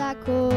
I go.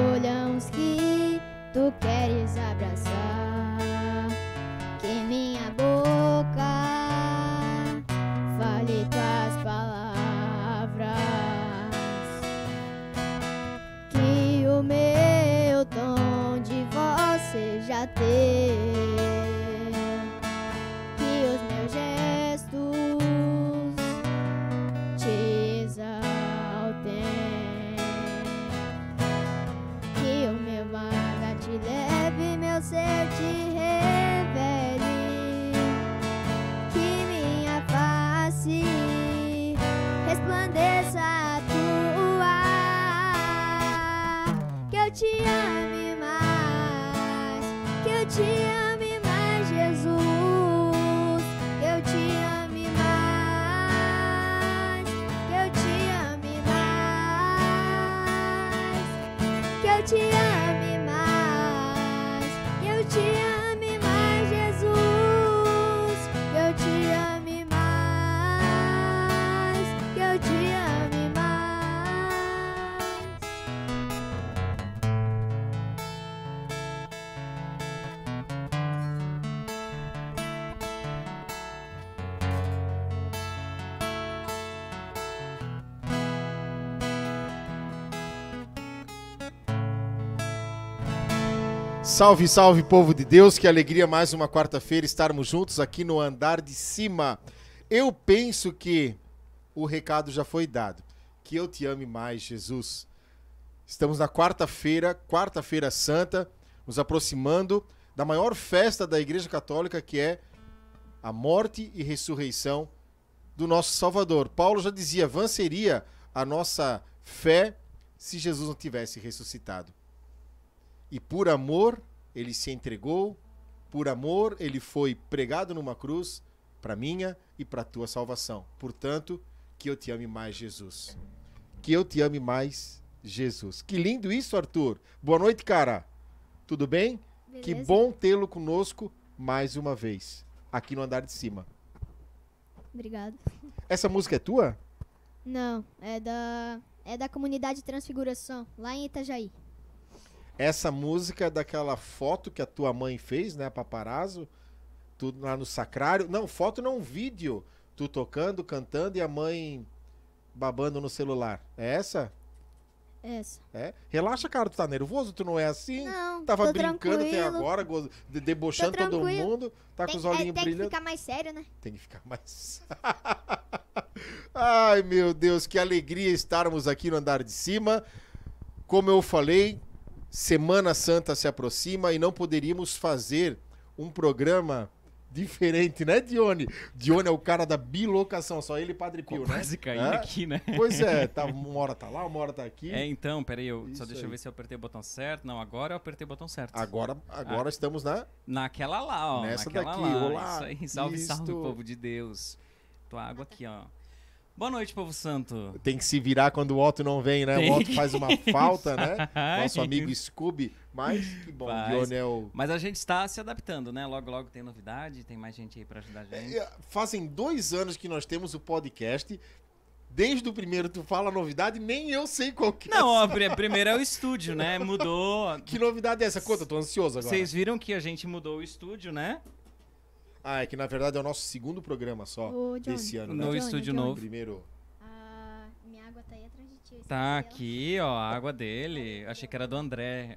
Salve, salve, povo de Deus, que alegria mais uma quarta-feira estarmos juntos aqui no andar de cima. Eu penso que o recado já foi dado. Que eu te ame mais, Jesus. Estamos na quarta-feira, quarta-feira santa, nos aproximando da maior festa da Igreja Católica, que é a morte e ressurreição do nosso Salvador. Paulo já dizia: "Vã seria a nossa fé se Jesus não tivesse ressuscitado". E por amor ele se entregou por amor, ele foi pregado numa cruz para minha e para tua salvação. Portanto, que eu te ame mais, Jesus. Que eu te ame mais, Jesus. Que lindo isso, Arthur. Boa noite, cara. Tudo bem? Beleza. Que bom tê-lo conosco mais uma vez, aqui no andar de cima. Obrigado. Essa música é tua? Não, é da é da comunidade Transfiguração, lá em Itajaí. Essa música daquela foto que a tua mãe fez, né, paparazzo? Tu lá no sacrário. Não, foto não, vídeo. Tu tocando, cantando e a mãe babando no celular. É essa? Essa. É? Relaxa, cara, tu tá nervoso, tu não é assim? Não, Tava brincando tranquilo. até agora, gozo, de debochando todo mundo, tá tem, com os é, olhinhos é, brilhando. Tem que ficar mais sério, né? Tem que ficar mais. Ai, meu Deus, que alegria estarmos aqui no andar de cima. Como eu falei, Semana Santa se aproxima e não poderíamos fazer um programa diferente, né, Dione? Dione é o cara da bilocação, só ele e Padre Pio, né? Quase caindo aqui, né? Pois é, tá, uma hora tá lá, uma hora tá aqui. É, então, peraí, eu, só deixa aí. eu ver se eu apertei o botão certo. Não, agora eu apertei o botão certo. Agora, agora ah, estamos na... Naquela lá, ó. Nessa daqui, lá. olá. Isso aí, salve, isto. salve, povo de Deus. Tua água aqui, ó. Boa noite, povo santo. Tem que se virar quando o Otto não vem, né? Tem o Otto faz uma falta, né? Nosso amigo Scooby. Mas que bom, faz. Dionel. Mas a gente está se adaptando, né? Logo, logo tem novidade, tem mais gente aí para ajudar a é, gente. É, fazem dois anos que nós temos o podcast. Desde o primeiro tu fala novidade, nem eu sei qual que é. Não, primeiro é o estúdio, né? Mudou. Que novidade é essa? Conta, tô ansioso agora. Vocês viram que a gente mudou o estúdio, né? Ah, é que na verdade é o nosso segundo programa só esse desse ano, No né? estúdio novo. Primeiro. Ah, minha água tá aí atrás de ti. Tá aqui, ó, a água dele. Achei que era do André.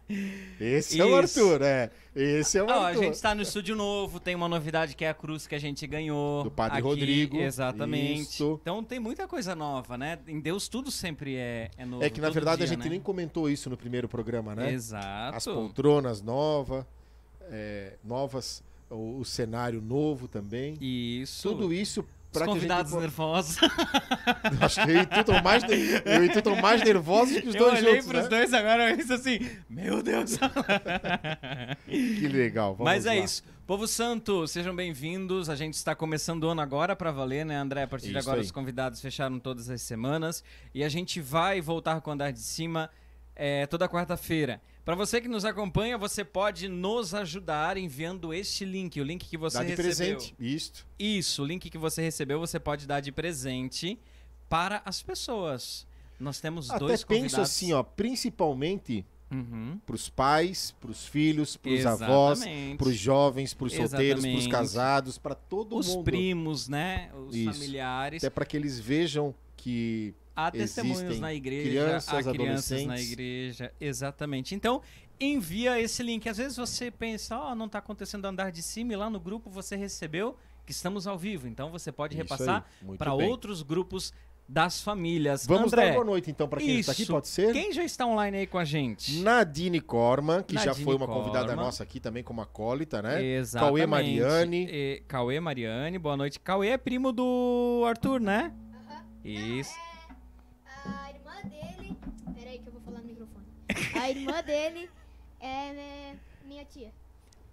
Esse é o Arthur, é. Esse é o Arthur. Ó, a gente tá no estúdio novo, tem uma novidade que é a cruz que a gente ganhou. Do Padre aqui, Rodrigo. Exatamente. Isso. Então tem muita coisa nova, né? Em Deus tudo sempre é, é novo. É que na verdade dia, a gente né? nem comentou isso no primeiro programa, né? Exato. As poltronas nova, é, novas o, o cenário novo também. Isso. Tudo isso os convidados gente... nervosos. Acho que eu e tu estão mais, ne... mais nervosos que os eu dois juntos, Eu olhei pros né? dois agora e disse assim, meu Deus. que legal, vamos Mas é lá. é isso. Povo Santo, sejam bem-vindos. A gente está começando o ano agora para valer, né, André? A partir isso de agora aí. os convidados fecharam todas as semanas. E a gente vai voltar com o Andar de Cima é, toda quarta-feira. Para você que nos acompanha, você pode nos ajudar enviando este link, o link que você Dá de recebeu. presente, isto. Isso, o link que você recebeu, você pode dar de presente para as pessoas. Nós temos Até dois convidados. penso assim, ó, principalmente Uhum. Para os pais, para os filhos, para os avós, para os jovens, para os solteiros, para os casados, para todo os mundo. Os primos, né? Os Isso. familiares. Até para que eles vejam que Há testemunhos na igreja, crianças, há crianças na igreja, exatamente. Então, envia esse link. Às vezes você pensa, ó, oh, ah, não está acontecendo andar de cima, e lá no grupo você recebeu que estamos ao vivo. Então você pode Isso repassar para outros grupos das famílias. Vamos André, dar boa noite então para quem está aqui, pode ser? Quem já está online aí com a gente? Nadine Corman, que Nadine já foi uma Corman. convidada nossa aqui também como acólita, né? Exatamente. Cauê Mariane. E, Cauê Mariane, boa noite. Cauê é primo do Arthur, né? Isso dele. aí que eu vou falar no microfone. A irmã dele é minha tia.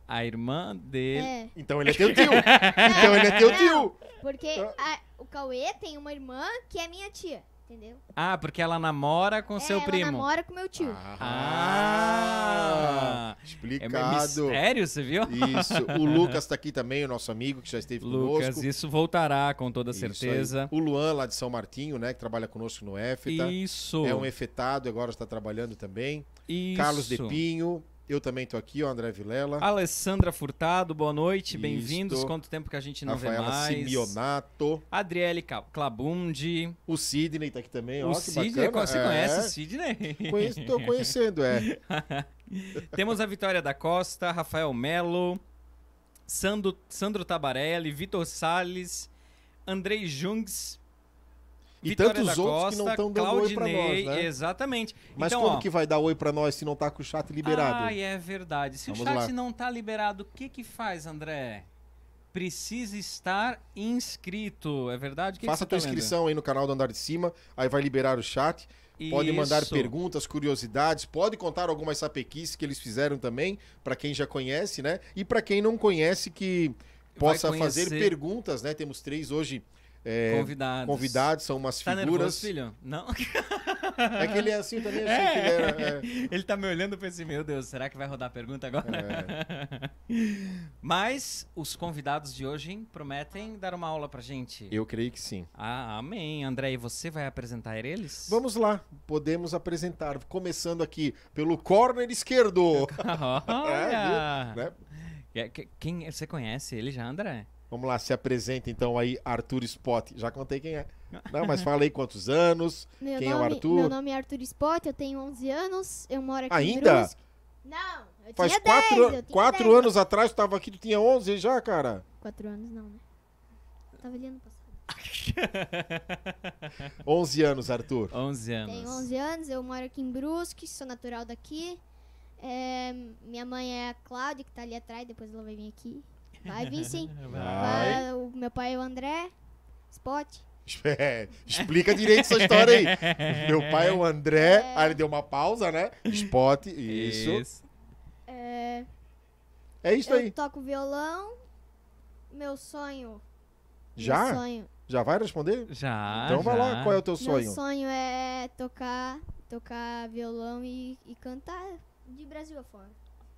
A irmã dele. É. Então ele é teu tio. então ele é teu não, tio. Porque então a, o Cauê tem uma irmã que é minha tia entendeu? Ah, porque ela namora com é, seu ela primo. Ela namora com meu tio. Ah, ah, é explicado. É mistério, você viu? Isso. O Lucas tá aqui também, o nosso amigo que já esteve Lucas, conosco. Lucas, isso voltará com toda certeza. O Luan lá de São Martinho, né, que trabalha conosco no EFTA. Isso. É um efetado, agora está trabalhando também. Isso. Carlos De Pinho. Eu também estou aqui, o André Vilela. Alessandra Furtado, boa noite, bem-vindos. Quanto tempo que a gente não Rafaela vê mais. Simeonato. Adriele Clabundi. O Sidney está aqui também, o ó, Sidney, Você é. conhece o Sidney? Estou conhecendo, é. Temos a Vitória da Costa, Rafael Melo, Sandro, Sandro Tabarelli, Vitor Sales, Andrei Jungs, e Vitória tantos outros Costa, que não estão dando oi pra nós, né? Exatamente. Mas então, quando ó, que vai dar oi para nós se não tá com o chat liberado? Ah, é verdade. Se Vamos o chat lá. não tá liberado, o que que faz, André? Precisa estar inscrito, é verdade? Que Faça que a tua tá inscrição aí no canal do Andar de Cima, aí vai liberar o chat. Pode Isso. mandar perguntas, curiosidades, pode contar algumas sapequices que eles fizeram também, para quem já conhece, né? E para quem não conhece, que possa fazer perguntas, né? Temos três hoje é, convidados. Convidados, são umas figuras. Tá nervoso, filho? Não. É que ele é assim também, achei é, que ele era. É. é. Ele tá me olhando e pensei, assim, meu Deus, será que vai rodar a pergunta agora? É. Mas os convidados de hoje prometem dar uma aula pra gente. Eu creio que sim. Ah, amém. André, e você vai apresentar eles? Vamos lá, podemos apresentar. Começando aqui pelo corner esquerdo. Olha. é, viu? né? Quem, você conhece ele já, André? Vamos lá, se apresenta então aí, Arthur Spot. Já contei quem é. Não, mas falei aí quantos anos, meu quem nome, é o Arthur. Meu nome é Arthur Spot, eu tenho 11 anos, eu moro aqui Ainda? em Brusque. Não, eu Faz tinha quatro, 10, quatro anos atrás tu tava aqui, tu tinha 11 já, cara? Quatro anos não, né? Eu tava ali ano passado. 11 anos, Arthur. 11 anos. Tenho 11 anos, eu moro aqui em Brusque, sou natural daqui. É, minha mãe é a Cláudia, que tá ali atrás, depois ela vai vir aqui. Vai vir sim. Vai. Vai, o meu pai é o André. Spot. É, explica direito essa história aí. Meu pai é o André. É... Aí ele deu uma pausa, né? Spot, isso. isso. É... é isso eu aí. Eu toco violão. Meu sonho. Já? Meu sonho. Já vai responder? Já. Então vai lá, qual é o teu sonho? Meu sonho é tocar, tocar violão e, e cantar de Brasil afora.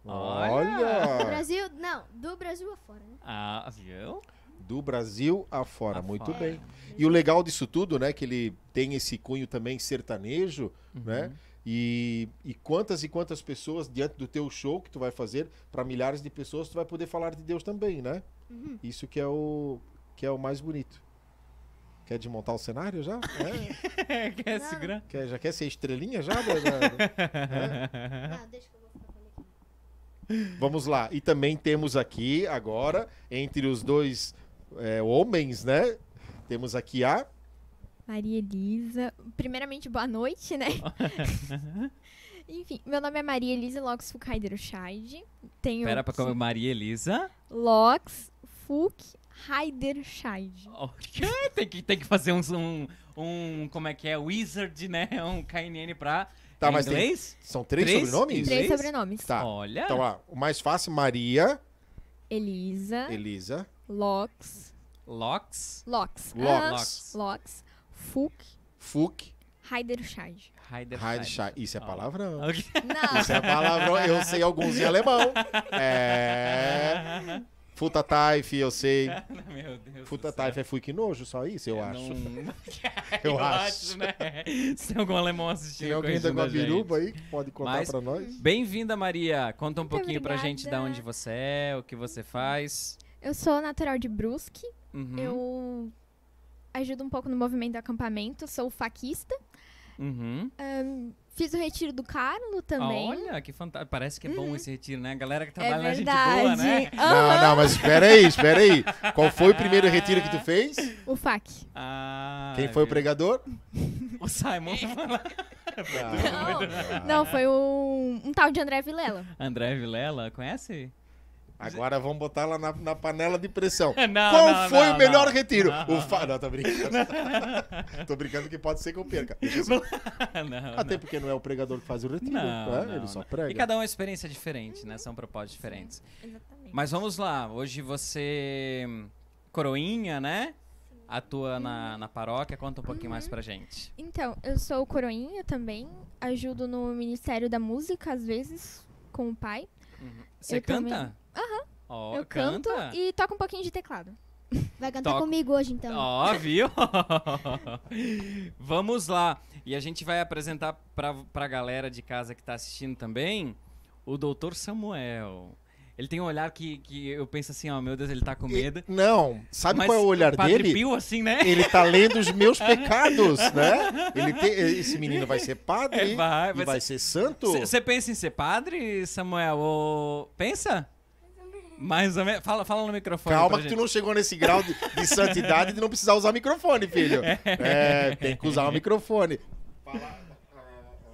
Olha! Do Brasil, não, do Brasil afora, né? Ah, viu? Do Brasil afora, afora. muito bem. E o legal disso tudo, né, que ele tem esse cunho também sertanejo, uhum. né? E, e, quantas e quantas pessoas diante do teu show que tu vai fazer para milhares de pessoas tu vai poder falar de Deus também, né? Uhum. Isso que é o que é o mais bonito. Quer desmontar o cenário já? É. quer segurar? Quer, já quer ser estrelinha já? é. Não, deixa Vamos lá. E também temos aqui agora, entre os dois é, homens, né? Temos aqui a. Maria Elisa. Primeiramente, boa noite, né? Enfim, meu nome é Maria Elisa Locks Fukaider Scheid. Tenho. Pera, pra como Maria Elisa? Locks Fuk Raider Shide. tem, que, tem que fazer um, um, um, Como é que é? Wizard, né? Um KNN pra Tá, mas tem, são três, Três? sobrenomes? Três Inglês? sobrenomes. Tá. Olha. Então, ó, o mais fácil, Maria, Elisa, Elisa, Locks Locks. Locks Locks ah, Locks Lox, Fuk, Fuc, Heiderscheid. Isso é Ó. Tá. palavrão. Não, Isso é palavrão. Eu sei alguns em alemão. É. Futa Taife, eu sei. Meu Deus Futa Taife é fui que nojo, só isso, eu é, acho. Não... eu, eu acho. acho. né? Se algum alemão assistindo. Tem alguém da Guabiruba aí que pode contar Mas, pra nós? Bem-vinda, Maria. Conta um Muito pouquinho obrigada. pra gente de onde você é, o que você faz. Eu sou natural de Brusque. Uhum. Eu ajudo um pouco no movimento do acampamento, sou faquista. Uhum. Um, Fiz o retiro do Carlo também. Olha, que fantástico. Parece que é bom uhum. esse retiro, né? A galera que é trabalha é na gente boa, né? Uhum. Não, não, mas espera aí, espera aí. Qual foi o primeiro ah. retiro que tu fez? O FAC. Ah, Quem foi viu? o pregador? o Simon. Ah. não, não, foi um, um tal de André Vilela. André Vilela, conhece? Agora vamos botar lá na, na panela de pressão. não, Qual não, foi não, o melhor retiro? Não, o fa... não, tô brincando. tô brincando que pode ser que eu perca. Até porque não é o pregador que faz o retiro. Né? Ele só prega. E cada um é uma experiência diferente, né? São propósitos diferentes. Exatamente. Mas vamos lá. Hoje você, coroinha, né? Atua na, uhum. na paróquia. Conta um pouquinho uhum. mais pra gente. Então, eu sou coroinha também. Ajudo no Ministério da Música, às vezes, com o pai. Uhum. Você canta? Também... Aham. eu canta? canto e toco um pouquinho de teclado. Vai cantar Toco. comigo hoje, então. Ó, viu? Vamos lá. E a gente vai apresentar pra, pra galera de casa que tá assistindo também o doutor Samuel. Ele tem um olhar que, que eu penso assim, ó, meu Deus, ele tá com medo. E- não, sabe Mas qual é o olhar Padre dele? Pio, assim, né? Ele tá lendo os meus pecados, né? Ele tem- esse menino vai ser padre É, vai, e vai ser santo. Você pensa em ser padre, Samuel? Ou... Pensa? Mais ou menos. Fala, fala no microfone. Calma que gente. tu não chegou nesse grau de, de santidade de não precisar usar microfone, filho. É. é, tem que usar o microfone.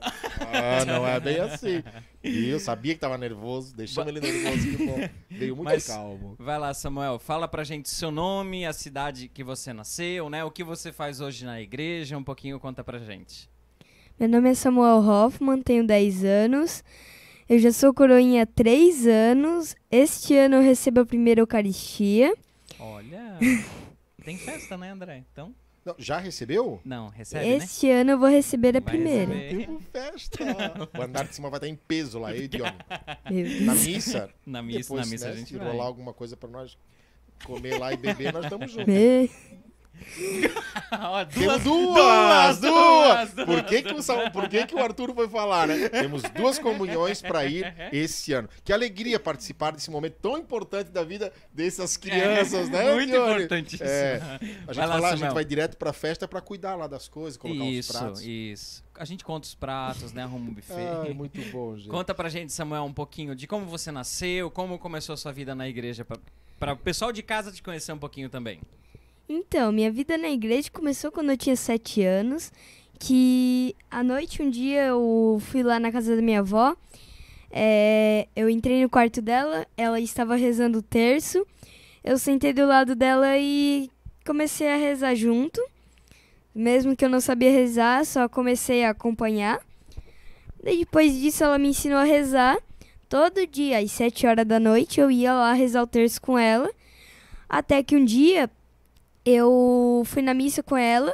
Ah, não é bem assim. E eu sabia que tava nervoso, deixando ele nervoso, que bom. Veio muito Mas, calmo. Vai lá, Samuel, fala pra gente seu nome, a cidade que você nasceu, né? O que você faz hoje na igreja, um pouquinho conta pra gente. Meu nome é Samuel Hoffman, tenho 10 anos. Eu já sou coroinha há três anos. Este ano eu recebo a primeira Eucaristia. Olha. Tem festa, né, André? Então. Não, já recebeu? Não, recebe, né? Este né? ano eu vou receber a vai primeira. Receber. Tem festa. o andar de cima vai estar em peso lá, idiota. Na missa. Na missa, depois, na missa né, a gente se vai. rolar alguma coisa para nós comer lá e beber, nós estamos juntos. duas, duas, duas, duas, duas, Por, que, que, o, por que, que o Arthur foi falar, né? Temos duas comunhões para ir esse ano. Que alegria participar desse momento tão importante da vida dessas é, crianças, é, né? Muito importante importantíssimo. É, a gente vai, lá, falar, a gente vai direto para festa para cuidar lá das coisas, colocar isso, os pratos. Isso. A gente conta os pratos, né? Arruma um buffet. Ai, muito bom, gente. Conta pra gente, Samuel, um pouquinho de como você nasceu, como começou a sua vida na igreja, para o pessoal de casa te conhecer um pouquinho também. Então, minha vida na igreja começou quando eu tinha sete anos, que à noite um dia eu fui lá na casa da minha avó, é, eu entrei no quarto dela, ela estava rezando o terço, eu sentei do lado dela e comecei a rezar junto, mesmo que eu não sabia rezar, só comecei a acompanhar. E depois disso ela me ensinou a rezar. Todo dia, às sete horas da noite, eu ia lá rezar o terço com ela. Até que um dia, eu fui na missa com ela.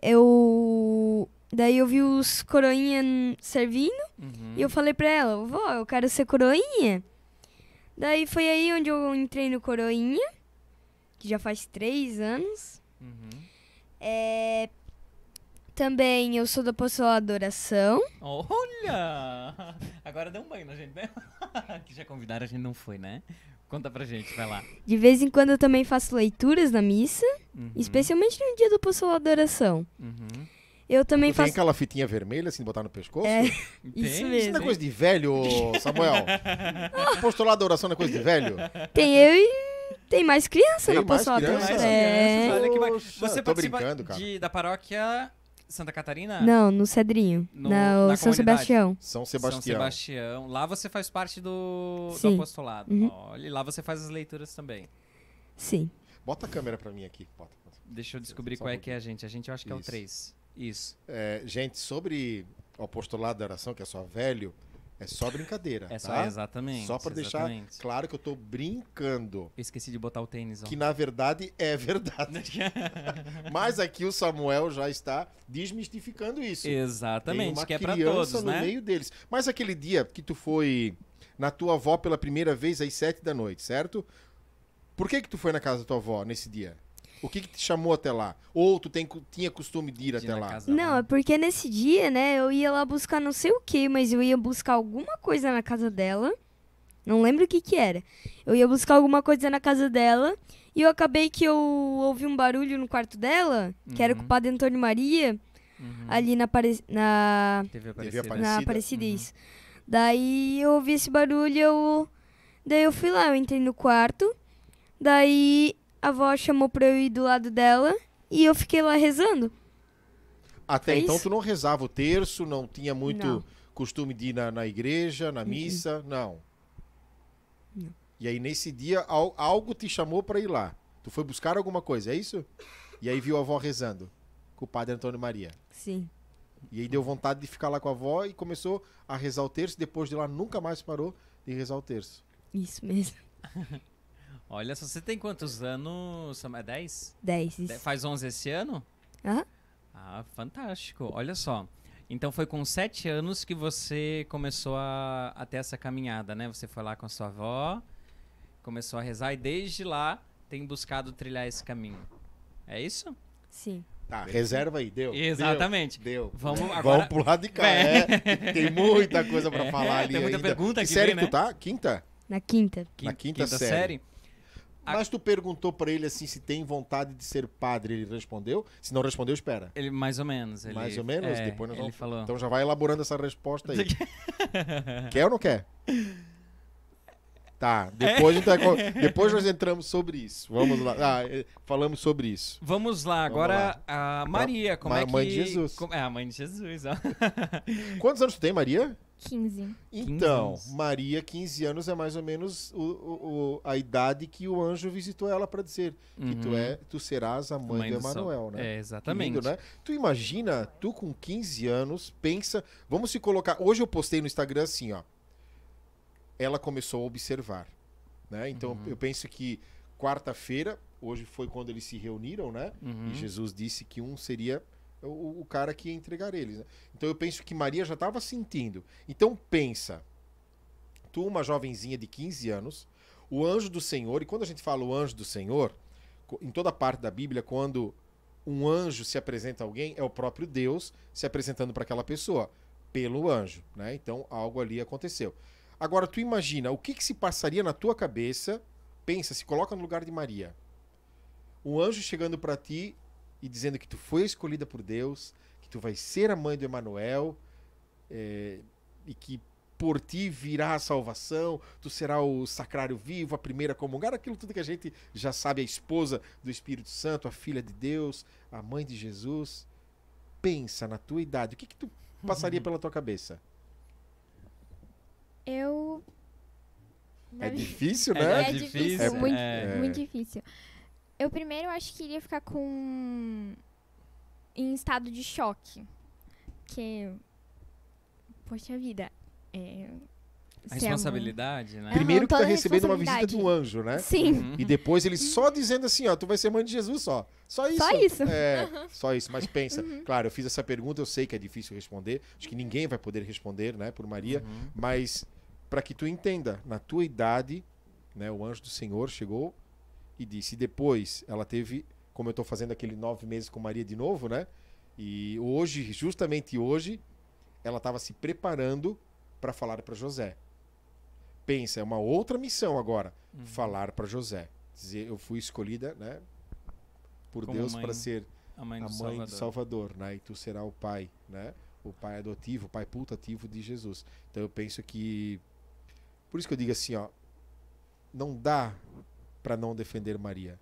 Eu. Daí eu vi os coroinha servindo. Uhum. E eu falei pra ela, vó, eu quero ser coroinha. Daí foi aí onde eu entrei no coroinha. Que já faz três anos. Uhum. É, também eu sou do apostolado adoração. Olha! Agora deu um banho na gente, né? que já convidaram, a gente não foi, né? Conta pra gente, vai lá. De vez em quando eu também faço leituras na missa, uhum. especialmente no dia do postulado de oração. Uhum. Eu também faço. Tem aquela fitinha vermelha assim de botar no pescoço? É, isso mesmo. Isso não é coisa de velho, Samuel? Postulado da oração não é coisa de velho? Tem eu e tem mais criança tem na mais criança? é. olha que bacana. Você Tô participa de, da paróquia Santa Catarina? Não, no Cedrinho. No, na São comunidade. Sebastião. São Sebastião. São Sebastião. Lá você faz parte do, Sim. do apostolado. Uhum. Olha, e lá você faz as leituras também. Sim. Bota a câmera para mim aqui. Bota, bota. Deixa eu descobrir qual é que é a gente. A gente eu acho que Isso. é o 3. Isso. É, gente, sobre o apostolado da oração, que é só velho, é só brincadeira. É só, tá? exatamente. Só para deixar claro que eu tô brincando. Eu esqueci de botar o tênis. Ó. Que na verdade é verdade. Mas aqui o Samuel já está desmistificando isso. Exatamente, Tem uma que é para todos, no né? meio deles. Mas aquele dia que tu foi na tua avó pela primeira vez às sete da noite, certo? Por que que tu foi na casa da tua avó nesse dia? O que, que te chamou até lá? Ou tu tem, tinha costume de ir de até lá? não, é porque nesse dia, né, eu ia lá buscar não sei o que, mas eu ia buscar alguma coisa na casa dela. Não lembro o que que era. Eu ia buscar alguma coisa na casa dela e eu acabei que eu ouvi um barulho no quarto dela, uhum. que era com uhum. o padre Antônio Maria, uhum. ali na, pare... na... TV Aparecida. Na Aparecida, uhum. isso. Daí eu ouvi esse barulho, eu... Daí eu fui lá, eu entrei no quarto, daí a avó chamou pra eu ir do lado dela e eu fiquei lá rezando. Até Foi é então isso? tu não rezava o terço, não tinha muito não. costume de ir na, na igreja, na uhum. missa, não. não. E aí nesse dia algo te chamou para ir lá. Tu foi buscar alguma coisa, é isso? E aí viu a avó rezando com o padre Antônio Maria. Sim. E aí deu vontade de ficar lá com a avó e começou a rezar o terço. Depois de lá nunca mais parou de rezar o terço. Isso mesmo. Olha só, você tem quantos anos? É 10? 10. Faz 11 esse ano? Aham. Ah, fantástico. Olha só. Então foi com 7 anos que você começou a, a ter essa caminhada, né? Você foi lá com a sua avó, começou a rezar e desde lá tem buscado trilhar esse caminho. É isso? Sim. Tá, reserva aí, deu. Exatamente. Deu. deu. Vamos, agora... Vamos pro lado de cá. É. É, tem muita coisa para é, falar ali. Tem muita ainda. pergunta que, que série vem, né? tá? Quinta? Na quinta. quinta Na quinta, quinta série. série. Mas tu perguntou para ele assim se tem vontade de ser padre, ele respondeu. Se não respondeu, espera. Ele mais ou menos. Ele, mais ou menos. É, depois nós ele vamos... falou. Então já vai elaborando essa resposta aí. quer ou não quer? Tá. Depois, é. então, depois nós entramos sobre isso. Vamos lá. Ah, eh, falamos sobre isso. Vamos lá. Agora Vamos lá. a Maria, como a é que? Mãe de Jesus. É a mãe de Jesus. Quantos anos tu tem, Maria? 15. Então, 15 Maria, 15 anos, é mais ou menos o, o, o, a idade que o anjo visitou ela para dizer uhum. que tu, uhum. é, tu serás a mãe, mãe do Emanuel, né? É, exatamente. Lindo, né? Tu imagina, tu com 15 anos, pensa, vamos se colocar. Hoje eu postei no Instagram assim, ó. Ela começou a observar, né? Então uhum. eu penso que quarta-feira, hoje foi quando eles se reuniram, né? Uhum. E Jesus disse que um seria o, o cara que ia entregar eles. Né? Então eu penso que Maria já estava sentindo. Então pensa, tu, uma jovenzinha de 15 anos, o anjo do Senhor, e quando a gente fala o anjo do Senhor, em toda parte da Bíblia, quando um anjo se apresenta a alguém, é o próprio Deus se apresentando para aquela pessoa, pelo anjo, né? Então algo ali aconteceu. Agora tu imagina, o que, que se passaria na tua cabeça? Pensa, se coloca no lugar de Maria. O anjo chegando para ti e dizendo que tu foi escolhida por Deus, que tu vai ser a mãe do Emanuel é, e que por ti virá a salvação, tu será o sacrário vivo, a primeira comungada, aquilo tudo que a gente já sabe, a esposa do Espírito Santo, a filha de Deus, a mãe de Jesus. Pensa na tua idade, o que, que tu passaria uhum. pela tua cabeça? Eu. É difícil, né? É, é difícil. É muito, é. muito difícil. Eu primeiro acho que iria ficar com. em estado de choque. Porque. Poxa vida. É. A responsabilidade, né? É, primeiro que tá recebendo uma visita de um anjo, né? Sim. Uhum. E depois ele só dizendo assim, ó, tu vai ser mãe de Jesus só. Só isso. Só isso. É, uhum. só isso. Mas pensa, uhum. claro, eu fiz essa pergunta, eu sei que é difícil responder, acho que ninguém vai poder responder, né, por Maria, uhum. mas para que tu entenda, na tua idade, né, o anjo do Senhor chegou e disse. E depois ela teve, como eu estou fazendo aquele nove meses com Maria de novo, né? E hoje, justamente hoje, ela estava se preparando para falar para José. Pensa, é uma outra missão agora, uhum. falar para José, dizer eu fui escolhida, né, por Como Deus para ser a mãe, do, a mãe Salvador. do Salvador, né? E tu será o pai, né? O pai adotivo, o pai putativo de Jesus. Então eu penso que por isso que eu digo assim, ó, não dá para não defender Maria.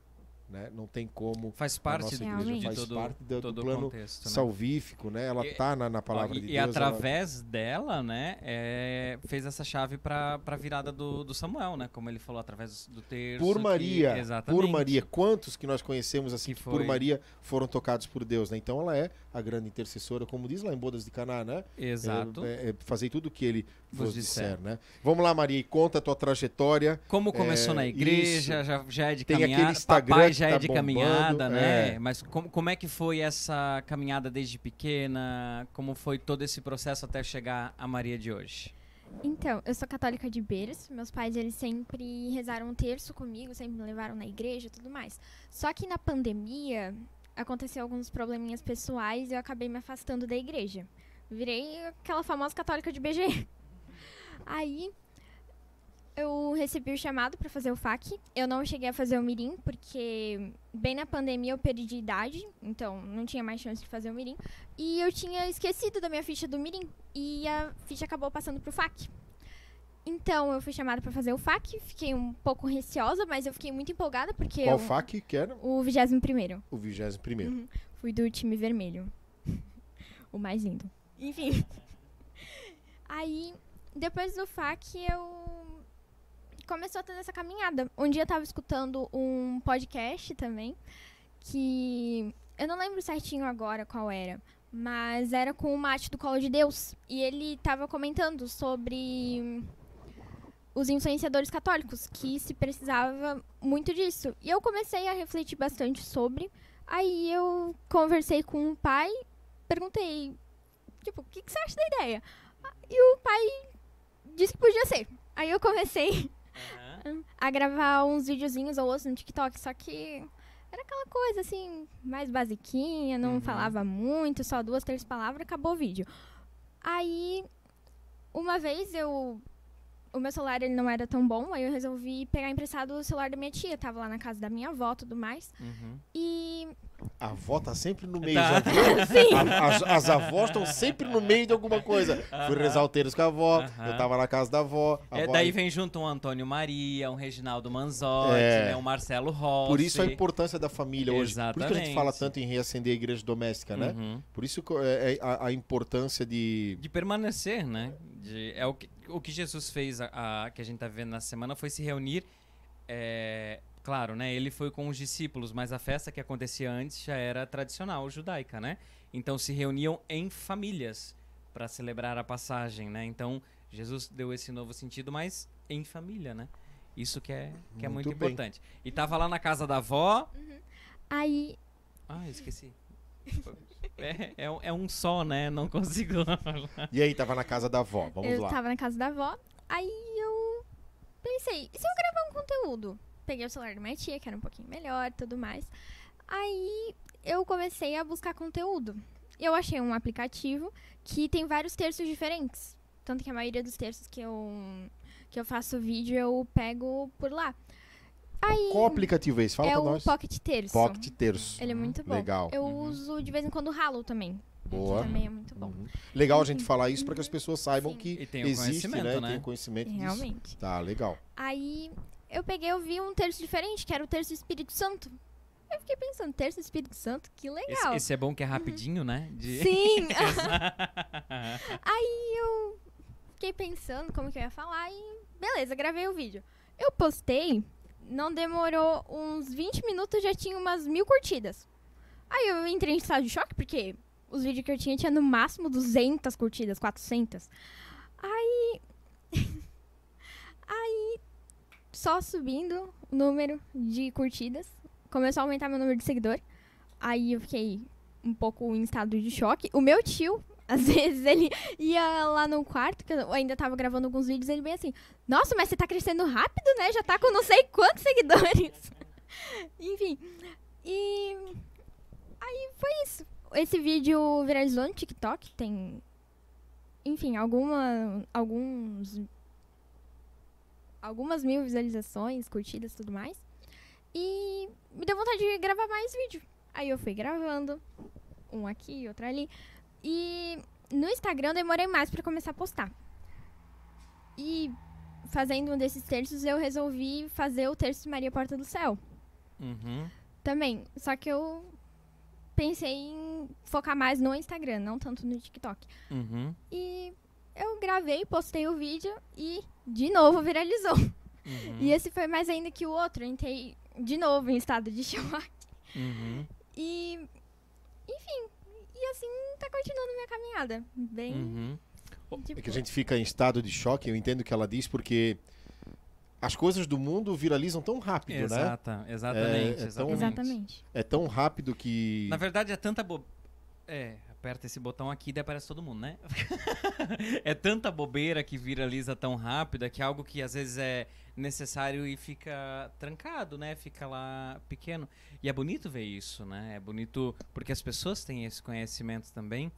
Né? Não tem como. Faz parte, igreja, faz todo, parte do, todo do plano contexto, né? salvífico, né? Ela está na, na, palavra e, de Deus. E através ela... dela, né, é, fez essa chave para a virada do, do, Samuel, né? Como ele falou, através do terço. Por Maria, que, exatamente. por Maria. Quantos que nós conhecemos assim que, que por Maria foram tocados por Deus, né? Então ela é a grande intercessora, como diz lá em Bodas de Caná, né? Exato. É, é, é, fazer tudo o que ele vos, disser, disser, né? Vamos lá, Maria, conta a tua trajetória. Como começou é, na igreja, já, já é de tem Aquele Instagram já é tá é de bombando, caminhada, né? É. Mas como, como é que foi essa caminhada desde pequena? Como foi todo esse processo até chegar à Maria de hoje? Então, eu sou católica de berço. Meus pais, eles sempre rezaram um terço comigo, sempre me levaram na igreja e tudo mais. Só que na pandemia, aconteceu alguns probleminhas pessoais e eu acabei me afastando da igreja. Virei aquela famosa católica de BG. Aí, eu recebi o chamado para fazer o FAC. Eu não cheguei a fazer o Mirim, porque bem na pandemia eu perdi idade, então não tinha mais chance de fazer o Mirim. E eu tinha esquecido da minha ficha do Mirim, e a ficha acabou passando pro FAC. Então, eu fui chamada para fazer o FAC, fiquei um pouco receosa, mas eu fiquei muito empolgada porque. Qual eu, FAC que era? O 21. O 21. Uhum. Fui do time vermelho. o mais lindo. Enfim. Aí, depois do FAC, eu começou toda essa caminhada. Um dia eu tava escutando um podcast também, que eu não lembro certinho agora qual era, mas era com o Mate do Colo de Deus. E ele tava comentando sobre os influenciadores católicos, que se precisava muito disso. E eu comecei a refletir bastante sobre. Aí eu conversei com o pai, perguntei, tipo, o que, que você acha da ideia? E o pai disse que podia ser. Aí eu comecei uhum. a gravar uns videozinhos ou outros no TikTok, só que era aquela coisa assim, mais basiquinha, não uhum. falava muito, só duas, três palavras, acabou o vídeo. Aí, uma vez eu o meu celular ele não era tão bom, aí eu resolvi pegar emprestado o celular da minha tia. Tava lá na casa da minha avó e tudo mais. Uhum. E. A avó tá sempre no meio, tá. A, as, as, avós estão sempre no meio de alguma coisa. Uhum. Fui rezar alteiros com a avó, uhum. eu tava na casa da avó. É, avó daí aí... vem junto um Antônio Maria, um Reginaldo Manzotti, é. né, um Marcelo Rossi. Por isso a importância da família hoje. Exatamente. Por isso que a gente fala tanto em reacender a igreja doméstica, né? Uhum. Por isso a, é, é, a, a importância de... De permanecer, né? De, é o que, o que Jesus fez, a, a que a gente está vendo na semana, foi se reunir. É, claro, né? Ele foi com os discípulos, mas a festa que acontecia antes já era tradicional judaica, né? Então se reuniam em famílias para celebrar a passagem, né? Então Jesus deu esse novo sentido, mas em família, né? Isso que é, que é muito, muito importante. E tava lá na casa da avó. Uhum. Aí. Ah, esqueci. É, é, é, um só, né? Não consigo. e aí, tava na casa da avó, vamos eu lá. Eu tava na casa da avó, aí eu pensei, e se eu gravar um conteúdo? Peguei o celular da minha tia, que era um pouquinho melhor tudo mais. Aí eu comecei a buscar conteúdo. Eu achei um aplicativo que tem vários terços diferentes. Tanto que a maioria dos terços que eu, que eu faço vídeo eu pego por lá. Aí, Qual aplicativo é esse? Fala é pra nós. É o Pocket Terço. Pocket Terço. Ele é hum, muito bom. Legal. Eu uhum. uso de vez em quando o Halo também. Boa. Que também é muito bom. Uhum. Legal a gente uhum. falar isso para que as uhum. pessoas saibam Sim. que tem existe, né? né? Tem conhecimento Realmente. Disso. Tá, legal. Aí eu peguei, eu vi um terço diferente, que era o terço Espírito Santo. Eu fiquei pensando, terço Espírito Santo, que legal. Esse, esse é bom que é uhum. rapidinho, uhum. né? De... Sim. Aí eu fiquei pensando como que eu ia falar e beleza, gravei o vídeo. Eu postei não demorou uns 20 minutos, já tinha umas mil curtidas. Aí eu entrei em estado de choque, porque os vídeos que eu tinha tinha no máximo 200 curtidas, 400. Aí. Aí. Só subindo o número de curtidas, começou a aumentar meu número de seguidor. Aí eu fiquei um pouco em estado de choque. O meu tio às vezes ele ia lá no quarto, que eu ainda tava gravando alguns vídeos, ele bem assim: Nossa, mas você tá crescendo rápido, né? Já tá com não sei quantos seguidores. Enfim. E. Aí foi isso. Esse vídeo viralizou no TikTok, tem. Enfim, alguma, alguns. Algumas mil visualizações, curtidas e tudo mais. E me deu vontade de gravar mais vídeo. Aí eu fui gravando. Um aqui, outro ali. E no Instagram eu demorei mais para começar a postar. E fazendo um desses textos, eu resolvi fazer o texto de Maria Porta do Céu. Uhum. Também. Só que eu pensei em focar mais no Instagram, não tanto no TikTok. Uhum. E eu gravei, postei o vídeo e de novo viralizou. Uhum. E esse foi mais ainda que o outro. Eu entrei de novo em estado de choque. Uhum. E. Enfim, e assim tá continuando minha caminhada. Bem. Uhum. É que a gente fica em estado de choque, eu entendo o que ela diz, porque as coisas do mundo viralizam tão rápido, né? Exata, né? Exatamente, é, é exatamente. Tão, exatamente. É tão rápido que. Na verdade, é tanta bo... É, aperta esse botão aqui e aparece todo mundo, né? é tanta bobeira que viraliza tão rápido que é algo que às vezes é, necessário e fica trancado, né? Fica lá pequeno. E é bonito ver isso, né? É bonito porque as pessoas têm esse conhecimento também.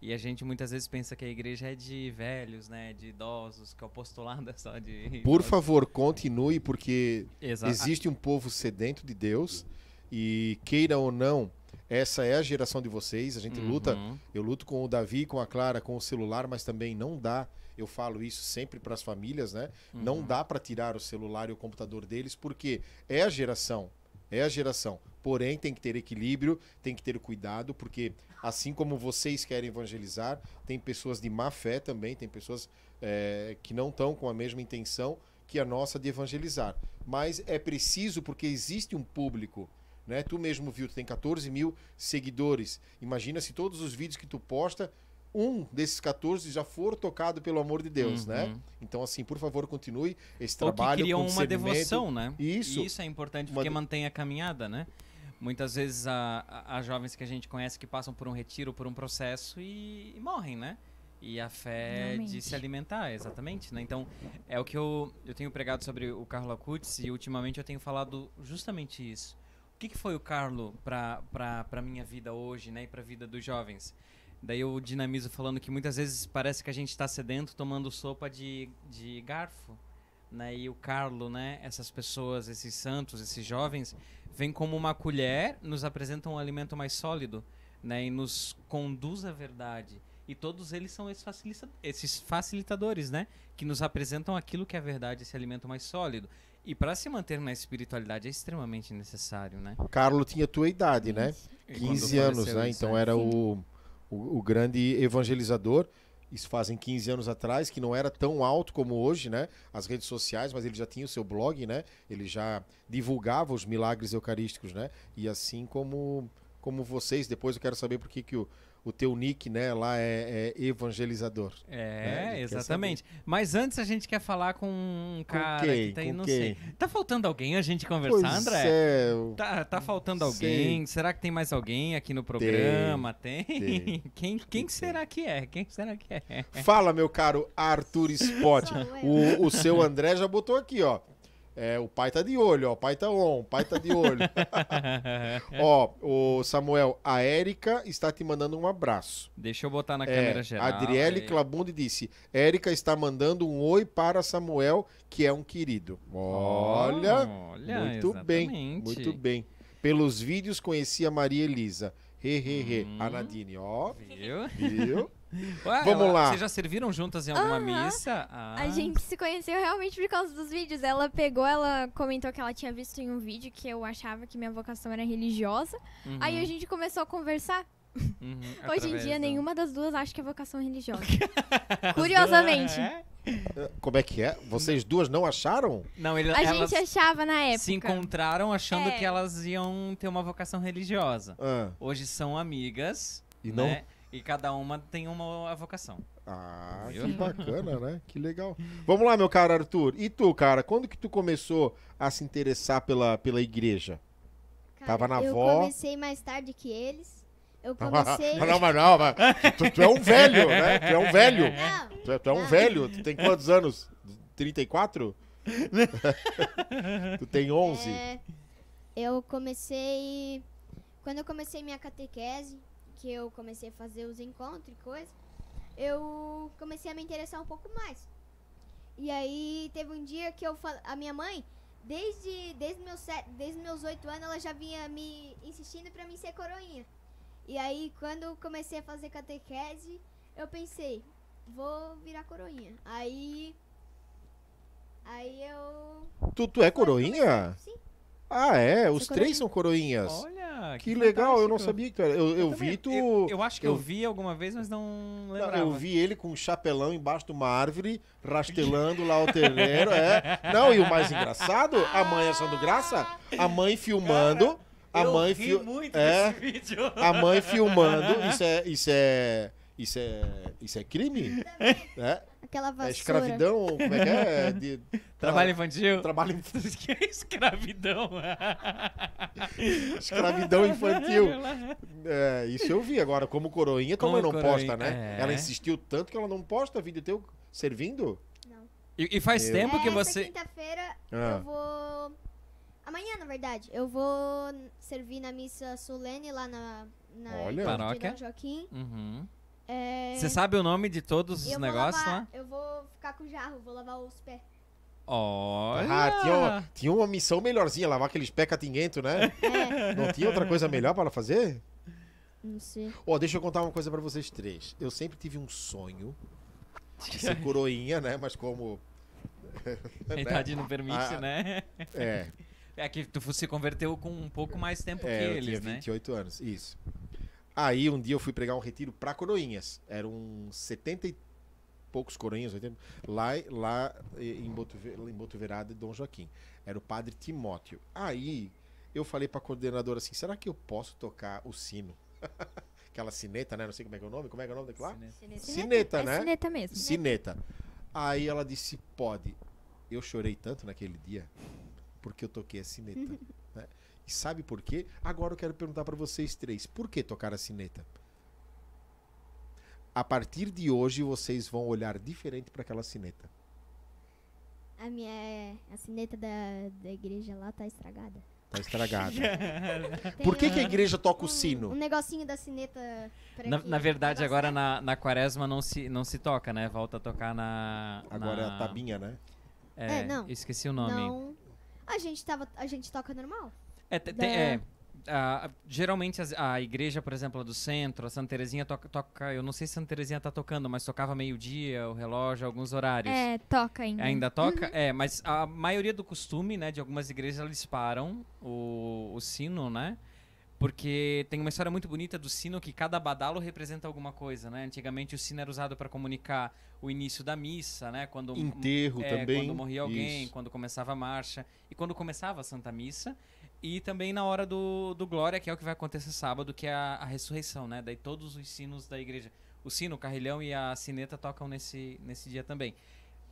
E a gente muitas vezes pensa que a igreja é de velhos, né, de idosos, que é o apostolado é só de Por favor, continue porque existe um povo sedento de Deus e queira ou não, essa é a geração de vocês. A gente uhum. luta, eu luto com o Davi, com a Clara, com o celular, mas também não dá eu falo isso sempre para as famílias, né? Uhum. Não dá para tirar o celular e o computador deles, porque é a geração, é a geração. Porém, tem que ter equilíbrio, tem que ter cuidado, porque assim como vocês querem evangelizar, tem pessoas de má fé também, tem pessoas é, que não estão com a mesma intenção que a nossa de evangelizar. Mas é preciso, porque existe um público. Né? Tu mesmo viu, tu tem 14 mil seguidores. Imagina se todos os vídeos que tu posta um desses 14 já for tocado pelo amor de Deus, uhum. né? Então, assim, por favor, continue esse Ou trabalho. Que criam com uma devoção, né? Isso. E isso é importante porque uma... mantém a caminhada, né? Muitas vezes há, há jovens que a gente conhece que passam por um retiro, por um processo e, e morrem, né? E a fé Realmente. de se alimentar, exatamente, né? Então, é o que eu, eu tenho pregado sobre o Carlo Acutis e ultimamente eu tenho falado justamente isso. O que, que foi o Carlo para a minha vida hoje, né? E para a vida dos jovens? Daí eu dinamizo falando que muitas vezes parece que a gente está sedento tomando sopa de, de garfo. Né? E o Carlo, né? essas pessoas, esses santos, esses jovens, vêm como uma colher, nos apresentam um alimento mais sólido né? e nos conduz à verdade. E todos eles são esses, facilita esses facilitadores, né? Que nos apresentam aquilo que é a verdade, esse alimento mais sólido. E para se manter na espiritualidade é extremamente necessário, né? Carlo tinha tua idade, né? 15 anos, né? Então era né? o o, o grande evangelizador. Isso fazem 15 anos atrás, que não era tão alto como hoje, né? As redes sociais, mas ele já tinha o seu blog, né? Ele já divulgava os milagres eucarísticos, né? E assim como como vocês, depois eu quero saber por que, que o, o teu nick, né, lá é, é evangelizador. É, né? exatamente. Mas antes a gente quer falar com um cara com que tá aí, com não quem? sei. Tá faltando alguém a gente conversar, pois André? É, eu... tá, tá faltando alguém? Será que tem mais alguém aqui no programa? Tem. tem. tem. Quem, quem será que é? Quem será que é? Fala, meu caro Arthur Spot. o, o seu André já botou aqui, ó. É, o pai tá de olho, ó. O pai tá on, o pai tá de olho. ó, o Samuel, a Érica está te mandando um abraço. Deixa eu botar na é, câmera geral. Adriele Clabunde Clabundi disse: Érica está mandando um oi para Samuel, que é um querido. Olha, Olha muito exatamente. bem, muito bem. Pelos vídeos conheci a Maria Elisa. Hehehe, he, he. Hum. A Nadine, ó. Viu? Viu? Ué, Vamos ela, lá. Vocês já serviram juntas em alguma missa? Ah. A gente se conheceu realmente por causa dos vídeos. Ela pegou, ela comentou que ela tinha visto em um vídeo que eu achava que minha vocação era religiosa. Uhum. Aí a gente começou a conversar. Uhum, Hoje em dia, nenhuma das duas acha que é vocação religiosa. Curiosamente. É? Como é que é? Vocês duas não acharam? Não, ele, a gente achava na época. Se encontraram achando é. que elas iam ter uma vocação religiosa. Ah. Hoje são amigas. E não? Né? E cada uma tem uma vocação. Ah, Viu? que bacana, né? Que legal. Vamos lá, meu caro Arthur. E tu, cara, quando que tu começou a se interessar pela, pela igreja? Cara, Tava na eu vó. Eu comecei mais tarde que eles. Eu comecei. Não, mas não, mas tu, tu é um velho, né? Tu é um velho. Não, tu, é, tu é um velho. Tu tem quantos anos? 34? tu tem 11? É, eu comecei. Quando eu comecei minha catequese, que eu comecei a fazer os encontros e coisa, eu comecei a me interessar um pouco mais. E aí teve um dia que eu a minha mãe, desde desde meus sete, desde meus 8 anos, ela já vinha me insistindo para mim ser coroinha. E aí quando eu comecei a fazer catequese, eu pensei, vou virar coroinha. Aí aí eu Tu, tu é coroinha? Sim. Ah, é? Os três são coroinhas. Olha, que, que legal, eu não sabia que tu era. Eu, eu, eu vi tu. Eu, eu, acho que eu... vi alguma vez, mas não lembrava. Não, eu vi ele com um chapelão embaixo de uma árvore, rastelando lá o terreiro. é. Não, e o mais engraçado, a mãe achando graça, a mãe filmando. Cara, a mãe fi... é, A mãe filmando. Isso é. Isso é. Isso é, isso é crime? né? aquela é vassoura. É escravidão? Como é que é? De, trabalho infantil? Trabalho infantil. que é escravidão? escravidão infantil. É, isso eu vi agora. Como coroinha, como, como não coroinha, posta, né? É. Ela insistiu tanto que ela não posta vídeo teu servindo? Não. E, e faz eu... tempo que é, Essa você... quinta-feira ah. eu vou... Amanhã, na verdade, eu vou servir na missa solene lá na... na Olha. Paróquia. Joaquim. Uhum. É... Você sabe o nome de todos os negócios lá? Eu vou ficar com o jarro, vou lavar os pés. Olha. Ah, tinha, uma, tinha uma missão melhorzinha, lavar aqueles pés catinguento, né? É. Não tinha outra coisa melhor para fazer? Não sei. Ó, oh, deixa eu contar uma coisa para vocês três. Eu sempre tive um sonho de ser coroinha, né? Mas como... A idade né? não permite, ah, né? É. É que tu se converteu com um pouco mais tempo é, que eles, né? 28 anos, isso. Aí um dia eu fui pregar um retiro para Coroinhas. Eram 70 e poucos coroinhas, 80, lá, lá em, Botuve, em Botuverada de Dom Joaquim. Era o padre Timóteo. Aí eu falei para a coordenadora assim: será que eu posso tocar o sino? Aquela sineta, né? Não sei como é que é o nome. Como é que é o nome daquilo lá? Sineta, né? é né? Sineta mesmo. Né? Sineta. Aí ela disse: pode. Eu chorei tanto naquele dia porque eu toquei a sineta. E sabe por quê? Agora eu quero perguntar para vocês três: por que tocar a sineta? A partir de hoje vocês vão olhar diferente para aquela sineta. A minha é, a sineta da, da igreja lá tá estragada. Tá estragada. Por que, que a igreja toca um, o sino? Um negocinho da sineta. Na, na, verdade, agora na, na quaresma não se, não se toca, né? Volta a tocar na. Agora é na... a tabinha, né? É, é, não. Esqueci o nome. Não. A gente, tava, a gente toca normal. É, né? é geralmente a, a, igreja, por exemplo, a do centro, a Santa Terezinha toca, toca Eu não sei se Santa Terezinha tá tocando, mas tocava meio-dia, o relógio, alguns horários. É, toca ainda. Ainda toca? Uhum. É, mas a maioria do costume, né, de algumas igrejas, elas param o, o sino, né? Porque tem uma história muito bonita do sino que cada badalo representa alguma coisa, né? Antigamente o sino era usado para comunicar o início da missa, né? Quando, Enterro é, também. Quando morria alguém, Isso. quando começava a marcha. E quando começava a Santa Missa. E também na hora do, do Glória, que é o que vai acontecer sábado, que é a, a ressurreição, né? Daí todos os sinos da igreja. O sino, o carrilhão e a sineta tocam nesse, nesse dia também.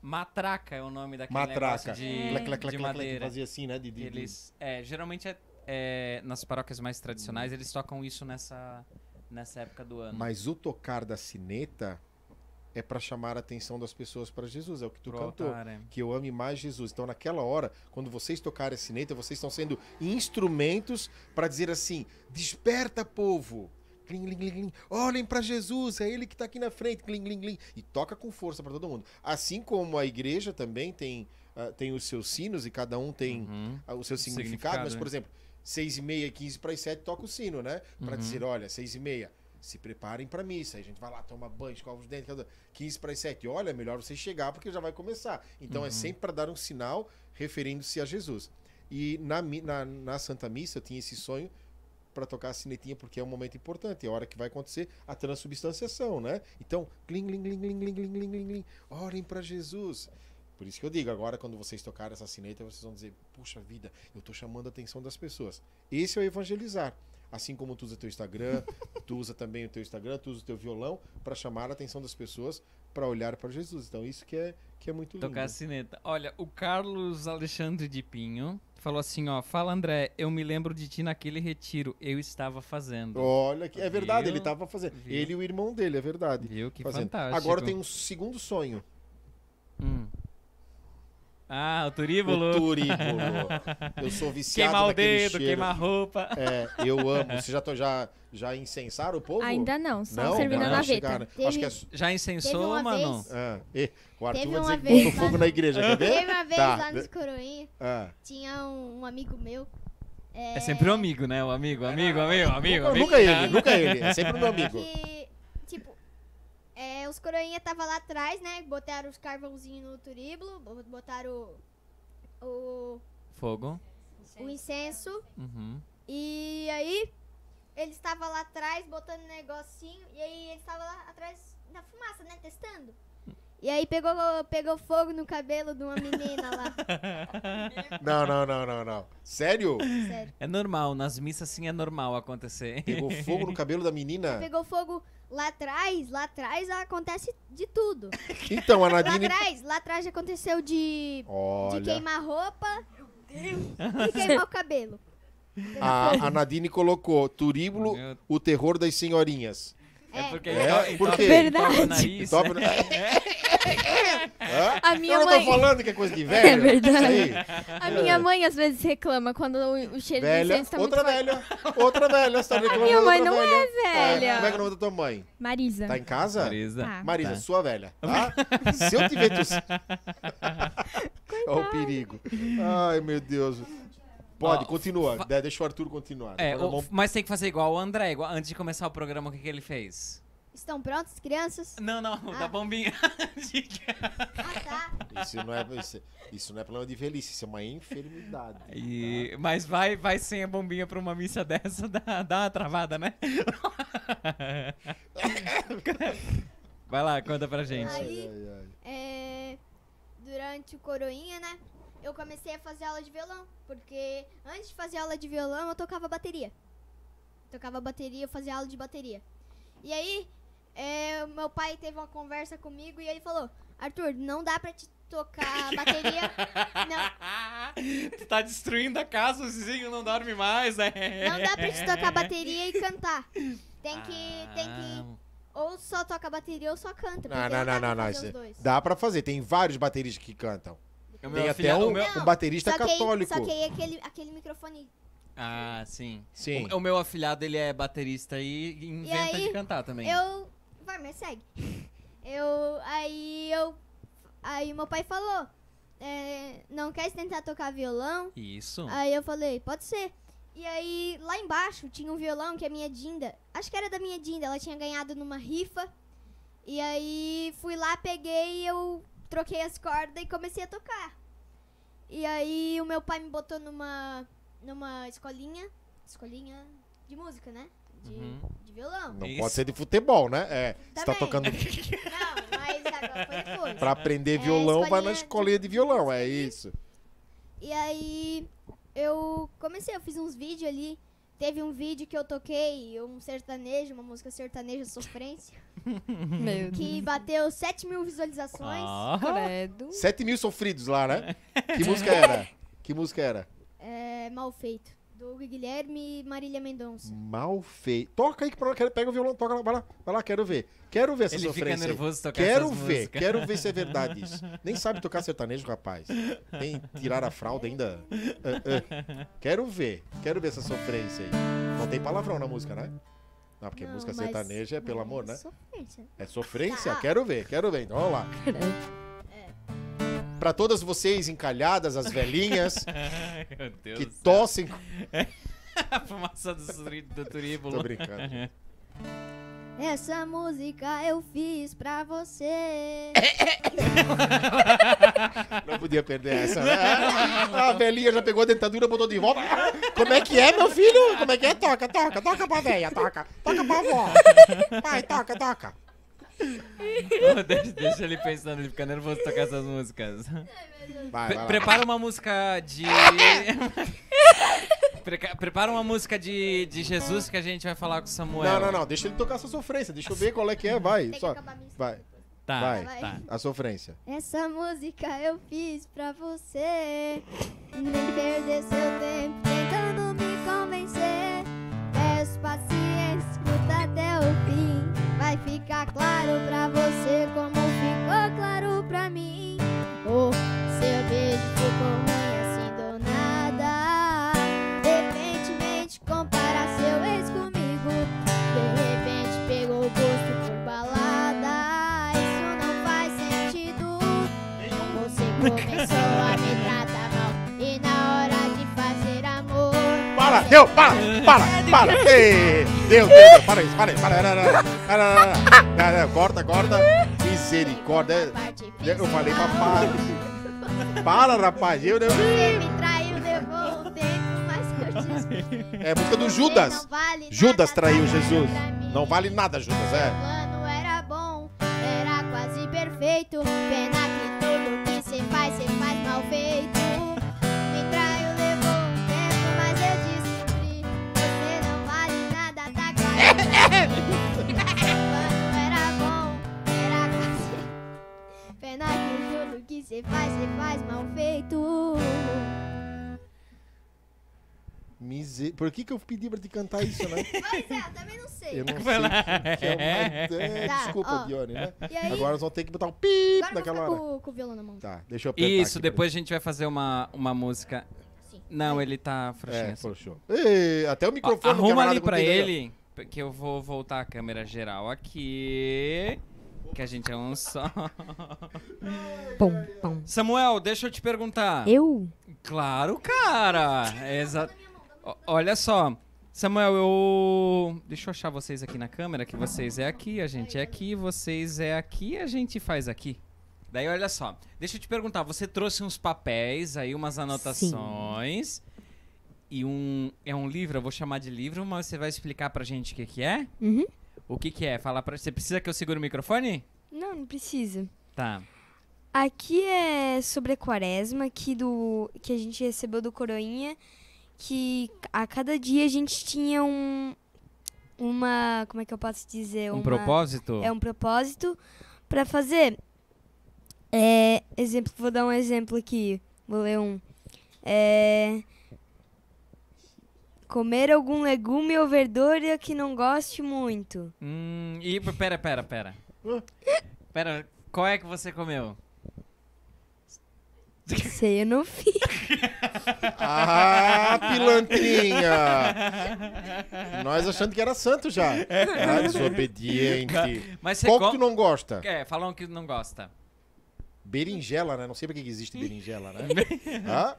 Matraca é o nome daquele Matraca. negócio de, é. de, de madeira. fazia assim, né? De, de, eles, é, geralmente é, é, nas paróquias mais tradicionais, eles tocam isso nessa, nessa época do ano. Mas o tocar da sineta é para chamar a atenção das pessoas para Jesus, é o que tu Pro cantou, altar, é. que eu ame mais Jesus. Então, naquela hora, quando vocês tocarem a sineta, vocês estão sendo instrumentos para dizer assim: desperta, povo! Olhem para Jesus, é ele que está aqui na frente, e toca com força para todo mundo. Assim como a igreja também tem, uh, tem os seus sinos e cada um tem uhum. Ah, o seu significado, significado mas, por é. exemplo, 6 e meia, 15 para as 7 toca o sino, né? Para uhum. dizer, olha, 6 e meia, se preparem para missa. Aí a gente vai lá, toma banho, escova os dentes, 15 para as 7. Olha, melhor você chegar porque já vai começar. Então é uhum. é sempre para dar um sinal referindo-se a Jesus. E na, na, na, Santa Missa eu tinha esse sonho para tocar a sinetinha porque é um momento importante, é a hora que vai acontecer a transubstanciação, né? Então, cling, cling, cling, cling, cling, cling, cling, cling, orem para Jesus. Por isso que eu digo, agora quando vocês tocarem essa sineta, vocês vão dizer, puxa vida, eu estou chamando a atenção das pessoas. Esse é o evangelizar. Assim como tu usa teu Instagram, tu usa também o teu Instagram, tu usa o teu violão para chamar a atenção das pessoas para olhar para Jesus. Então isso que é que é muito lindo. Tocar a sineta. Olha, o Carlos Alexandre de Pinho falou assim, ó, fala André, eu me lembro de ti naquele retiro, eu estava fazendo. Olha, que é verdade, ele estava fazendo. Viu? Ele e o irmão dele, é verdade. Viu que fazendo. fantástico. Agora tem um segundo sonho. Hum. Ah, o turíbulo. O turíbulo. Eu sou viciado Queimar o dedo, cheiro. queimar a roupa. É, eu amo. Vocês já, já, já incensaram o povo? Ainda não, só não, servindo não, na Teve, é... Já incensou, teve mano? Vez, ah, e, o Arthur teve vai dizer que fogo na igreja, quer ver? Teve uma vez tá. lá no Coroinha, ah. tinha um, um amigo meu é... é sempre o um amigo, né? O amigo, amigo, amigo, ah. amigo. Nunca, amigo. nunca é ele, nunca é ele. É sempre o meu amigo. Que os coroinha tava lá atrás, né? Botaram os carvãozinhos no turíbulo, botaram o. o Fogo. O incenso. Uhum. E aí, eles estavam lá atrás botando um negocinho. E aí, eles estavam lá atrás na fumaça, né? Testando. E aí pegou, pegou fogo no cabelo de uma menina lá. Não, não, não, não, não. Sério? Sério. É normal, nas missas sim é normal acontecer. Pegou fogo no cabelo da menina? Pegou fogo lá atrás, lá atrás acontece de tudo. Então, a Nadine... Lá atrás, lá atrás aconteceu de, de queimar roupa e queimar o cabelo. A, a Nadine colocou Turíbulo, o terror das senhorinhas. É, é porque é, ele, né? é, ele, nariz. A minha eu mãe... não tô falando que é coisa de é velho. É verdade. A minha mãe às vezes reclama quando o, o cheiro velha, de está muito Outra velha. Outra velha. Você tá A minha mãe não é velha. é velha. como é que é o nome da tua mãe? Marisa. Tá em casa? Marisa. Tá. Marisa, tá. sua velha. Tá? Se eu tiver tossindo. Olha o perigo. Ai, meu Deus. Pode, oh, continua. Deixa o Arthur continuar. É, o... Vamos... Mas tem que fazer igual o André. Antes de começar o programa, o que, que ele fez? Estão prontos, crianças? Não, não, ah. da tá bombinha. ah, tá. Isso não, é, isso, isso, não é problema de velhice, isso é uma enfermidade. E, tá? Mas vai, vai sem a bombinha pra uma missa dessa, dá, dá uma travada, né? vai lá, conta pra gente. Aí, é, durante o coroinha, né? Eu comecei a fazer aula de violão, porque antes de fazer aula de violão, eu tocava bateria. Tocava bateria, eu fazia aula de bateria. E aí, é, meu pai teve uma conversa comigo e ele falou: Arthur, não dá pra te tocar a bateria. não. Tu tá destruindo a casa, o vizinho não dorme mais. né? Não dá pra te tocar a bateria e cantar. Tem que. Ah. Tem que ah. ou só toca a bateria ou só canta. Não, não, não, não, não. Dá pra fazer. Tem vários bateristas que cantam. Tem até um, um baterista católico. Só que aí aquele, aquele microfone ah, sim. Sim. O, o, meu afilhado, ele é baterista e inventa e aí, de cantar também. Eu vai, mas segue. Eu, aí eu, aí meu pai falou, é, não quer tentar tocar violão? Isso. Aí eu falei, pode ser. E aí, lá embaixo, tinha um violão que a é minha Dinda, acho que era da minha Dinda, ela tinha ganhado numa rifa. E aí, fui lá, peguei, eu troquei as cordas e comecei a tocar. E aí, o meu pai me botou numa, numa escolinha, escolinha de música, né? De, uhum de violão. Não Isso. pode ser de futebol, né? É, você tá tocando. Não, mas agora foi Pra aprender é, violão, vai na escolinha de violão, é isso. E aí, eu comecei, eu fiz uns vídeos ali. Teve um vídeo que eu toquei um sertanejo, uma música sertaneja sofrência. Meu que bateu 7 mil visualizações. Ah. Credo. 7 mil sofridos lá, né? Que música era? Que música era? É, mal feito do Guilherme e Marília Mendonça. Mal feito. Toca aí que quero pega o violão, toca lá, vai lá, vai lá, quero ver. Quero ver essa Ele sofrência. Fica nervoso tocar quero ver, músicas. quero ver se é verdade isso. Nem sabe tocar sertanejo, rapaz. nem tirar a fralda ainda. Uh, uh. Quero ver, quero ver essa sofrência aí. Não tem palavrão na música, né? Não, porque não, música sertaneja é pelo amor, né? Sofrência. É sofrência? Tá. Quero ver, quero ver. Então, vamos lá. Para todas vocês encalhadas, as velhinhas que tossem. A fumaça do, do turíbulo. Tô brincando. Essa música eu fiz pra você. Não podia perder essa. Né? A velhinha já pegou a dentadura, botou de volta. Como é que é, meu filho? Como é que é? Toca, toca, toca pra velha, toca. Toca pra avó. Vai, toca, toca. Oh, deixa, deixa, ele pensando, ele fica nervoso tocar essas músicas. Vai, vai prepara uma música de. prepara uma música de, de Jesus que a gente vai falar com o Samuel. Não, não, não, deixa ele tocar essa sofrência, deixa eu ver qual é que é, vai. Só. Vai. Tá, vai, vai. Tá. A sofrência. Essa música eu fiz pra você. Nem perder seu tempo tentando me convencer. Peço paciência vai ficar claro pra você como ficou claro pra mim. O seu beijo ficou ruim assim do nada. repente comparar seu ex comigo. De repente pegou o gosto por balada. Isso não faz sentido. Você começou a me tratar mal e na hora de fazer amor. Para, deu, para, para, para. Ei. Deus, Deus, para isso, para isso, para, para, para, para, corta, corta, misericórdia. É, eu falei pra para. Para, rapaz, eu... eu... Você me É música do Judas. Vale Judas traiu Jesus. Não vale nada, Judas, é. O plano era bom, era quase perfeito. Você faz, você faz mal feito. Miser... Por que, que eu pedi pra te cantar isso, né? Pois é, eu também não sei. Eu não sei. Que, que é uma... é, tá, desculpa, ó, Dione, né? Aí, Agora nós vamos ter que botar um pip daquela hora. Com, com o violão na mão. Tá, deixa eu apertar Isso, aqui, depois a gente vai fazer uma, uma música. Sim. Não, ele tá frouxinho. É, assim. Ei, até o microfone. Ó, arruma ali pra ele, que eu vou voltar a câmera geral aqui. Que a gente é um só. Pum, pum. Samuel, deixa eu te perguntar. Eu? Claro, cara. É exa... olha só. Samuel, eu. Deixa eu achar vocês aqui na câmera, que vocês é aqui, a gente é aqui, vocês é aqui, a gente faz aqui. Daí, olha só. Deixa eu te perguntar, você trouxe uns papéis aí, umas anotações. Sim. E um. É um livro, eu vou chamar de livro, mas você vai explicar pra gente o que, que é? Uhum. O que, que é? Fala pra você. Precisa que eu segure o microfone? Não, não precisa. Tá. Aqui é sobre a quaresma que do, que a gente recebeu do Coroinha, que a cada dia a gente tinha um. Uma. Como é que eu posso dizer? Um uma, propósito? É um propósito para fazer. É, exemplo, vou dar um exemplo aqui. Vou ler um. É, Comer algum legume ou verdura que não goste muito. Hum, e pera, pera, pera. Pera, qual é que você comeu? Sei, eu não fiz. ah, pilantrinha! Nós achando que era santo já. É. Ah, desobediente. Mas você Qual que tu não gosta? É, falam que não gosta. Berinjela, né? Não sei pra que existe berinjela, né?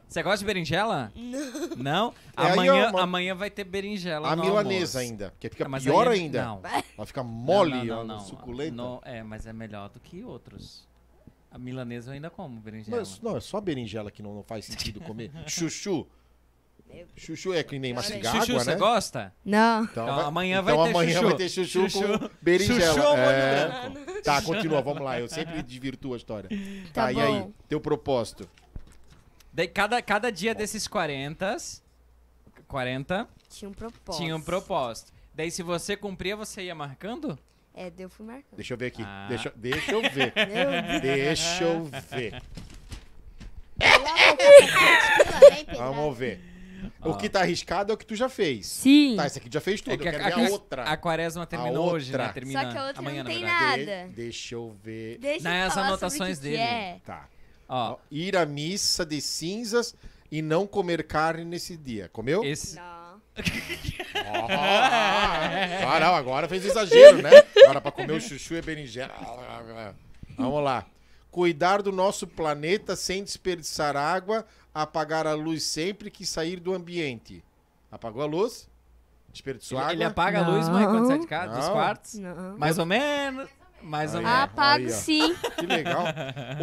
Você gosta de berinjela? Não. Não? É, amanhã, amanhã vai ter berinjela. A milanesa almoço. ainda, que fica ah, pior aí, ainda. Não. Ela fica mole, não, não, não, suculenta. é, mas é melhor do que outros. A milanesa eu ainda como, berinjela. Mas, não, é só berinjela que não, não faz sentido comer. Chuchu. Chuchu é que nem mastiga água, chuchu, né? você gosta? Não. Então, então amanhã então vai ter chuchu. vai ter chuchu, chuchu. com berinjela. Chuchu, é. é. Tá, continua, vamos lá. Eu sempre desvirtuo a história. Tá, tá e aí? Teu propósito? Daí, cada, cada dia desses 40, 40... Tinha um propósito. Tinha um propósito. Daí se você cumpria, você ia marcando? É, eu fui marcando. Deixa eu ver aqui. Ah. Deixa, deixa eu ver. deixa eu ver. Tá né, vamos ver. O ah. que tá arriscado é o que tu já fez. Sim. Tá, esse aqui já fez é tudo. É que eu quero a, ver a outra. A quaresma terminou a hoje, né? Termina Só que a outra amanhã, não tem nada. De, deixa eu ver. Deixa Nas eu é anotações que dele. Que é. Tá. Ó. Ir à missa de cinzas e não comer carne nesse dia. Comeu? Esse... Não. Oh, ah, agora fez exagero, né? Agora pra comer o chuchu e é berinjela. Vamos lá. Cuidar do nosso planeta sem desperdiçar água apagar a luz sempre que sair do ambiente. Apagou a luz? Desperdiçou ele, água? Ele apaga não. a luz, mãe, é quando sai de casa, dos quartos? Não. Mais ou menos. Mais ou menos. Apago sim. Que legal.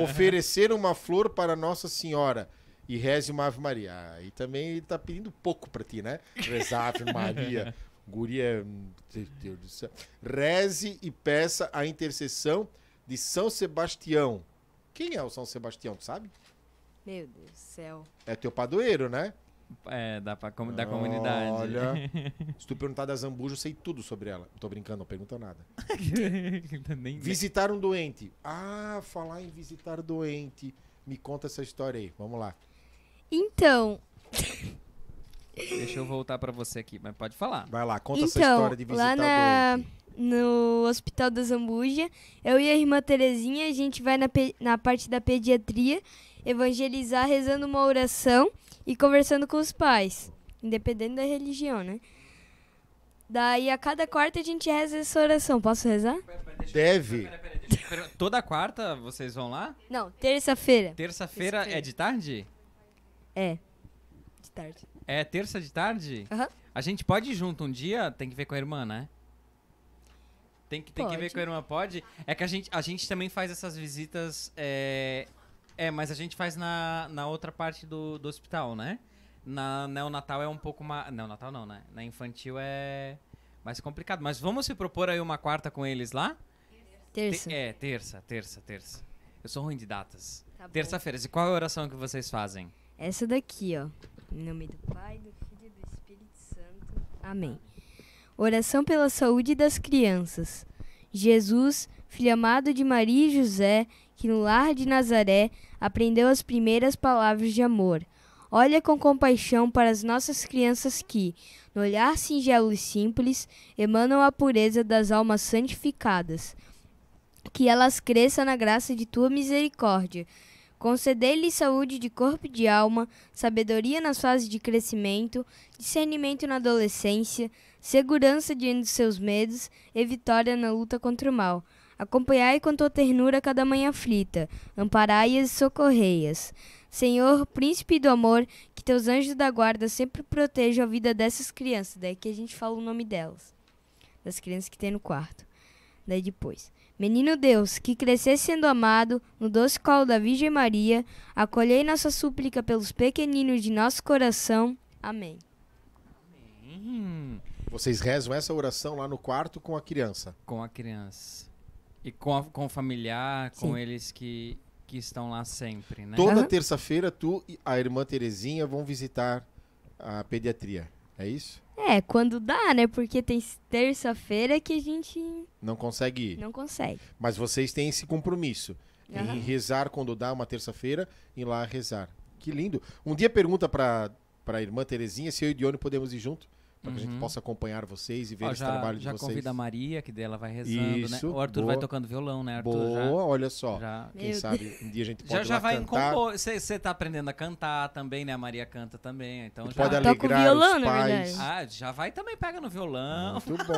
Oferecer uma flor para Nossa Senhora e reze uma Ave Maria. Aí ah, também ele tá pedindo pouco para ti, né? Rezar Ave Maria. Guria, meu Deus do céu. Reze e peça a intercessão de São Sebastião. Quem é o São Sebastião, tu sabe? Meu Deus do céu. É teu padoeiro, né? É, da, com, da comunidade. Olha. Se tu perguntar da Zambuja, eu sei tudo sobre ela. Tô brincando, não pergunta nada. Nem visitar um doente. Ah, falar em visitar doente. Me conta essa história aí. Vamos lá. Então. Deixa eu voltar para você aqui, mas pode falar. Vai lá, conta então, essa história de visitar lá na, doente. No Hospital da Zambuja, eu e a irmã Terezinha, a gente vai na, na parte da pediatria evangelizar rezando uma oração e conversando com os pais, independente da religião, né? Daí a cada quarta a gente reza essa oração. Posso rezar? Deve. Toda quarta vocês vão lá? Não, terça-feira. Terça-feira é de tarde? É. De tarde. É terça de tarde? A gente pode ir junto um dia? Tem que ver com a irmã, né? Tem que, tem que ver com a irmã, pode? É que a gente, a gente também faz essas visitas é, é, mas a gente faz na, na outra parte do, do hospital, né? Na neonatal é um pouco mais. Neonatal não, né? Na infantil é mais complicado. Mas vamos se propor aí uma quarta com eles lá? Terça. Te, é, terça, terça, terça. Eu sou ruim de datas. Tá Terça-feira. E qual é a oração que vocês fazem? Essa daqui, ó. Em nome do Pai, do Filho e do Espírito Santo. Amém. Oração pela saúde das crianças. Jesus, filho amado de Maria e José, que no lar de Nazaré aprendeu as primeiras palavras de amor. Olha com compaixão para as nossas crianças que, no olhar singelo e simples, emanam a pureza das almas santificadas. Que elas cresçam na graça de tua misericórdia. Concedei-lhes saúde de corpo e de alma, sabedoria nas fases de crescimento, discernimento na adolescência, segurança diante dos seus medos e vitória na luta contra o mal. Acompanhai com tua ternura cada manhã aflita, amparai-as e socorrei-as. Senhor, príncipe do amor, que teus anjos da guarda sempre protejam a vida dessas crianças. Daí que a gente fala o nome delas, das crianças que tem no quarto. Daí depois. Menino Deus, que crescesse sendo amado no doce colo da Virgem Maria, acolhei nossa súplica pelos pequeninos de nosso coração. Amém. Amém. Vocês rezam essa oração lá no quarto com a criança? Com a criança. E com, a, com o familiar, Sim. com eles que, que estão lá sempre, né? Toda uhum. terça-feira, tu e a irmã Terezinha vão visitar a pediatria, é isso? É, quando dá, né? Porque tem terça-feira que a gente... Não consegue ir. Não consegue. Mas vocês têm esse compromisso uhum. em rezar quando dá uma terça-feira, ir lá rezar. Que lindo. Um dia pergunta para a irmã Terezinha se eu e o Dione podemos ir junto para que uhum. a gente uhum. possa acompanhar vocês e ver Ó, esse já, trabalho de já vocês. Já convida a Maria, que dela vai rezando, né? Isso, né? O Arthur boa. vai tocando violão, né, Arthur? Boa, já, olha só. Já. Quem Meu sabe Deus. um dia a gente pode Já, já vai cantar. compor. Você está aprendendo a cantar também, né? A Maria canta também, então já... Pode alegrar violão, os pais. Ah, já vai também, pega no violão. Muito bom.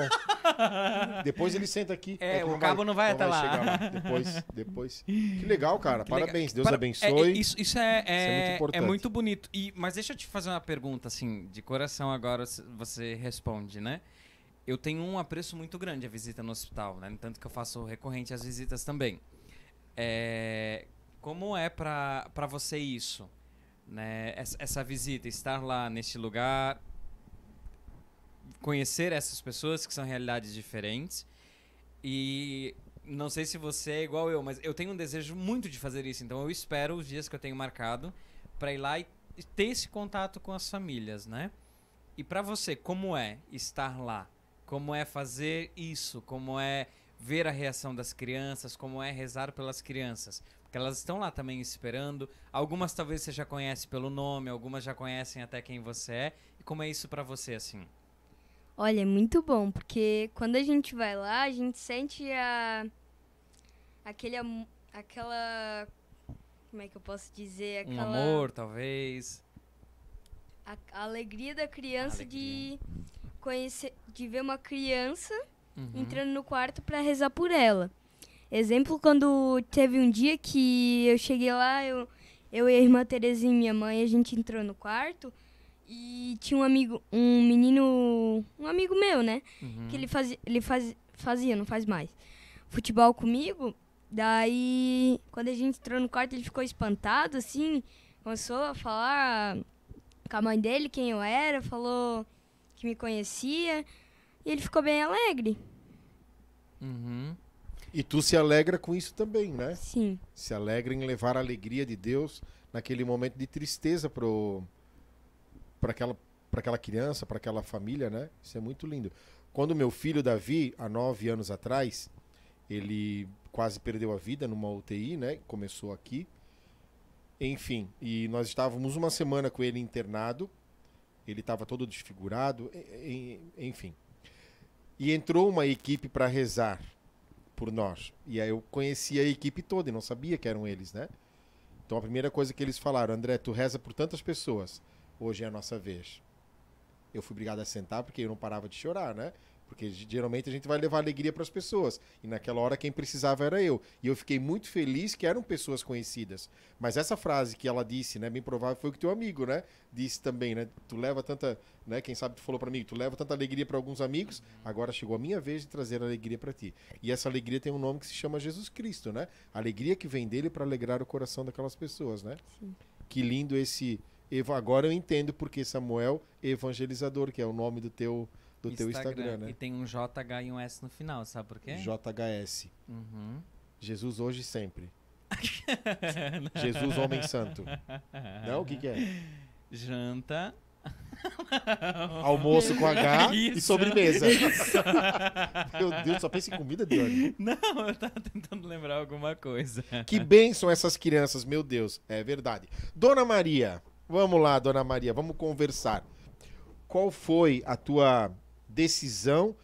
depois ele senta aqui. É, é o cabo vai, não vai até vai lá. lá. Depois, depois. Que legal, cara. Que Parabéns, legal. Deus Para... abençoe. É, é, isso, é, é, isso é muito é, importante. É muito bonito. E, mas deixa eu te fazer uma pergunta, assim, de coração agora. Você você responde, né? Eu tenho um apreço muito grande a visita no hospital, né? Tanto que eu faço recorrente as visitas também. É, como é para você isso? Né? Essa, essa visita, estar lá neste lugar, conhecer essas pessoas que são realidades diferentes. E não sei se você é igual eu, mas eu tenho um desejo muito de fazer isso. Então eu espero os dias que eu tenho marcado para ir lá e ter esse contato com as famílias, né? E para você, como é estar lá? Como é fazer isso? Como é ver a reação das crianças? Como é rezar pelas crianças? Porque elas estão lá também esperando. Algumas talvez você já conhece pelo nome, algumas já conhecem até quem você é. E como é isso para você assim? Olha, é muito bom, porque quando a gente vai lá, a gente sente a aquele aquela como é que eu posso dizer, aquela um amor, talvez a, alegria da criança alegria. de conhecer, de ver uma criança uhum. entrando no quarto para rezar por ela. Exemplo, quando teve um dia que eu cheguei lá, eu, eu e a irmã Terezinha e minha mãe, a gente entrou no quarto e tinha um amigo, um menino, um amigo meu, né? Uhum. Que ele fazia, ele faz, fazia, não faz mais, futebol comigo. Daí, quando a gente entrou no quarto, ele ficou espantado, assim, começou a falar com a mãe dele quem eu era, falou que me conhecia e ele ficou bem alegre. Uhum. E tu se alegra com isso também, né? Sim. Se alegra em levar a alegria de Deus naquele momento de tristeza pro para aquela para aquela criança, para aquela família, né? Isso é muito lindo. Quando meu filho Davi, há nove anos atrás, ele quase perdeu a vida numa UTI, né? Começou aqui. Enfim, e nós estávamos uma semana com ele internado. Ele estava todo desfigurado, enfim. E entrou uma equipe para rezar por nós. E aí eu conhecia a equipe toda e não sabia que eram eles, né? Então a primeira coisa que eles falaram, André, tu reza por tantas pessoas. Hoje é a nossa vez. Eu fui obrigado a sentar porque eu não parava de chorar, né? Porque geralmente a gente vai levar alegria para as pessoas. E naquela hora quem precisava era eu. E eu fiquei muito feliz que eram pessoas conhecidas. Mas essa frase que ela disse, né, bem provável foi o que teu amigo, né, disse também, né? Tu leva tanta, né, quem sabe tu falou para mim, tu leva tanta alegria para alguns amigos, agora chegou a minha vez de trazer alegria para ti. E essa alegria tem um nome que se chama Jesus Cristo, né? alegria que vem dele para alegrar o coração daquelas pessoas, né? Sim. Que lindo esse Agora eu entendo porque Samuel Evangelizador, que é o nome do teu do Instagram, teu Instagram, né? E tem um JH e um S no final, sabe por quê? JHS. Uhum. Jesus hoje e sempre. Jesus homem santo. Não, o que que é? Janta. Almoço com H isso, e sobremesa. Meu Deus, só pensa em comida, Dione. Não, eu tava tentando lembrar alguma coisa. Que bênção essas crianças, meu Deus. É verdade. Dona Maria, vamos lá, Dona Maria, vamos conversar. Qual foi a tua decisão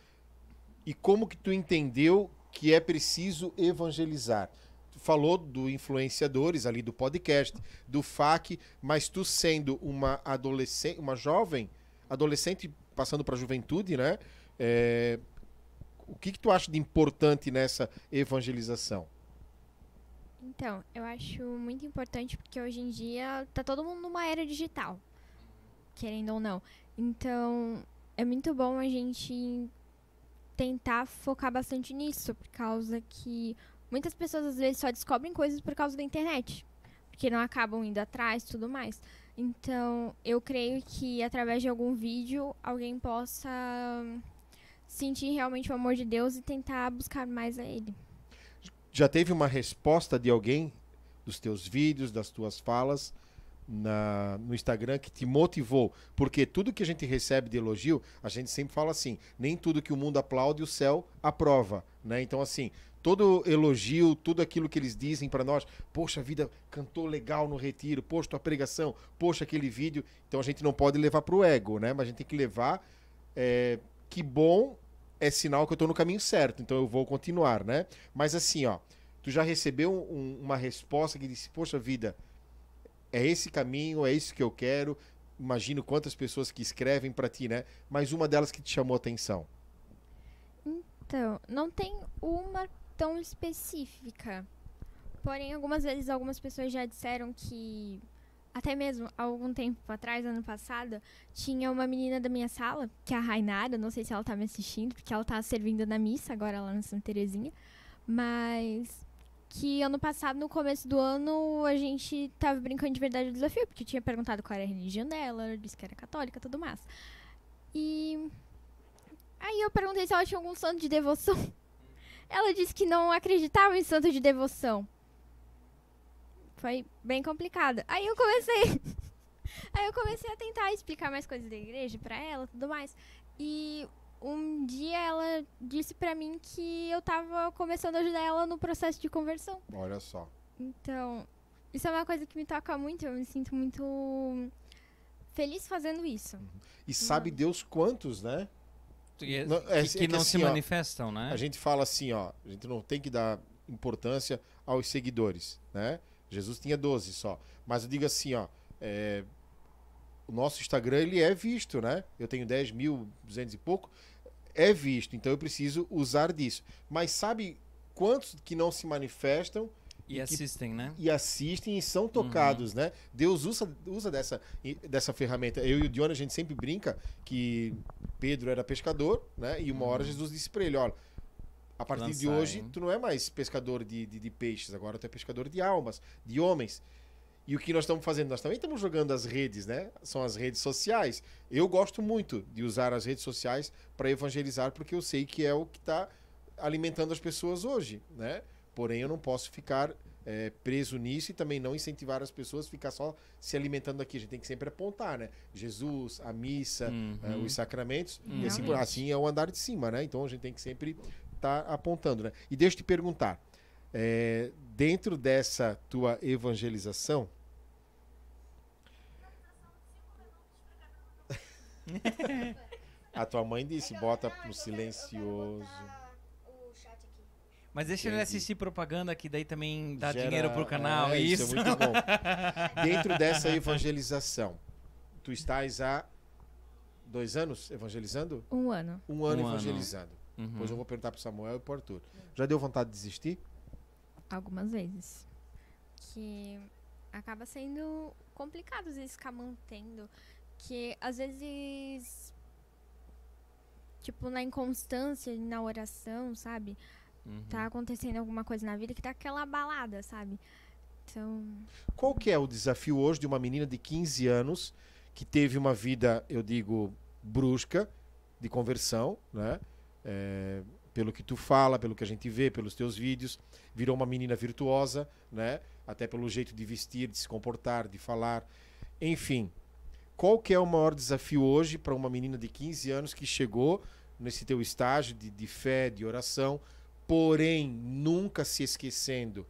e como que tu entendeu que é preciso evangelizar? Tu falou do influenciadores ali do podcast, do FAC, mas tu sendo uma adolescente, uma jovem, adolescente passando para a juventude, né? É... o que que tu acha de importante nessa evangelização? Então, eu acho muito importante porque hoje em dia tá todo mundo numa era digital, querendo ou não. Então, é muito bom a gente tentar focar bastante nisso, por causa que muitas pessoas às vezes só descobrem coisas por causa da internet, porque não acabam indo atrás tudo mais. Então, eu creio que através de algum vídeo alguém possa sentir realmente o amor de Deus e tentar buscar mais a Ele. Já teve uma resposta de alguém dos teus vídeos, das tuas falas? na, no Instagram que te motivou? Porque tudo que a gente recebe de elogio, a gente sempre fala assim: nem tudo que o mundo aplaude, o céu aprova. Né? Então, assim, todo elogio, tudo aquilo que eles dizem para nós, poxa vida, cantou legal no retiro, poxa, tua pregação, poxa, aquele vídeo. Então a gente não pode levar pro ego, né? Mas a gente tem que levar. É, que bom é sinal que eu estou no caminho certo, então eu vou continuar, né? Mas assim, ó, tu já recebeu um, uma resposta que disse, poxa vida, é esse caminho, é isso que eu quero. Imagino quantas pessoas que escrevem para ti, né? Mas uma delas que te chamou atenção. Então, não tem uma tão específica. Porém, algumas vezes algumas pessoas já disseram que até mesmo algum tempo atrás, ano passado, tinha uma menina da minha sala, que é a Rainara, não sei se ela tá me assistindo, porque ela tá servindo na missa agora lá na Santa Terezinha, mas que ano passado, no começo do ano, a gente tava brincando de verdade do desafio, porque eu tinha perguntado qual era a religião dela, ela disse que era católica, tudo mais. E aí eu perguntei se ela tinha algum santo de devoção. Ela disse que não acreditava em santo de devoção. Foi bem complicado. Aí eu comecei Aí eu comecei a tentar explicar mais coisas da igreja para ela, tudo mais. E um dia ela disse para mim que eu tava começando a ajudar ela no processo de conversão. Olha só. Então, isso é uma coisa que me toca muito, eu me sinto muito feliz fazendo isso. E sabe uhum. Deus quantos, né? não, é, que, assim, é que, não assim, se manifestam, né? A gente fala assim, ó, a gente não tem que dar importância aos seguidores, né? Jesus tinha 12 só. Mas eu digo assim, ó, é, o nosso Instagram ele é visto, né? Eu tenho 10 mil, 200 e pouco, é visto, então eu preciso usar disso. Mas sabe quantos que não se manifestam? E, e assistem, que, né? E assistem e são tocados, uhum. né? Deus usa, usa dessa, dessa ferramenta. Eu e o Dione, a gente sempre brinca que Pedro era pescador, né? E uma hora uhum. Jesus disse para ele, olha, a partir Lançar, de hoje, hein? tu não é mais pescador de, de, de peixes, agora tu é pescador de almas, de homens. E o que nós estamos fazendo? Nós também estamos jogando as redes, né? São as redes sociais. Eu gosto muito de usar as redes sociais para evangelizar, porque eu sei que é o que está alimentando as pessoas hoje, né? Porém, eu não posso ficar é, preso nisso e também não incentivar as pessoas a ficar só se alimentando aqui. A gente tem que sempre apontar, né? Jesus, a missa, é, uhum. os sacramentos. Uhum. E assim, por, assim é o andar de cima, né? Então a gente tem que sempre estar tá apontando, né? E deixa eu te perguntar. É, dentro dessa tua evangelização, A tua mãe disse, bota pro silencioso. Mas deixa Entendi. ele assistir propaganda que daí também dá Gera... dinheiro pro canal. É, isso. É isso é muito bom. Dentro dessa evangelização, tu estás há dois anos evangelizando? Um ano. Um ano um evangelizando. Ano. Uhum. Depois eu vou perguntar pro Samuel e pro Arthur. Já deu vontade de desistir? Algumas vezes. Que acaba sendo complicado às ficar mantendo que às vezes tipo na inconstância na oração, sabe? Uhum. Tá acontecendo alguma coisa na vida que tá aquela balada, sabe? Então, qual que é o desafio hoje de uma menina de 15 anos que teve uma vida, eu digo, brusca de conversão, né? É, pelo que tu fala, pelo que a gente vê, pelos teus vídeos, virou uma menina virtuosa, né? Até pelo jeito de vestir, de se comportar, de falar, enfim qual que é o maior desafio hoje para uma menina de 15 anos que chegou nesse teu estágio de, de fé, de oração, porém nunca se esquecendo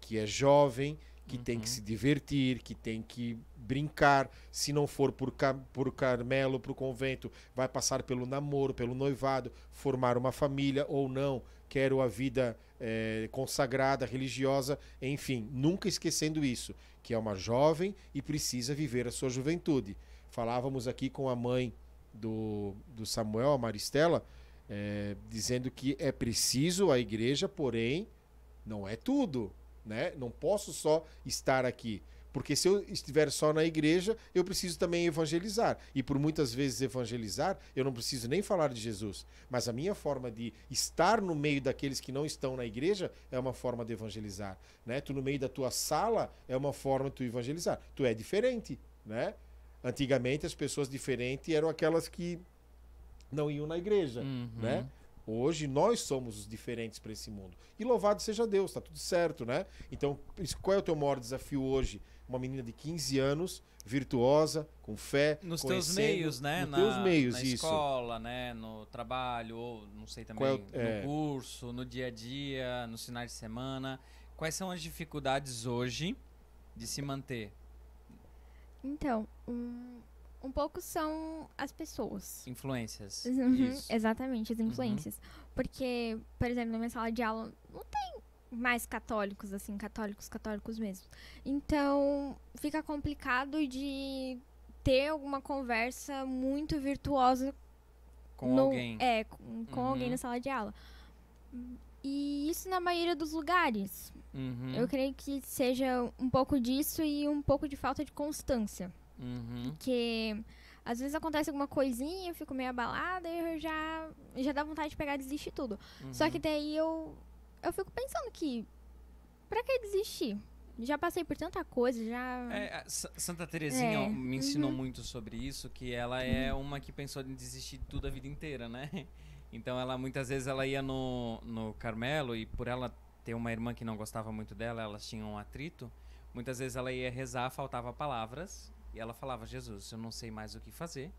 que é jovem, que uhum. tem que uhum. se divertir, que tem que brincar. Se não for por, Car por Carmelo, para o convento, vai passar pelo namoro, pelo noivado, formar uma família ou não. Quero a vida é, consagrada, religiosa, enfim, nunca esquecendo isso, que é uma jovem e precisa viver a sua juventude. Falávamos aqui com a mãe do, do Samuel, a Maristela, é, dizendo que é preciso a igreja, porém, não é tudo. Né? Não posso só estar aqui. Porque se eu estiver só na igreja, eu preciso também evangelizar. E por muitas vezes evangelizar, eu não preciso nem falar de Jesus. Mas a minha forma de estar no meio daqueles que não estão na igreja é uma forma de evangelizar. Né? Tu no meio da tua sala é uma forma de tu evangelizar. Tu é diferente, né? Antigamente as pessoas diferentes eram aquelas que não iam na igreja, uhum. né? Hoje nós somos os diferentes para esse mundo. E louvado seja Deus, tá tudo certo, né? Então, qual é o teu maior desafio hoje? Uma menina de 15 anos, virtuosa, com fé, nos teus meios, né? Nos na, teus meios, na isso. escola, né? No trabalho, ou não sei também, é no é... curso, no dia a dia, nos finais de semana. Quais são as dificuldades hoje de se manter então, um, um pouco são as pessoas. Influências. Uhum, exatamente, as uhum. influências. Uhum. Porque, por exemplo, na minha sala de aula não tem mais católicos, assim, católicos, católicos mesmo. Então, fica complicado de ter alguma conversa muito virtuosa com no, alguém. É, com, com uhum. alguém na sala de aula. E isso na maioria dos lugares. Uhum. Eu creio que seja um pouco disso e um pouco de falta de constância. Uhum. Porque às vezes acontece alguma coisinha, eu fico meio abalada e eu já, já dá vontade de pegar e desistir tudo. Uhum. Só que daí eu, eu fico pensando que pra que desistir? Já passei por tanta coisa, já. É, Santa Terezinha é. me ensinou uhum. muito sobre isso, que ela é uhum. uma que pensou em desistir de tudo a vida inteira, né? Então ela muitas vezes ela ia no, no Carmelo e por ela ter uma irmã que não gostava muito dela, elas tinham um atrito. Muitas vezes ela ia rezar, faltava palavras e ela falava: "Jesus, eu não sei mais o que fazer.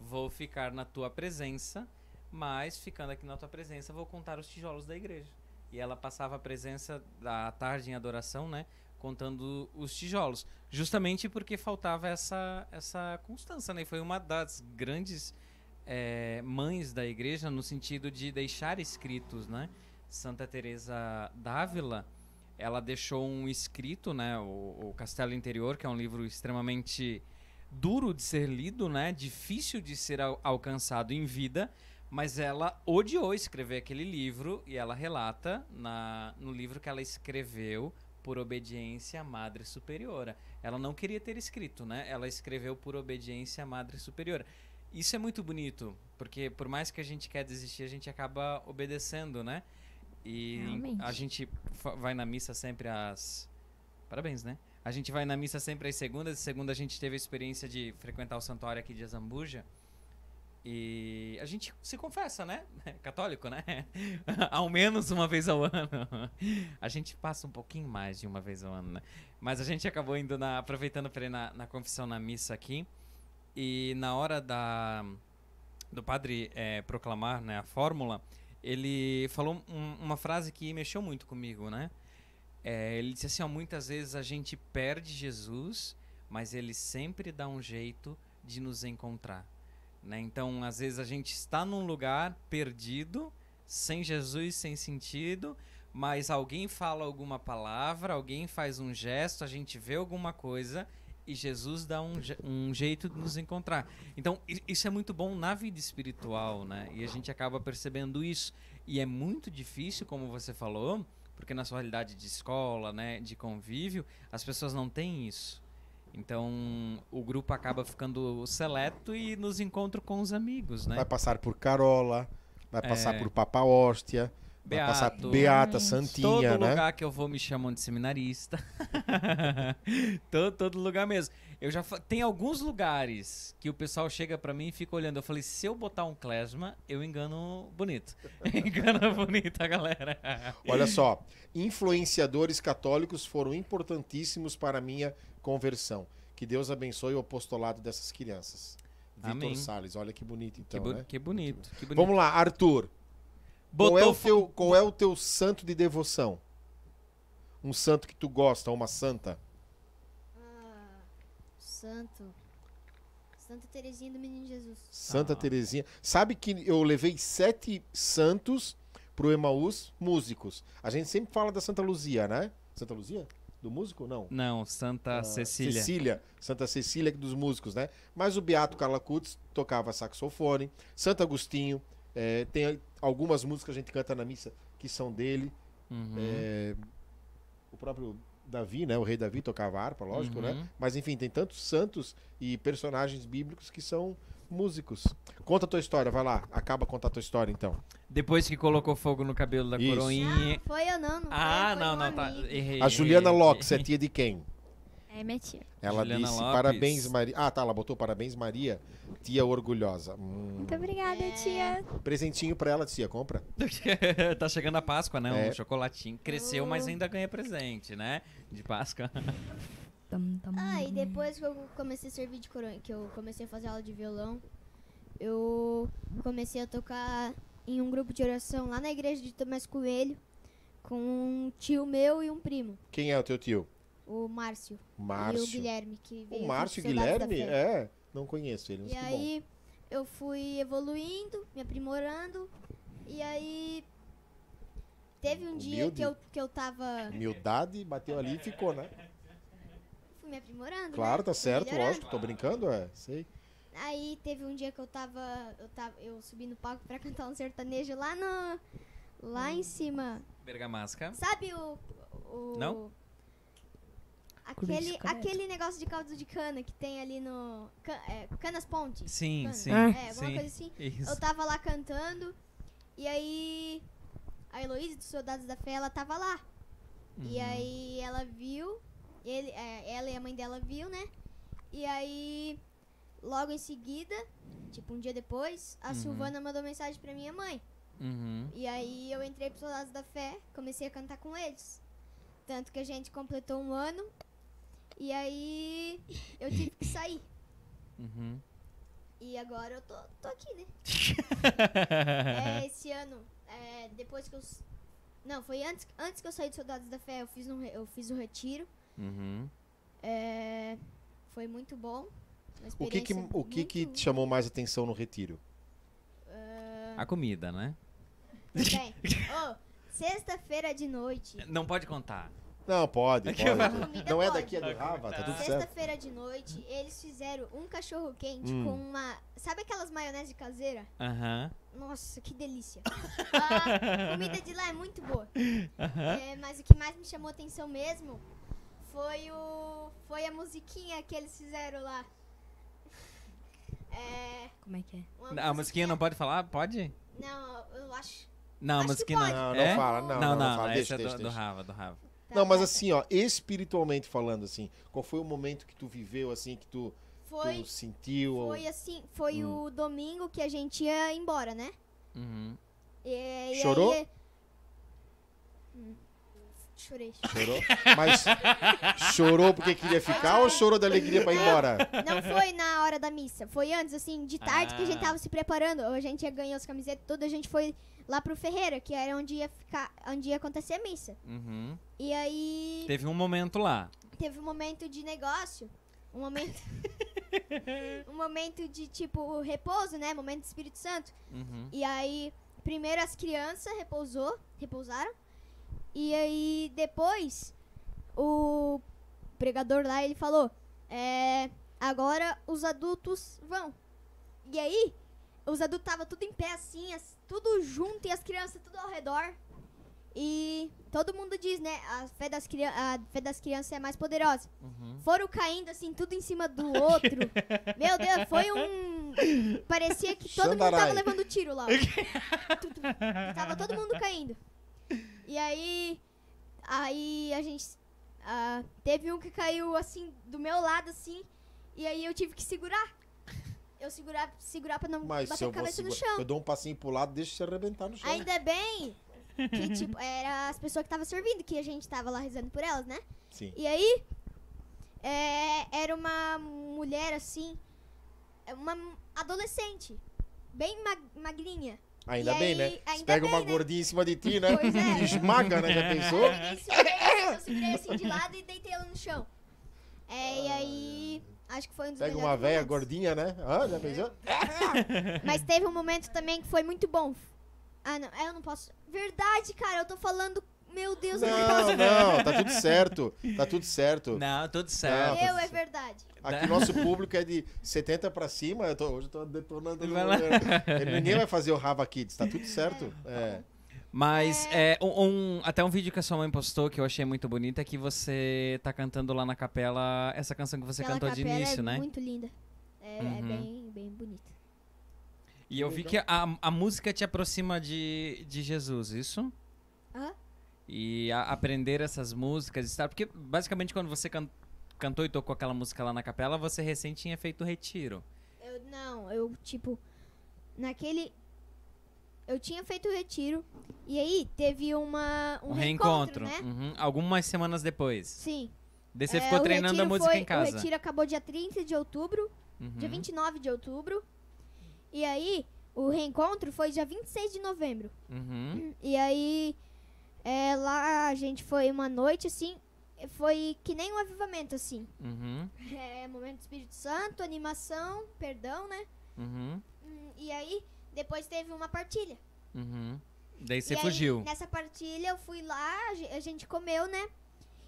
Vou ficar na tua presença, mas ficando aqui na tua presença, vou contar os tijolos da igreja." E ela passava a presença da tarde em adoração, né? contando os tijolos, justamente porque faltava essa essa constância, né? Foi uma das grandes é, mães da igreja no sentido de deixar escritos, né? Santa Teresa d'Ávila, ela deixou um escrito, né? O, o Castelo Interior, que é um livro extremamente duro de ser lido, né? Difícil de ser al alcançado em vida, mas ela odiou escrever aquele livro e ela relata na, no livro que ela escreveu por obediência à Madre Superiora. Ela não queria ter escrito, né? Ela escreveu por obediência à Madre Superiora. Isso é muito bonito, porque por mais que a gente quer desistir, a gente acaba obedecendo, né? E Realmente. a gente vai na missa sempre às. Parabéns, né? A gente vai na missa sempre às segundas, e segunda a gente teve a experiência de frequentar o santuário aqui de Azambuja. E a gente se confessa, né? Católico, né? ao menos uma vez ao ano. A gente passa um pouquinho mais de uma vez ao ano, né? Mas a gente acabou indo na. aproveitando para ir na, na confissão na missa aqui. E na hora da, do padre é, proclamar né, a fórmula, ele falou um, uma frase que mexeu muito comigo, né? É, ele disse assim: ó, muitas vezes a gente perde Jesus, mas ele sempre dá um jeito de nos encontrar. Né? Então, às vezes a gente está num lugar perdido, sem Jesus, sem sentido, mas alguém fala alguma palavra, alguém faz um gesto, a gente vê alguma coisa e Jesus dá um, um jeito de nos encontrar. Então, isso é muito bom na vida espiritual, né? E a gente acaba percebendo isso. E é muito difícil, como você falou, porque na sua realidade de escola, né, de convívio, as pessoas não têm isso. Então, o grupo acaba ficando seleto e nos encontro com os amigos, né? Vai passar por Carola, vai é... passar por Papa Hóstia, Beato, passar Beata, hum, Santinha, todo né? Todo lugar que eu vou me chamam de seminarista. todo, todo lugar mesmo. Eu já tem alguns lugares que o pessoal chega para mim e fica olhando. Eu falei, se eu botar um klezma, eu engano bonito. engano bonito a galera. Olha só, influenciadores católicos foram importantíssimos para a minha conversão. Que Deus abençoe o apostolado dessas crianças. Vitor Salles, olha que bonito então, que, bo né? que, bonito, que bonito. Vamos lá, Arthur. Botou... Qual, é o teu, qual é o teu santo de devoção? Um santo que tu gosta, uma santa? Ah, santo. Santa Terezinha do Menino Jesus. Santa ah. Terezinha. Sabe que eu levei sete santos pro Emaús músicos. A gente sempre fala da Santa Luzia, né? Santa Luzia? Do músico? Não. Não, Santa ah, Cecília. Cecília. Santa Cecília dos músicos, né? Mas o Beato Carla Cuts tocava saxofone. Santo Agostinho, é, tem algumas músicas que a gente canta na missa que são dele. Uhum. É, o próprio Davi, né? O rei Davi tocava harpa, lógico, né? uhum. né? Mas enfim, tem tantos santos e personagens bíblicos que são músicos. Conta a tua história, vai lá. Acaba contar a tua história, então. Depois que colocou fogo no cabelo da Isso. coroinha... foi eu não, não foi, Ah, foi ah, não, não, tá. amigo. tá. Errei, a Juliana Locks é tia de quem? É minha tia. Ela Juliana disse Lopes. parabéns, Maria. Ah, tá, ela botou parabéns, Maria, tia orgulhosa. Hum. Muito obrigada, é. tia. Presentinho pra ela, tia, compra. tá chegando a Páscoa, né? É. Um chocolatinho. Cresceu, mas uhum. ainda ganha presente, né? De Páscoa. Tum, tum. Ah, e depois que eu comecei a servir de coroa, que eu comecei a fazer aula de violão, eu comecei a tocar em um grupo de oração lá na igreja de Tomás Coelho, com um tio meu e um primo. Quem é o teu tio? O Márcio. Márcio. E o Guilherme, que veio O Márcio Guilherme? É, não conheço ele. e aí bom. eu fui evoluindo, me aprimorando. E aí teve um Humilde. dia que eu, que eu tava. Humildade, bateu ali e ficou, né? Fui me aprimorando. Né? Claro, né? tá certo, lógico, tô brincando, é, sei. Aí teve um dia que eu tava. Eu, tava, eu subi no palco pra cantar um sertanejo lá no. Lá hum. em cima. Bergamasca. Sabe o. o Não? Aquele, aquele negócio de caldo de cana que tem ali no. Can, é, Canas Ponte. Sim, cana. sim. É, alguma sim, coisa assim. Isso. Eu tava lá cantando. E aí. A Heloísa dos Soldados da Fé, ela tava lá. Uhum. E aí ela viu. Ele, é, ela e a mãe dela viu, né? E aí. Logo em seguida, tipo um dia depois, a uhum. Silvana mandou mensagem pra minha mãe. Uhum. E aí eu entrei pros Soldados da Fé, comecei a cantar com eles. Tanto que a gente completou um ano e aí eu tive que sair. Uhum. E agora eu tô, tô aqui, né? é, esse ano, é, depois que eu. Não, foi antes, antes que eu saí de Soldados da Fé, eu fiz um, eu fiz um retiro. Uhum. É, foi muito bom. O que que, o que, que te chamou mais atenção no retiro? Uh... A comida, né? Bem, oh, sexta-feira de noite. Não pode contar. Não, pode. pode. Não é daqui, é do tá, Rava, tá, tá tudo certo. Sexta-feira de noite, eles fizeram um cachorro quente Hum. com uma. Sabe aquelas maionese caseira? Aham. Nossa, que delícia. A comida de lá é muito boa. Aham. É, mas o que mais me chamou atenção mesmo foi o. Foi a musiquinha que eles fizeram lá. É. Como é que é? uma A musiquinha não pode falar? Pode? Não, eu acho. Não, a que musiquinha não. Não, não É? fala, não, não, não, não, deixa, essa é do, do Rava, do Rava. Tá, não, mas tá, tá. assim, ó, espiritualmente falando, assim, qual foi o momento que tu viveu, assim, que tu, foi, tu sentiu? Foi ou... assim, foi hum. o domingo que a gente ia embora, né? Uhum. E, e Chorou? Aí... Hum. Chorei. Chorou? Mas chorou porque queria ficar ou chorou da alegria pra ir embora? Não foi na hora da missa. Foi antes, assim, de tarde ah. que a gente ah. tava se preparando. A gente ia ganhar as camisetas, toda A gente foi lá pro Ferreira, que era onde ia ficar, onde ia acontecer a missa. Uhum. E aí. Teve um momento lá. Teve um momento de negócio. Um momento. um momento de tipo repouso, né? Momento do Espírito Santo. Uhum. E aí, primeiro as crianças repousou, repousaram. E aí depois o pregador lá ele falou: é, agora os adultos vão. E aí os adultos tava tudo em pé assim, assim tudo junto e as crianças tudo ao redor. E todo mundo diz, né? A fé das, cri a fé das crianças é mais poderosa. Uhum. Foram caindo, assim, tudo em cima do outro. Meu Deus, foi um. Parecia que todo Xandarai. mundo tava levando tiro lá. tava todo mundo caindo. E aí. Aí a gente. Uh, teve um que caiu, assim, do meu lado, assim. E aí eu tive que segurar eu segurar, segurar pra não Mas bater a cabeça no chão. Eu dou um passinho pro lado, deixa você arrebentar no chão. Ainda bem que, tipo, era as pessoas que estavam servindo, que a gente tava lá rezando por elas, né? Sim. E aí, é, era uma mulher, assim, é uma adolescente, bem mag magrinha. Ainda e bem, aí, né? Ainda pega bem, uma né? gordinha em cima de ti, né? Pois é. Esmaga, né? Já pensou? Eu segurei, eu assim de lado e deitei ela no chão. É, e aí Acho que foi um dos Pega uma velha gordinha, né? Ah, já é. pensou? Mas teve um momento também que foi muito bom. Ah, não, é, eu não posso. Verdade, cara, eu tô falando. Meu Deus, não, eu não, não, tá tudo certo. Tá tudo certo. Não, tudo certo. Não, tá eu, é verdade. Aqui o nosso público é de 70 pra cima. Eu tô, hoje eu tô detonando. ninguém vai fazer o Rava Kids, tá tudo certo. é. Tá é. Mas é. é, um, um, até um vídeo que a sua mãe postou que eu achei muito bonito é que você tá cantando lá na capela essa canção que você Aquela cantou de é início, é né? Muito linda. É, é uhum. é bem, bem bonita. E eu vi que a, a música te aproxima de, de Jesus, isso? Aham. Uhum. E a, aprender essas músicas estar. Porque basicamente quando você can, cantou e tocou aquela música lá na capela, você recém tinha feito o retiro. Eu não, eu tipo. Naquele eu tinha feito o retiro e aí teve uma, um, um reencontro, reencontro. né? Uhum. Algumas semanas depois. Sim. Daí você é, ficou treinando a música foi, em casa. O retiro acabou dia 30 de outubro, uhum. dia 29 de outubro. E aí, o reencontro foi dia 26 de novembro. Uhum. Hum, e aí, é, lá a gente foi uma noite, assim, foi que nem um avivamento, assim. Uhum. É, momento do Espírito Santo, animação, perdão, né? Uhum. Hum, e aí, depois teve uma partilha. Uhum. Daí você e fugiu. Aí, nessa partilha eu fui lá, a gente comeu, né?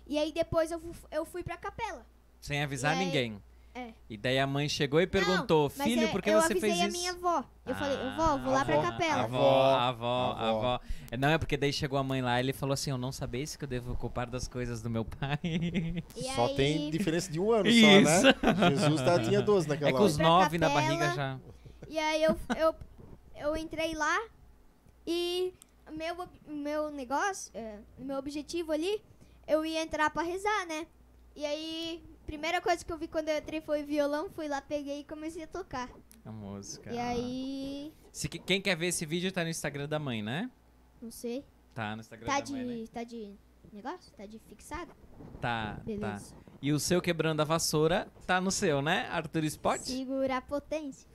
E aí depois eu, eu fui pra capela. Sem avisar ninguém. é. E daí a mãe chegou e perguntou, Não, filho, é, por que você fez isso? Eu avisei a minha avó. Eu ah, falei, vó, vou lá avó, pra capela. Avó, avó, avó. É, não, é porque daí chegou a mãe lá e ele falou assim, eu não sabia isso que eu devo culpar das coisas do meu pai. E só aí... tem diferença de um ano isso. só, né? Jesus tá, tinha 12 naquela é hora. É com os nove capela, na barriga já. E aí eu, eu eu entrei lá e meu, meu negócio, é, meu objetivo ali, eu ia entrar pra rezar, né? E aí, primeira coisa que eu vi quando eu entrei foi violão, fui lá, peguei e comecei a tocar. A música. E aí. Se, quem quer ver esse vídeo tá no Instagram da mãe, né? Não sei. Tá no Instagram tá da de, mãe. Né? Tá de negócio? Tá de fixado? Tá, tá. Beleza. tá. E o seu quebrando a vassoura tá no seu, né, Arthur Spot? Segura a potência.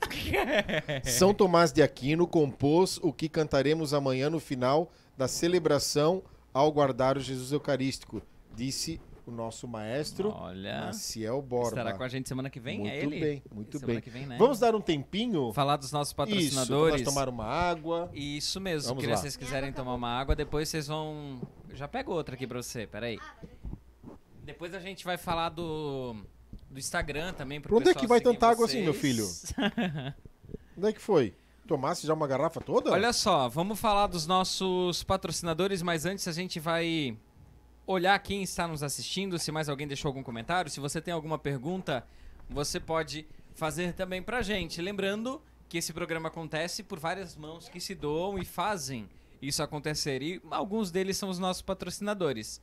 São Tomás de Aquino compôs o que cantaremos amanhã no final da celebração ao guardar o Jesus Eucarístico, disse o nosso maestro Olha, Maciel Borba. Estará com a gente semana que vem? É muito é ele? bem, muito semana bem. Vem, né? Vamos dar um tempinho? Falar dos nossos patrocinadores. Isso, tomar uma água. Isso mesmo, Vamos se vocês quiserem tomar uma água, depois vocês vão... Já pego outra aqui pra você, peraí. Ah, depois a gente vai falar do, do Instagram também. Pro Onde é que vai tanta água assim, meu filho? Onde é que foi? Tomasse já uma garrafa toda? Olha só, vamos falar dos nossos patrocinadores, mas antes a gente vai olhar quem está nos assistindo, se mais alguém deixou algum comentário, se você tem alguma pergunta, você pode fazer também pra gente. Lembrando que esse programa acontece por várias mãos que se doam e fazem isso acontecer. E alguns deles são os nossos patrocinadores.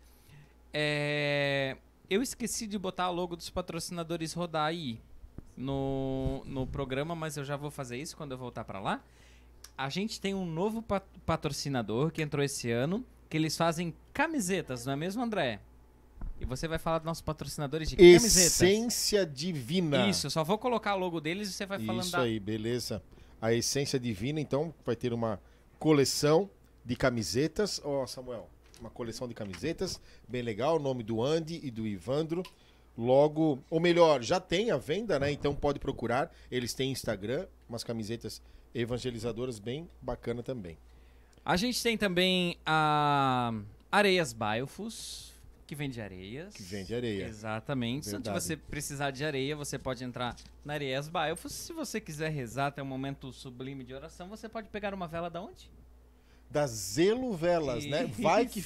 É, eu esqueci de botar o logo dos patrocinadores rodar aí no, no programa, mas eu já vou fazer isso quando eu voltar para lá. A gente tem um novo pat patrocinador que entrou esse ano, que eles fazem camisetas, não é mesmo, André? E você vai falar dos nossos patrocinadores de camisetas. Essência Divina. Isso, só vou colocar o logo deles e você vai falando Isso da... aí, beleza. A Essência Divina, então, vai ter uma coleção de camisetas. Ó, oh, Samuel, uma coleção de camisetas, bem legal, o nome do Andy e do Ivandro. Logo, ou melhor, já tem a venda, né? Então pode procurar. Eles têm Instagram, umas camisetas evangelizadoras bem bacana também. A gente tem também a Areias Biofus, que vende areias. Que vende areia. Exatamente. Verdade. Se você precisar de areia, você pode entrar na Areias Biofus. Se você quiser rezar, até um momento sublime de oração, você pode pegar uma vela da onde? da Zelo Velas, né? Isso. né? Vai que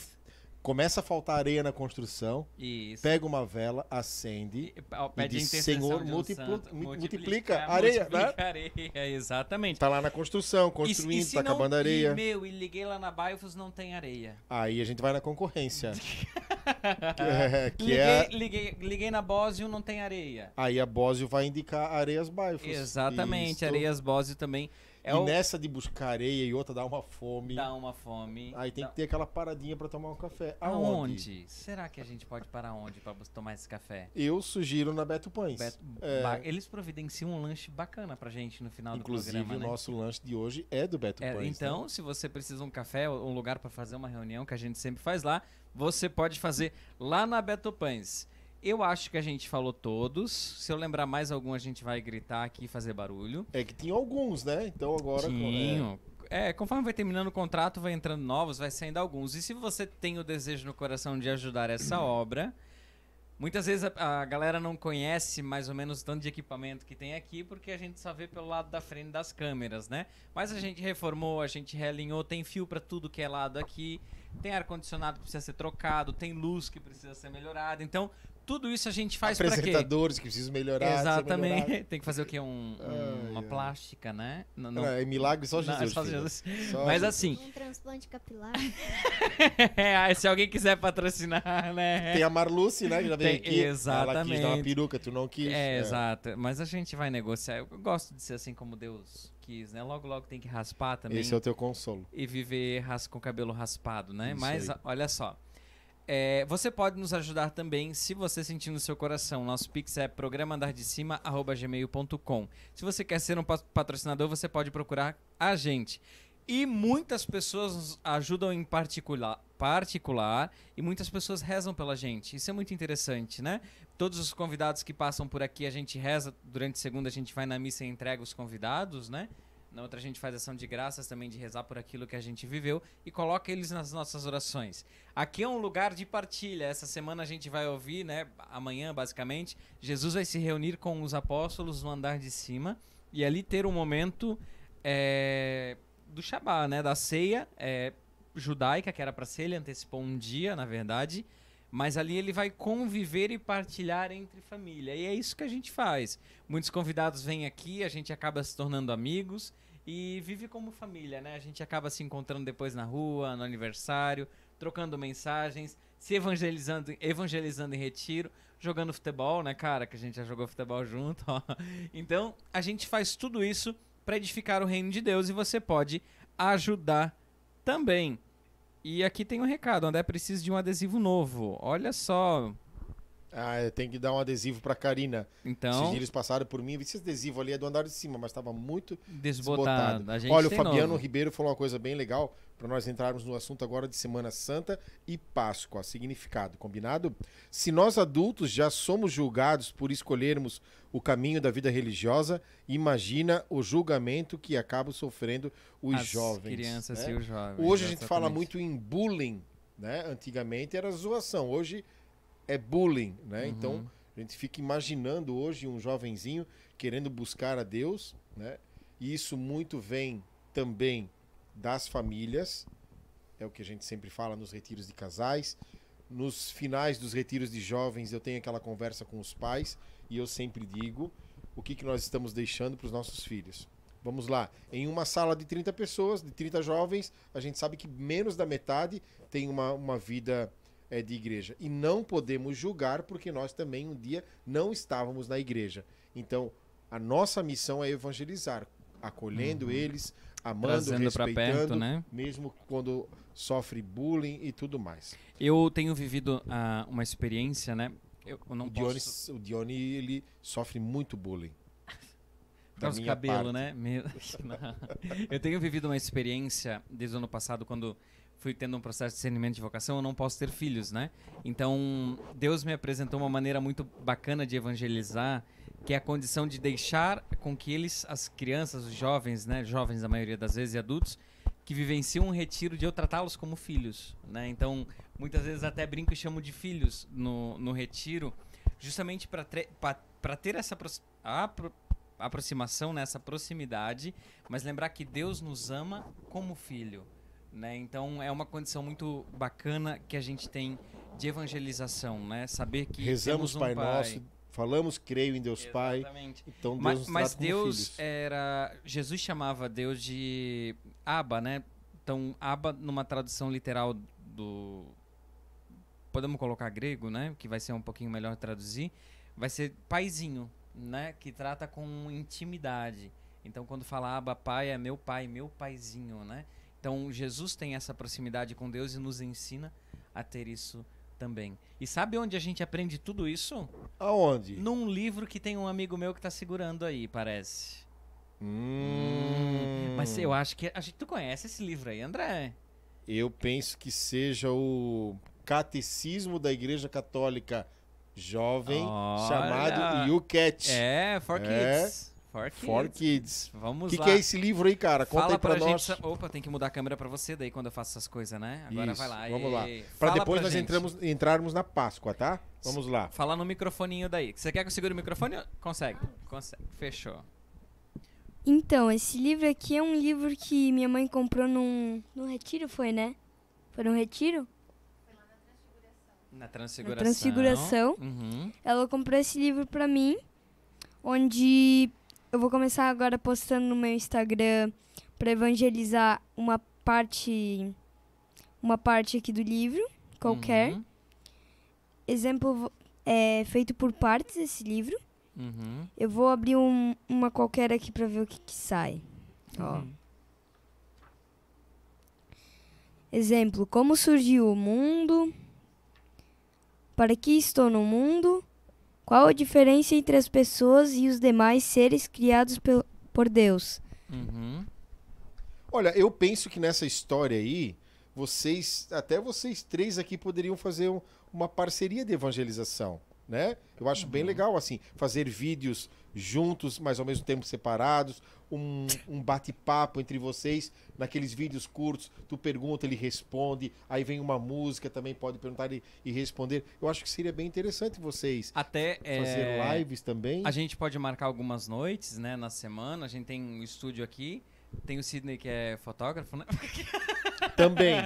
começa a faltar areia na construção, Isso. pega uma vela, acende e, e diz, Senhor, um multipl santo, multiplica, multiplica, areia, né? multiplica né? areia, exatamente. Tá lá na construção, construindo, e, e tá não, acabando areia. E, meu, e liguei lá na Bairros, não tem areia. Aí a gente vai na concorrência. é, que é liguei, é... liguei, liguei na Bósio, não tem areia. Aí a Bósio vai indicar areias Bairros. Exatamente, Isso. areias Bósio também é e o... nessa de buscar areia e outra dá uma fome. Dá uma fome. Aí tem dá... que ter aquela paradinha para tomar um café. Aonde? Aonde? Será que a gente pode parar onde para tomar esse café? Eu sugiro na Beto Pães. Beto... É... Eles providenciam um lanche bacana pra gente no final Inclusive, do programa. Inclusive, o né? nosso lanche de hoje é do Beto é, Pães. Então, né? se você precisa de um café, um lugar para fazer uma reunião que a gente sempre faz lá, você pode fazer lá na Beto Pães. Eu acho que a gente falou todos. Se eu lembrar mais algum, a gente vai gritar aqui e fazer barulho. É que tinha alguns, né? Então agora. Tinha. É, conforme vai terminando o contrato, vai entrando novos, vai saindo alguns. E se você tem o desejo no coração de ajudar essa obra, muitas vezes a, a, galera não conhece mais ou menos o tanto de equipamento que tem aqui, porque a gente só vê pelo lado da frente das câmeras, né? Mas a gente reformou, a gente realinhou, tem fio para tudo que é lado aqui, tem ar-condicionado que precisa ser trocado, tem luz que precisa ser melhorada. Então, tudo isso a gente faz para quê? Apresentadores que precisam melhorar. Exatamente. Tem que fazer o quê? Um, um, uma plástica, né? Não, não... é milagre só Jesus. Não, é só Jesus. Só Mas Jesus. assim... Um transplante capilar. é, se alguém quiser patrocinar, né? Tem a Marluce, né? Que já veio Tem, aqui. Exatamente. Ela quis dar uma peruca, tu não quis. É, é, exato. Mas a gente vai negociar. Eu gosto de ser assim como Deus quis, né? Logo, logo tem que raspar também. Esse é o teu consolo. E viver com o cabelo raspado, né? Isso Mas aí. olha só é, você pode nos ajudar também se você sentir no seu coração. Nosso pix é programandardecima.gmail.com Se você quer ser um patrocinador, você pode procurar a gente. E muitas pessoas nos ajudam em particular, particular e muitas pessoas rezam pela gente. Isso é muito interessante, né? Todos os convidados que passam por aqui, a gente reza. Durante segunda, a gente vai na missa e entrega os convidados, né? Na outra a gente faz ação de graças também de rezar por aquilo que a gente viveu e coloca eles nas nossas orações. Aqui é um lugar de partilha. Essa semana a gente vai ouvir, né, amanhã basicamente, Jesus vai se reunir com os apóstolos no andar de cima e ali ter um momento é, do Shabá, né, da ceia é, judaica que era para ser, ele antecipou um dia, na verdade. Mas ali ele vai conviver e partilhar entre família. E é isso que a gente faz. Muitos convidados vêm aqui, a gente acaba se tornando amigos e vive como família, né? A gente acaba se encontrando depois na rua, no aniversário, trocando mensagens, se evangelizando, evangelizando em retiro, jogando futebol, né, cara? Que a gente já jogou futebol junto, ó. Então, a gente faz tudo isso para edificar o reino de Deus e você pode ajudar também. E aqui tem um recado, André precisa de um adesivo novo. Olha só, ah, é, tem que dar um adesivo pra Karina. Então. Esses eles passaram por mim. Esse adesivo ali é do andar de cima, mas estava muito desbotado. desbotado. Olha, o Fabiano Ribeiro falou uma coisa bem legal para nós entrarmos no assunto agora de Semana Santa e Páscoa. Significado, combinado? Se nós adultos já somos julgados por escolhermos o caminho da vida religiosa, imagina o julgamento que acabam sofrendo os As jovens. Crianças né? e os jovens. Hoje exatamente. a gente fala muito em bullying, né? Antigamente era zoação. Hoje é bullying, né? Uhum. Então a gente fica imaginando hoje um jovenzinho querendo buscar a Deus, né? E isso muito vem também das famílias, é o que a gente sempre fala nos retiros de casais. Nos finais dos retiros de jovens, eu tenho aquela conversa com os pais e eu sempre digo o que, que nós estamos deixando para os nossos filhos. Vamos lá, em uma sala de 30 pessoas, de 30 jovens, a gente sabe que menos da metade tem uma, uma vida é, de igreja. E não podemos julgar porque nós também um dia não estávamos na igreja. Então, a nossa missão é evangelizar, acolhendo uhum. eles, amando, Trazendo respeitando, perto, né? mesmo quando sofre bullying e tudo mais. Eu tenho vivido uh, uma experiência, né? Eu, eu não o, Dione, posso... o Dione, ele sofre muito bullying. Da Nosso cabelo, parte. né? Meu... eu tenho vivido uma experiência desde o ano passado, quando fui tendo um processo de discernimento de vocação, eu não posso ter filhos, né? Então, Deus me apresentou uma maneira muito bacana de evangelizar, que é a condição de deixar com que eles, as crianças, os jovens, né, jovens a maioria das vezes e adultos, que vivenciam um retiro de eu tratá-los como filhos, né? Então, muitas vezes até brinco e chamo de filhos no, no retiro, justamente para ter essa apro apro aproximação, nessa né, proximidade, mas lembrar que Deus nos ama como filho né? Então é uma condição muito bacana que a gente tem de evangelização, né? Saber que rezamos um Pai, pai. Nosso, falamos creio em Deus Exatamente. Pai. Então Deus mas, nos mas Deus era Jesus chamava Deus de Abba, né? Então Abba numa tradução literal do podemos colocar grego, né? Que vai ser um pouquinho melhor traduzir, vai ser paizinho, né? Que trata com intimidade. Então quando fala Abba Pai é meu pai, meu paizinho, né? Então Jesus tem essa proximidade com Deus e nos ensina a ter isso também. E sabe onde a gente aprende tudo isso? Aonde? Num livro que tem um amigo meu que está segurando aí, parece. Hum. mas eu acho que a gente tu conhece esse livro aí, André? Eu penso que seja o Catecismo da Igreja Católica Jovem Olha. chamado You Cat. É, for é. Kids. For Kids. For Kids. Vamos que lá. O que é esse livro aí, cara? Conta Fala aí pra, pra nós. Gente... Opa, tem que mudar a câmera pra você daí quando eu faço essas coisas, né? Agora Isso. vai lá. Vamos e... lá. Pra Fala depois pra nós entramos, entrarmos na Páscoa, tá? Vamos lá. Fala no microfoninho daí. Você quer que eu segure o microfone? Consegue. Consegue. Fechou. Então, esse livro aqui é um livro que minha mãe comprou num, num retiro, foi, né? Foi num retiro? Foi lá na Transfiguração. Na Transfiguração. Na transfiguração. Uhum. Ela comprou esse livro pra mim, onde eu vou começar agora postando no meu Instagram para evangelizar uma parte uma parte aqui do livro qualquer. Uhum. Exemplo é feito por partes esse livro. Uhum. Eu vou abrir um, uma qualquer aqui para ver o que, que sai. Uhum. Exemplo: Como surgiu o mundo? Para que estou no mundo? Qual a diferença entre as pessoas e os demais seres criados por Deus? Uhum. Olha, eu penso que nessa história aí, vocês, até vocês três aqui poderiam fazer um, uma parceria de evangelização né? Eu acho uhum. bem legal, assim, fazer vídeos juntos, mas ao mesmo tempo separados, um, um bate-papo entre vocês, naqueles vídeos curtos, tu pergunta, ele responde, aí vem uma música, também pode perguntar e, e responder. Eu acho que seria bem interessante vocês Até, é, fazer é... lives também. A gente pode marcar algumas noites, né, na semana, a gente tem um estúdio aqui, tem o Sidney que é fotógrafo, né? Também.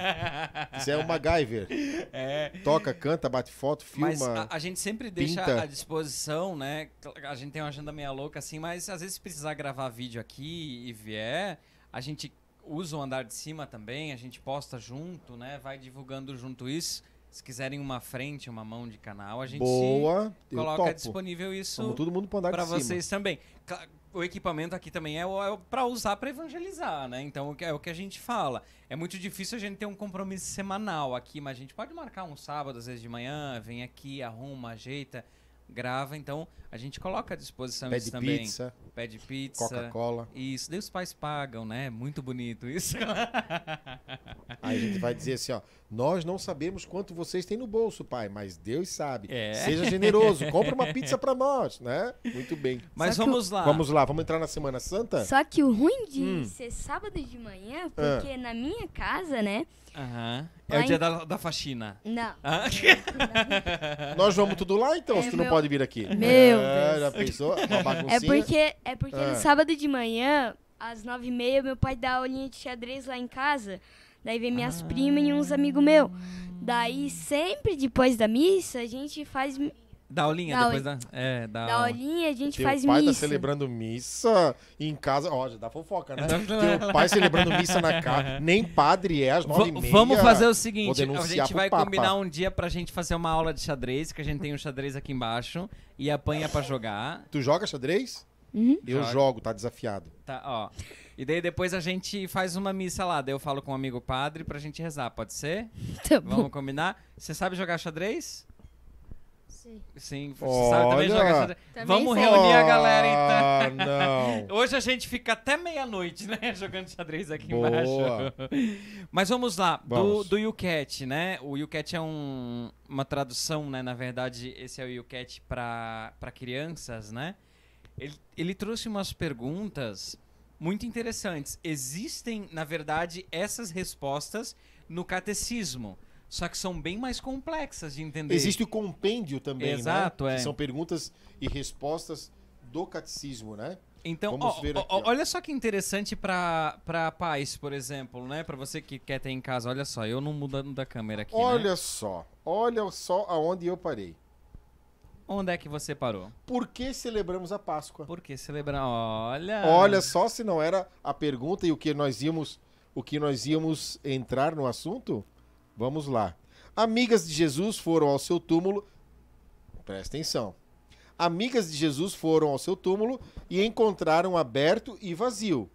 Isso é o MacGyver. É. Toca, canta, bate foto, filma. Mas a, a gente sempre pinta. deixa à disposição, né? A gente tem uma agenda meia louca assim, mas às vezes se precisar gravar vídeo aqui e vier, a gente usa o andar de cima também, a gente posta junto, né? Vai divulgando junto isso. Se quiserem uma frente, uma mão de canal, a gente Boa, coloca disponível isso para vocês também o equipamento aqui também é, é para usar para evangelizar, né? Então é o que a gente fala. É muito difícil a gente ter um compromisso semanal aqui, mas a gente pode marcar um sábado, às vezes de manhã, vem aqui, arruma, ajeita grava. Então, a gente coloca à disposição Pede isso também. Pizza, Pede pizza. Coca-Cola. Isso. Deus os pais pagam, né? Muito bonito isso. Aí a gente vai dizer assim, ó. Nós não sabemos quanto vocês têm no bolso, pai, mas Deus sabe. É. Seja generoso, compra uma pizza para nós, né? Muito bem. Mas Só vamos lá. Vamos lá, vamos entrar na Semana Santa? Só que o ruim de hum. ser sábado de manhã, ah. porque ah. na minha casa, né? É o dia em- da, da faxina. Não. Ah? Nós vamos tudo lá então, É, se tu não pode vir aqui. Meu é, Deus. Já pensou? Uma é baguncinha. É porque, é porque no ah. sábado de manhã, às nove e meia, meu pai dá olhinha de xadrez lá em casa. Daí vem minhas ah. primas e uns amigos meus. Daí, sempre depois da missa, a gente faz da aulinha, da depois aulinha. da. É, da, aulinha a gente Teu faz missa. Teu pai tá celebrando missa em casa. Ó, já dá fofoca, né? Teu pai celebrando missa na casa. Nem padre é às nove e meia. Vamos fazer o seguinte: a gente vai papa. combinar um dia pra gente fazer uma aula de xadrez, que a gente tem um xadrez aqui embaixo e apanha pra jogar. Tu joga xadrez? Uhum. Eu Joga. jogo, tá desafiado. Tá, ó. E daí depois a gente faz uma missa lá. Daí eu falo com um amigo padre pra gente rezar, pode ser? Tá Vamos combinar? Você sabe jogar xadrez? Sim. você Olha. sabe também jogar xadrez. Também Vamos reunir a galera ah, então. Ah, não. Hoje a gente fica até meia-noite, né? Jogando xadrez aqui Boa. embaixo. Mas vamos lá, vamos. do, do Cat né? O Cat é um, uma tradução, né? Na verdade, esse é o UCAT para crianças, né? Ele, ele trouxe umas perguntas muito interessantes. Existem, na verdade, essas respostas no catecismo só que são bem mais complexas de entender. Existe o compêndio também, né? Exato, né? é. Que são perguntas e respostas do catecismo, né? Então, ó, aqui, ó. olha só que interessante para pais, por exemplo, né? Para você que quer ter em casa, olha só, eu não mudando da câmera aqui. Né? Olha né? só, olha só aonde eu parei. Onde é que você parou? Por que celebramos a Páscoa? Por que celebrar? Olha. Olha só se não era a pergunta e o que nós íamos, o que nós íamos entrar no assunto? Vamos lá. Amigas de Jesus foram ao seu túmulo. Presta atenção. Amigas de Jesus foram ao seu túmulo e encontraram aberto e vazio.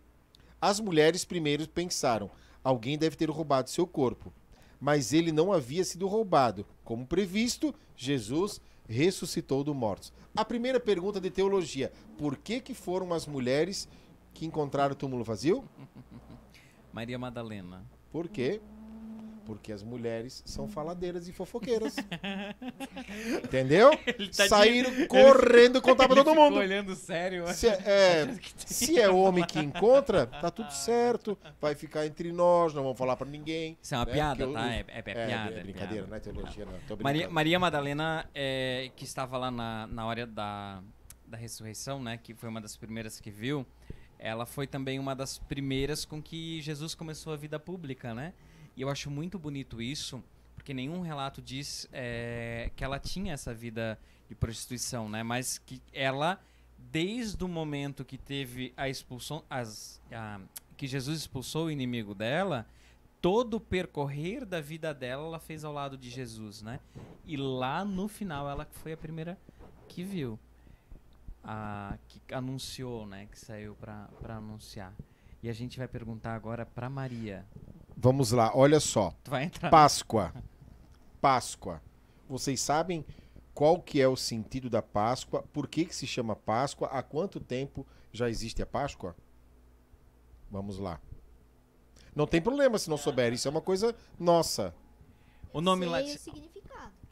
As mulheres primeiro pensaram: alguém deve ter roubado seu corpo. Mas ele não havia sido roubado. Como previsto, Jesus ressuscitou do mortos. A primeira pergunta de teologia: por que, que foram as mulheres que encontraram o túmulo vazio? Maria Madalena. Por quê? Porque as mulheres são faladeiras e fofoqueiras. Entendeu? Tá Saíram de... correndo contar pra todo mundo. olhando sério. Se é, é se é homem que encontra, tá tudo ah. certo. Vai ficar entre nós, não vamos falar pra ninguém. Isso é uma né? piada, eu, tá? É, é, é, é, é piada. É, brincadeira, não é teologia, não. Maria, Maria Madalena, que estava lá na, na hora da, da ressurreição, né? Que foi uma das primeiras que viu. Ela foi também uma das primeiras com que Jesus começou a vida pública, né? E eu acho muito bonito isso, porque nenhum relato diz é, que ela tinha essa vida de prostituição, né? Mas que ela, desde o momento que teve a expulsão, as, a, que Jesus expulsou o inimigo dela, todo o percorrer da vida dela ela fez ao lado de Jesus, né? E lá no final ela foi a primeira que viu, a, que anunciou, né? Que saiu para anunciar. E a gente vai perguntar agora para Maria. Vamos lá, olha só. Tu vai entrar. Páscoa. Páscoa. Vocês sabem qual que é o sentido da Páscoa? Por que, que se chama Páscoa? Há quanto tempo já existe a Páscoa? Vamos lá. Não tem problema se não souber, isso é uma coisa nossa. O nome lá.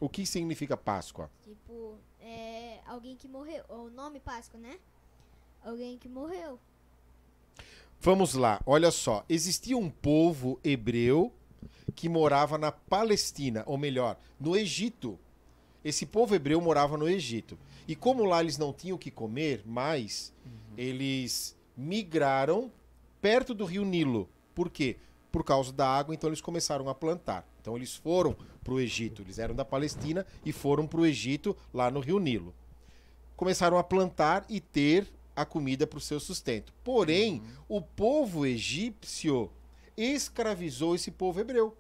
O O que significa Páscoa? Tipo, é alguém que morreu. O nome Páscoa, né? Alguém que morreu. Vamos lá, olha só. Existia um povo hebreu que morava na Palestina, ou melhor, no Egito. Esse povo hebreu morava no Egito. E como lá eles não tinham o que comer mais, uhum. eles migraram perto do rio Nilo. Por quê? Por causa da água, então eles começaram a plantar. Então eles foram para o Egito, eles eram da Palestina e foram para o Egito, lá no rio Nilo. Começaram a plantar e ter a comida para o seu sustento. Porém, uhum. o povo egípcio escravizou esse povo hebreu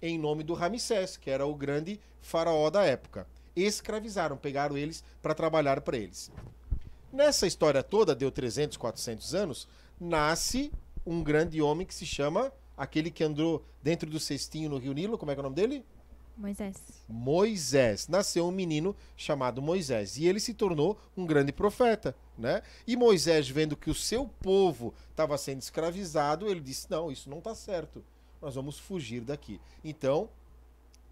em nome do Ramsés, que era o grande faraó da época. Escravizaram, pegaram eles para trabalhar para eles. Nessa história toda, deu 300, 400 anos, nasce um grande homem que se chama aquele que andou dentro do cestinho no Rio Nilo, como é que é o nome dele? Moisés. Moisés. Nasceu um menino chamado Moisés. E ele se tornou um grande profeta. Né? E Moisés, vendo que o seu povo estava sendo escravizado, ele disse: Não, isso não está certo. Nós vamos fugir daqui. Então,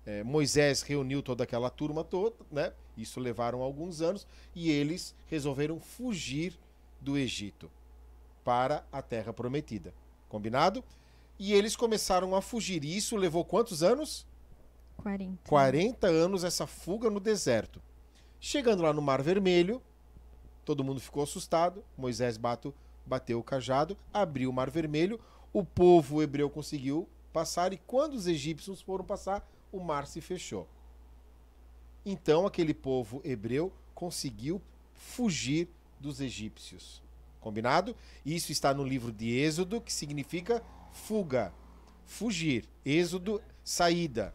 é, Moisés reuniu toda aquela turma toda, né? Isso levaram alguns anos. E eles resolveram fugir do Egito para a terra prometida. Combinado? E eles começaram a fugir. E isso levou quantos anos? 40. 40 anos essa fuga no deserto. Chegando lá no Mar Vermelho, todo mundo ficou assustado. Moisés bato, bateu o cajado, abriu o Mar Vermelho. O povo hebreu conseguiu passar, e quando os egípcios foram passar, o mar se fechou. Então aquele povo hebreu conseguiu fugir dos egípcios. Combinado? Isso está no livro de Êxodo, que significa fuga, fugir. Êxodo, saída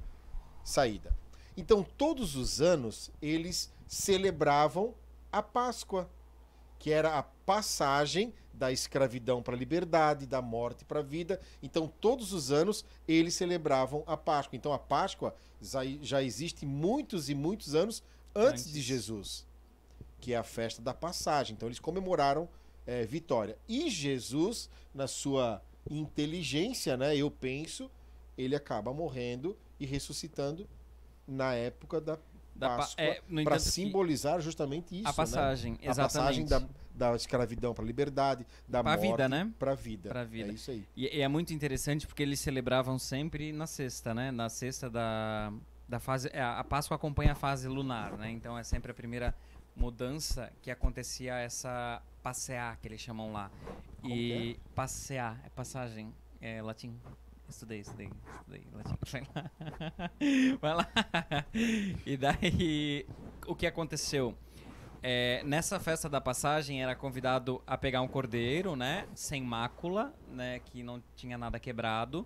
saída. Então, todos os anos, eles celebravam a Páscoa, que era a passagem da escravidão para a liberdade, da morte para a vida. Então, todos os anos, eles celebravam a Páscoa. Então, a Páscoa já existe muitos e muitos anos antes, de Jesus, que é a festa da passagem. Então, eles comemoraram é, vitória. E Jesus, na sua inteligência, né, eu penso, ele acaba morrendo e ressuscitando na época da Páscoa é, para simbolizar justamente isso. A né? passagem, né? exatamente. A passagem da, da escravidão para a liberdade, da pra morte vida, né? para a vida. Pra vida. É isso aí. E, e, é muito interessante porque eles celebravam sempre na sexta, né? Na sexta da, da fase... A, é, a Páscoa acompanha a fase lunar, né? Então é sempre a primeira mudança que acontecia essa passear, que eles chamam lá. E é? passear, é passagem, é latim. Estudei, estudei, estudei latim. Vai lá. E daí, o que aconteceu? É, nessa festa da passagem era convidado a pegar um cordeiro, né? Sem mácula, né? Que não tinha nada quebrado.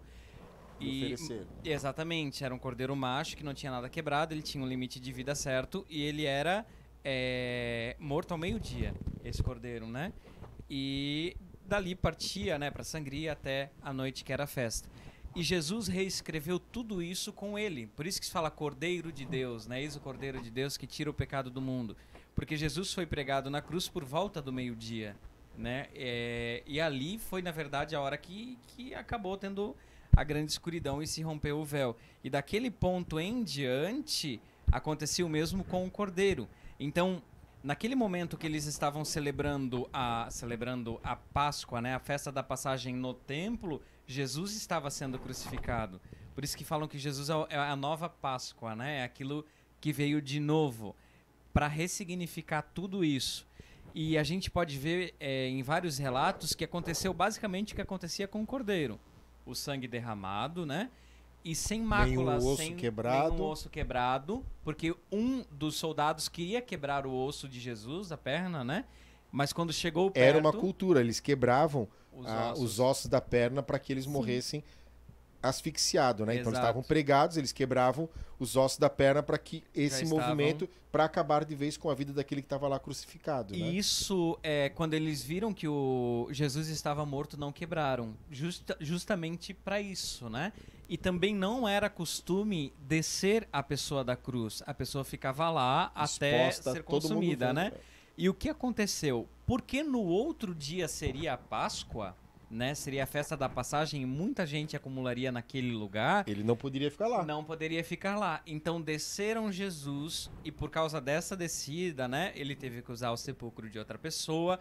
E, oferecer. Exatamente, era um cordeiro macho que não tinha nada quebrado, ele tinha um limite de vida certo e ele era é, morto ao meio-dia, esse cordeiro, né? E dali partia, né, pra sangria até a noite que era a festa. E Jesus reescreveu tudo isso com ele. Por isso que se fala Cordeiro de Deus, né? Eis o Cordeiro de Deus que tira o pecado do mundo. Porque Jesus foi pregado na cruz por volta do meio-dia, né? É, e ali foi, na verdade, a hora que, que acabou tendo a grande escuridão e se rompeu o véu. E daquele ponto em diante, acontecia o mesmo com o Cordeiro. Então, naquele momento que eles estavam celebrando a, celebrando a Páscoa, né? A festa da passagem no templo Jesus estava sendo crucificado. Por isso que falam que Jesus é, é a nova Páscoa, né? É aquilo que veio de novo para ressignificar tudo isso. E a gente pode ver é, em vários relatos que aconteceu basicamente o que acontecia com o cordeiro: o sangue derramado, né? E sem mácula, nenhum osso sem quebrado. nenhum osso quebrado, porque um dos soldados queria quebrar o osso de Jesus, a perna, né? Mas quando chegou perto... Era uma cultura, eles quebravam os, a, ah, ossos. os ossos da perna para que eles Sim. morressem asfixiado, né? Exato. Então eles estavam pregados, eles quebravam os ossos da perna para que esse Já movimento para acabar de vez com a vida daquele que estava lá crucificado. E né? isso é quando eles viram que o Jesus estava morto não quebraram, Justa, justamente para isso, né? E também não era costume descer a pessoa da cruz, a pessoa ficava lá Exposta, até ser consumida, né? Vendo. É. E o que aconteceu? Porque no outro dia seria a Páscoa, né? Seria a festa da passagem e muita gente acumularia naquele lugar. Ele não poderia ficar lá. Não poderia ficar lá. Então desceram Jesus e por causa dessa descida, né? Ele teve que usar o sepulcro de outra pessoa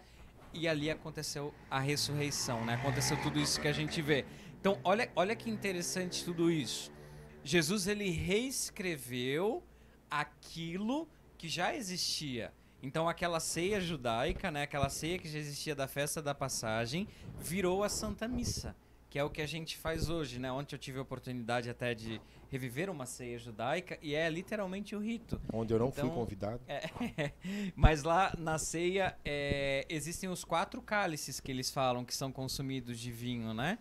e ali aconteceu a ressurreição, né? Aconteceu tudo isso que a gente vê. Então olha, olha que interessante tudo isso. Jesus ele reescreveu aquilo que já existia. Então aquela ceia judaica, né, aquela ceia que já existia da festa da passagem, virou a Santa Missa, que é o que a gente faz hoje, né? Ontem eu tive a oportunidade até de reviver uma ceia judaica e é literalmente o rito. Onde eu não então, fui convidado. É, mas lá na ceia é, existem os quatro cálices que eles falam que são consumidos de vinho, né?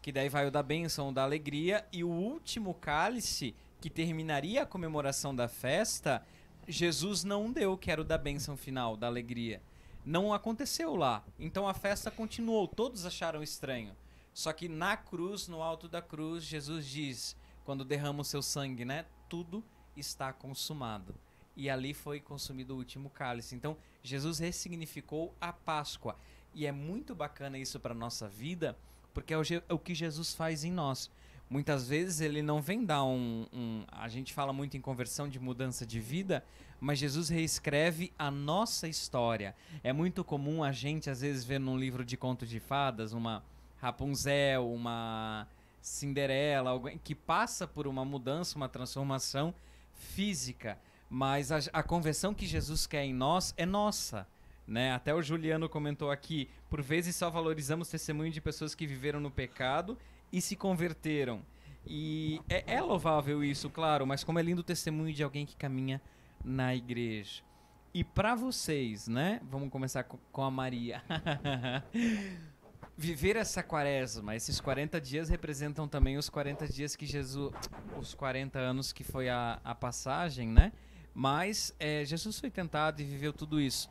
Que daí vai o da bênção, o da alegria e o último cálice que terminaria a comemoração da festa Jesus não deu, que era o da bênção final, da alegria. Não aconteceu lá. Então a festa continuou, todos acharam estranho. Só que na cruz, no alto da cruz, Jesus diz, quando derrama o seu sangue, né? Tudo está consumado. E ali foi consumido o último cálice. Então, Jesus ressignificou a Páscoa. E é muito bacana isso para nossa vida, porque é o, é o que Jesus faz em nós. Muitas vezes ele não vem dar um, um. A gente fala muito em conversão de mudança de vida, mas Jesus reescreve a nossa história. É muito comum a gente, às vezes, ver num livro de contos de fadas uma Rapunzel, uma Cinderela, alguém que passa por uma mudança, uma transformação física. Mas a, a conversão que Jesus quer em nós é nossa. Né? Até o Juliano comentou aqui, por vezes só valorizamos testemunho de pessoas que viveram no pecado e se converteram. E é, é louvável isso, claro, mas como é lindo o testemunho de alguém que caminha na igreja. E para vocês, né? Vamos começar com a Maria. Viver essa quaresma, esses 40 dias representam também os 40 dias que Jesus. Os 40 anos que foi a, a passagem, né? Mas é, Jesus foi tentado e viveu tudo isso.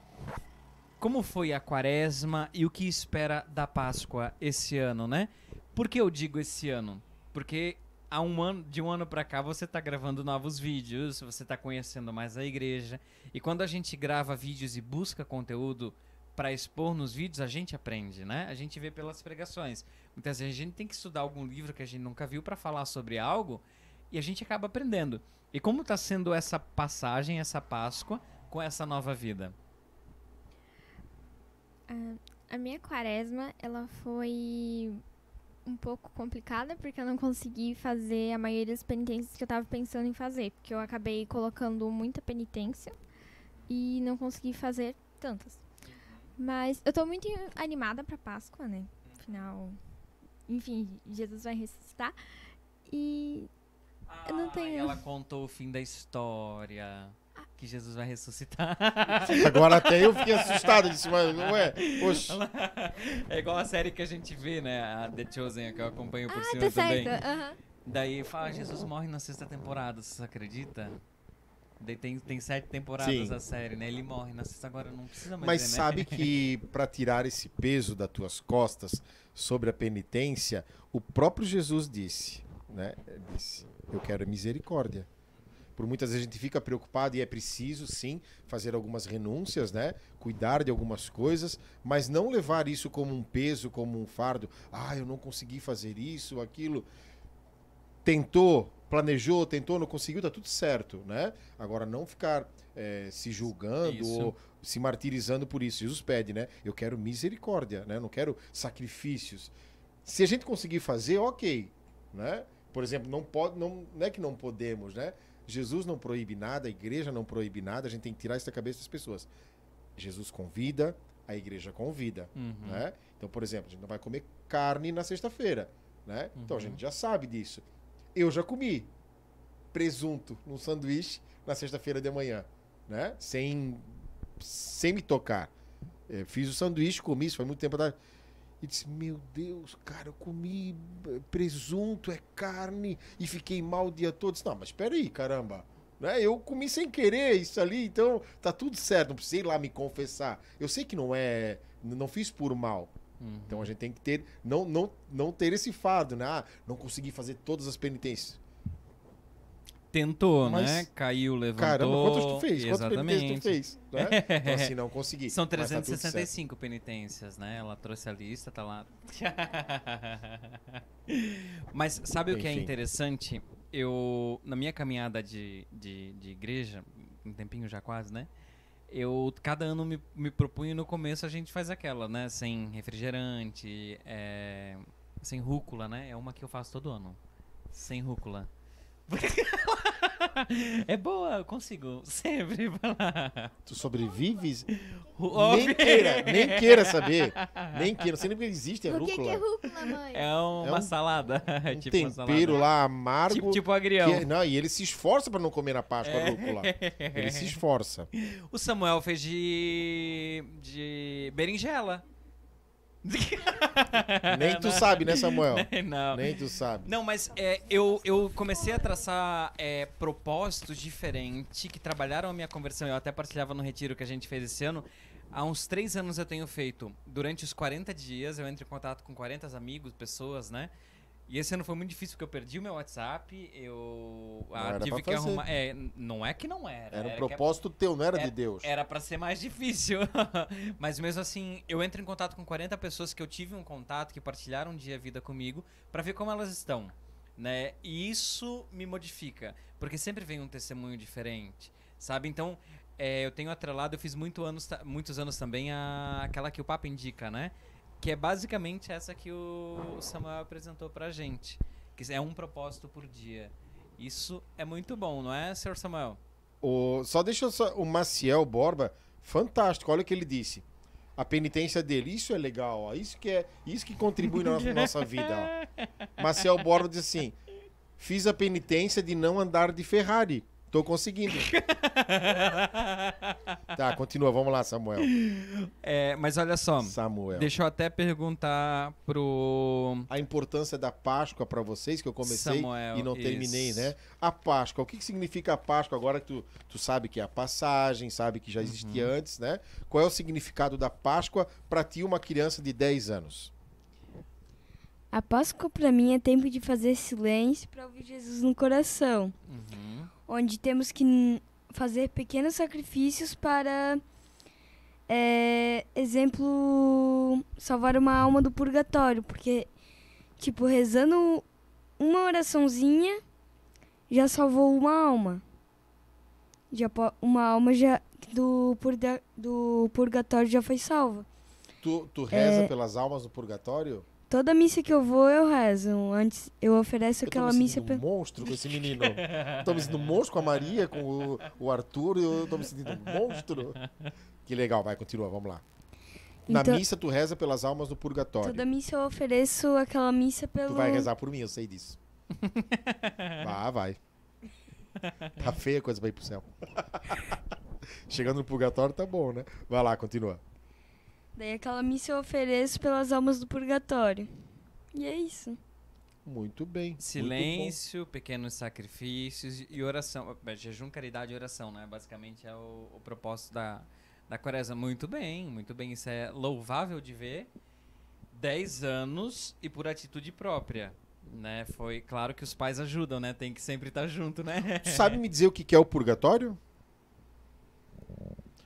Como foi a quaresma e o que espera da Páscoa esse ano, né? Por que eu digo esse ano? Porque há um ano, de um ano para cá você está gravando novos vídeos, você está conhecendo mais a igreja. E quando a gente grava vídeos e busca conteúdo para expor nos vídeos, a gente aprende, né? A gente vê pelas pregações. Muitas vezes a gente tem que estudar algum livro que a gente nunca viu para falar sobre algo e a gente acaba aprendendo. E como está sendo essa passagem, essa Páscoa com essa nova vida? Ah, a minha quaresma, ela foi um pouco complicada, porque eu não consegui fazer a maioria das penitências que eu estava pensando em fazer, porque eu acabei colocando muita penitência e não consegui fazer tantas. Mas eu estou muito animada para Páscoa, né? Afinal, enfim, Jesus vai ressuscitar. E ah, eu não tenho. Ela contou o fim da história que Jesus vai ressuscitar. Agora até eu fiquei assustado, disso, mas ué, poxa. É igual a série que a gente vê, né, a The Chosen, que eu acompanho por ah, tá cima tá também. Uhum. Daí fala, Jesus morre na sexta temporada, você acredita? Daí tem, tem sete temporadas Sim. a série, né? Ele morre na sexta, agora não precisa mais Mas ver, né? sabe que para tirar esse peso das tuas costas sobre a penitência, o próprio Jesus disse, né? Disse, eu quero misericórdia por muitas vezes a gente fica preocupado e é preciso sim fazer algumas renúncias, né? Cuidar de algumas coisas, mas não levar isso como um peso, como um fardo. Ah, eu não consegui fazer isso, aquilo. Tentou, planejou, tentou, não conseguiu, tá tudo certo, né? Agora não ficar é, se julgando isso. ou se martirizando por isso. Jesus pede, né? Eu quero misericórdia, né? não quero sacrifícios. Se a gente conseguir fazer, ok, né? Por exemplo, não pode, não, não é que não podemos, né? Jesus não proíbe nada, a igreja não proíbe nada, a gente tem que tirar isso da cabeça das pessoas. Jesus convida, a igreja convida. Uhum. Né? Então, por exemplo, a gente não vai comer carne na sexta-feira. Né? Uhum. Então a uhum. gente já sabe disso. Eu já comi presunto num sanduíche na sexta-feira de manhã, né? sem, sem me tocar. É, fiz o sanduíche, comi, isso foi muito tempo atrás. Da e disse: Meu Deus, cara, eu comi presunto, é carne, e fiquei mal o dia todo. Disse, não, mas peraí, caramba. Né? Eu comi sem querer isso ali, então tá tudo certo, não precisei lá me confessar. Eu sei que não é. Não fiz por mal. Uhum. Então a gente tem que ter. Não, não, não ter esse fardo, né? Ah, não consegui fazer todas as penitências tentou, né? mas, né? Caiu, levantou. Caramba, quantos tu fez? Exatamente. Quantos tu fez? Né? então, assim, não consegui. São 365 tá penitências, né? Ela trouxe a lista, tá lá. mas sabe Enfim. o que é interessante? Eu, na minha caminhada de, de, de, igreja, um tempinho já quase, né? Eu, cada ano, me, me propunho no começo a gente faz aquela, né? Sem refrigerante, é, sem rúcula, né? É uma que eu faço todo ano. Sem rúcula. é boa, consigo sempre falar. Tu sobrevives? nem queira, nem queira saber. Nem queira, não nem que existe a rúcula. O que, é rúcula, mãe? É uma, é um, salada. Um tipo tempero salada. lá amargo. Tipo, tipo é- agrião. não, e ele se esforça pra não comer na Páscoa é. a rúcula. Ele se esforça. O Samuel fez de, de berinjela. Nem tu sabe, né, Samuel? Não. Nem tu sabe. Não, mas é, eu, eu comecei a traçar é, propósitos diferentes que trabalharam a minha conversão. Eu até partilhava no retiro que a gente fez esse ano. Há uns três anos eu tenho feito. Durante os 40 dias, eu entro em contato com 40 amigos, pessoas, né? E esse ano foi muito difícil porque eu perdi o meu WhatsApp, eu ah, tive que arrumar. É, não é que não era. Era um é é propósito que... teu, não era, era, de é, Deus. Era para ser mais difícil. Mas mesmo assim, eu entro em contato com 40 pessoas que eu tive um contato, que partilharam um dia a vida comigo, para ver como elas estão. Né? E isso me modifica, porque sempre vem um testemunho diferente, sabe? Então, é, eu tenho atrelado, eu fiz muito anos, muitos anos também a, aquela que o Papa indica, né? que é basicamente essa que o Samuel apresentou pra gente, que é um propósito por dia. Isso é muito bom, não é, senhor Samuel? O, só deixa só, o Maciel Borba, fantástico, olha o que ele disse. A penitência dele, isso é legal, ó, isso que é, isso que contribui na nossa, nossa vida. Ó. Maciel Borba diz assim: "Fiz a penitência de não andar de Ferrari". Tô conseguindo. tá, continua, vamos lá, Samuel. É, mas olha só. Samuel. Deixa eu até perguntar pro. A importância da Páscoa para vocês, que eu comecei Samuel, e não terminei, isso. né? A Páscoa, o que, que significa a Páscoa agora que tu, tu sabe que é a passagem, sabe que já existia uhum. antes, né? Qual é o significado da Páscoa para ti, uma criança de 10 anos? A Páscoa para mim é tempo de fazer silêncio para ouvir Jesus no coração. Uhum onde temos que fazer pequenos sacrifícios para, é, exemplo, salvar uma alma do purgatório, porque, tipo, rezando uma oraçãozinha já salvou uma alma. Já uma alma já do, purga, do purgatório já foi salva. Tu, tu reza é, pelas almas do purgatório? Toda missa que eu vou, eu rezo. Antes, eu ofereço eu aquela missa. Eu tô me sentindo um monstro com esse menino. tô me sentindo monstro com a Maria, com o, o Arthur. Eu tô me sentindo um monstro. Que legal, vai, continua, vamos lá. Na então, missa, tu reza pelas almas do purgatório. Toda missa eu ofereço aquela missa pelo. Tu vai rezar por mim, eu sei disso. Vá, vai. Tá feia a coisa pra ir pro céu. Chegando no purgatório, tá bom, né? Vai lá, continua. Daí aquela é missa eu ofereço pelas almas do purgatório. E é isso. Muito bem. Silêncio, muito pequenos sacrifícios e oração. Ah, jejum, caridade e oração, né? Basicamente é o, o propósito da, da quaresma. Muito bem, muito bem. Isso é louvável de ver. dez anos e por atitude própria. Né? Foi claro que os pais ajudam, né? Tem que sempre estar tá junto, né? sabe me dizer o que é o purgatório?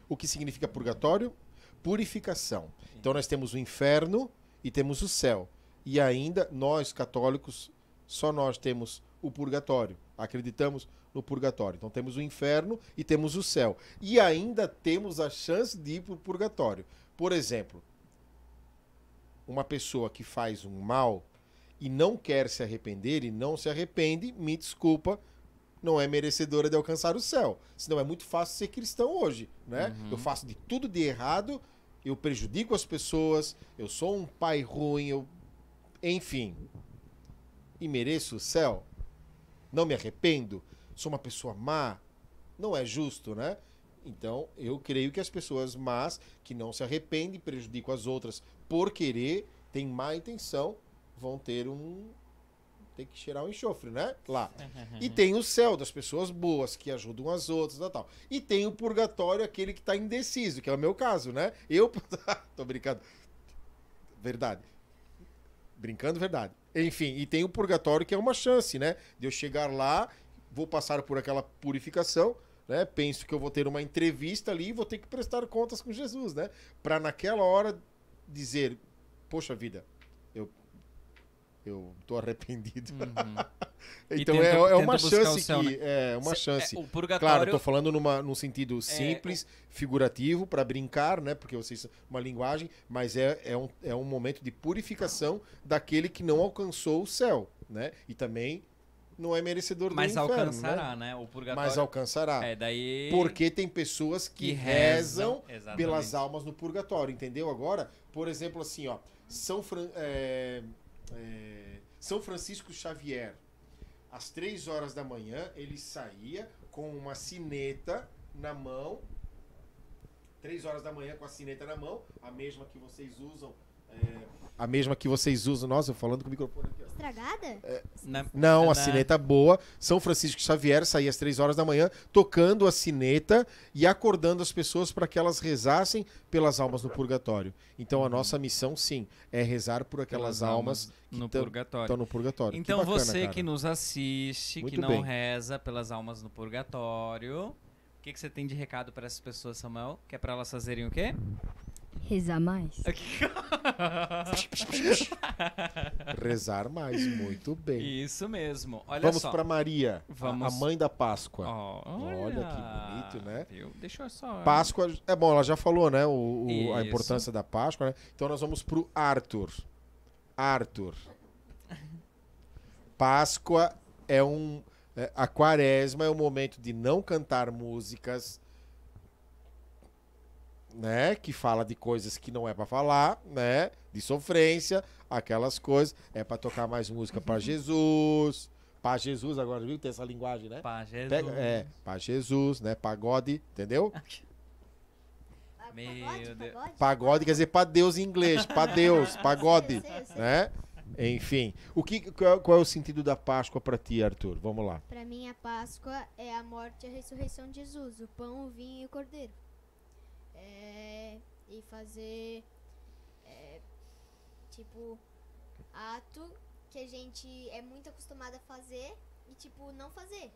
O que significa purgatório? purificação. Então nós temos o inferno e temos o céu. E ainda nós católicos só nós temos o purgatório. Acreditamos no purgatório. Então temos o inferno e temos o céu. E ainda temos a chance de ir para o purgatório. Por exemplo, uma pessoa que faz um mal e não quer se arrepender e não se arrepende, me desculpa, não é merecedora de alcançar o céu. Senão é muito fácil ser cristão hoje, né? Uhum. Eu faço de tudo de errado, eu prejudico as pessoas, eu sou um pai ruim, eu enfim. E mereço o céu? Não me arrependo? Sou uma pessoa má? Não é justo, né? Então, eu creio que as pessoas más que não se arrependem, prejudicam as outras por querer, têm má intenção, vão ter um, tem que cheirar o enxofre, né? Lá. E tem o céu das pessoas boas, que ajudam as outras e tal. E tem o purgatório, aquele que tá indeciso, que é o meu caso, né? Eu. tô brincando. Verdade. Brincando, verdade. Enfim, e tem o purgatório, que é uma chance, né? De eu chegar lá, vou passar por aquela purificação. Né? Penso que eu vou ter uma entrevista ali e vou ter que prestar contas com Jesus, né? Para naquela hora dizer, poxa vida, eu eu tô arrependido. Uhum. então tenta, é, é, uma chance céu, que. Né? É uma Cê, é, chance. É, o purgatório... Claro, tô falando numa, num sentido é, simples, é... figurativo, para brincar, né? Porque vocês. Uma linguagem, mas é, é, um, é um momento de purificação daquele que não alcançou o céu, né? E também não é merecedor mas do inferno. Mas alcançará, né? né? O purgatório. Mas alcançará. É, daí... Porque tem pessoas que, que rezam, rezam pelas almas no purgatório, entendeu? Agora, por exemplo, assim, ó. São Fran... É é, São Francisco Xavier. Às três horas da manhã, ele saía com uma sineta na mão. Três horas da manhã com a sineta na mão, a mesma que vocês usam é, a mesma que vocês usam. Nossa, falando com o microfone aqui. Estragada? É, na, não, na, a sineta boa. São Francisco Xavier saía às três horas da manhã tocando a sineta e acordando as pessoas para que elas rezassem pelas almas no purgatório. Então a uhum. nossa missão, sim, é rezar por aquelas almas, almas que no purgatório. estão no purgatório. Então que bacana, você cara. que nos assiste, Muito que não bem. reza pelas almas no purgatório, o que, que você tem de recado para essas pessoas, Samuel? Que é para elas fazerem o quê? Rezar mais? Rezar mais, muito bem. Isso mesmo. Olha Vamos para Maria, Vamos... a mãe da Páscoa. Oh, olha. olha. que bonito, né? Eu, deixa eu só. Páscoa, é bom, ela já falou, né? O, o a importância da Páscoa, né? Então nós vamos pro Arthur. Arthur. Páscoa é um. É, a quaresma é o momento de não cantar músicas né, que fala de coisas que não é para falar, né, de sofrência, aquelas coisas, é para tocar mais música para Jesus, para Jesus agora, viu, tem essa linguagem, né? Para Jesus. Pega, é, pra Jesus, né, pagode, entendeu? Meu pagode, Deus. Pagode quer dizer para Deus em inglês, para Deus, pagode, sei, sei. né? Enfim, o que qual é o sentido da Páscoa para ti, Arthur? Vamos lá. Para mim a Páscoa é a morte e a ressurreição de Jesus, o pão, o vinho e o cordeiro é, e fazer é, tipo ato que a gente é muito acostumado a fazer e tipo não fazer.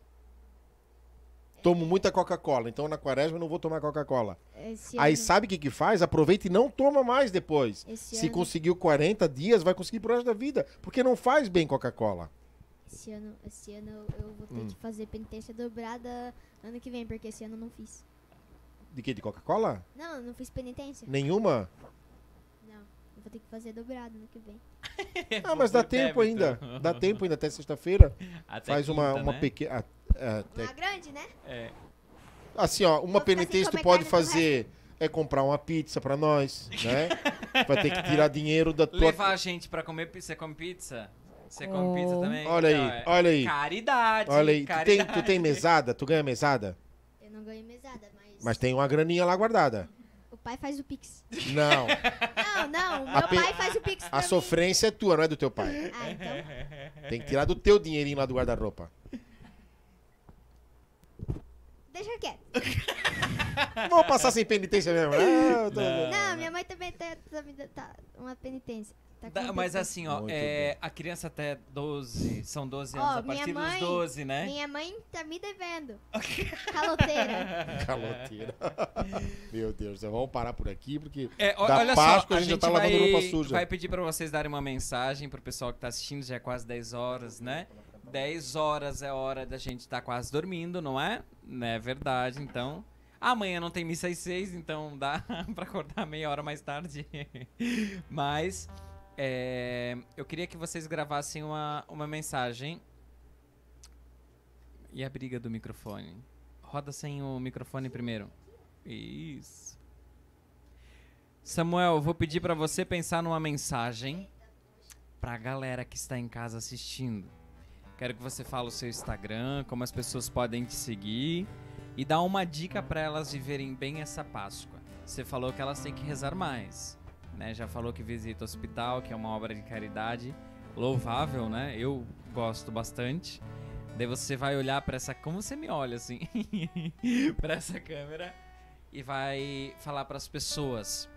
É. Tomo é, muita Coca-Cola, então na quaresma eu não vou tomar Coca-Cola. Aí ano... sabe o que, que faz? Aproveita e não toma mais depois. Esse Se ano... conseguiu 40 dias, vai conseguir pro resto da vida, porque não faz bem Coca-Cola. Esse ano, esse ano eu vou ter hum. que fazer penitência dobrada ano que vem, porque esse ano eu não fiz. De que? De Coca-Cola? Não, não fiz penitência. Nenhuma? Não. Eu vou ter que fazer dobrado no que vem. ah, mas dá tempo ainda. Então. Dá tempo ainda até sexta-feira. Faz uma, quinta, uma né? pequena. Até... Uma grande, né? É. Assim, ó, uma penitência tu pode fazer é comprar uma pizza pra nós, né? Vai ter que tirar dinheiro da tua. Levar a gente pra comer pizza. Você come pizza? Você come hum. pizza também? Olha então, aí, é olha aí. Caridade. Olha aí. Caridade. Tu, tem, tu tem mesada? Tu ganha mesada? Eu não ganho mesada. Mas tem uma graninha lá guardada. O pai faz o pix. Não. Não, não. Meu pai faz o pix. A sofrência é tua, não é do teu pai. Ah, então. Tem que tirar do teu dinheirinho lá do guarda-roupa. Deixa quieto. Vou passar sem penitência mesmo. Ah, tô- Não, minha mãe também tá, tá me dando- tá uma penitência. Tá mas assim, ó, é, a criança até 12, são 12 anos, oh, a partir mãe, dos 12, né? Minha mãe tá me devendo. Caloteira. Caloteira. Meu Deus, vamos parar por aqui, porque é, da olha Páscoa só, a, gente, a gente já tá vai, lavando roupa suja. vai pedir pra vocês darem uma mensagem pro pessoal que tá assistindo, já é quase 10 horas, né? 10 horas é hora da gente estar tá quase dormindo, não é? Não né, é verdade, então... Amanhã não tem missa às 6, então dá pra acordar meia hora mais tarde. mas... É, eu queria que vocês gravassem uma, uma mensagem. E a briga do microfone? Roda sem o microfone primeiro. Isso. Samuel, eu vou pedir para você pensar numa mensagem para a galera que está em casa assistindo. Quero que você fale o seu Instagram, como as pessoas podem te seguir e dá uma dica para elas viverem bem essa Páscoa. Você falou que elas têm que rezar mais né? Já falou que visita o hospital, que é uma obra de caridade louvável, né? Eu gosto bastante. Daí você vai olhar para essa, como você me olha assim, para essa câmera e vai falar para as pessoas,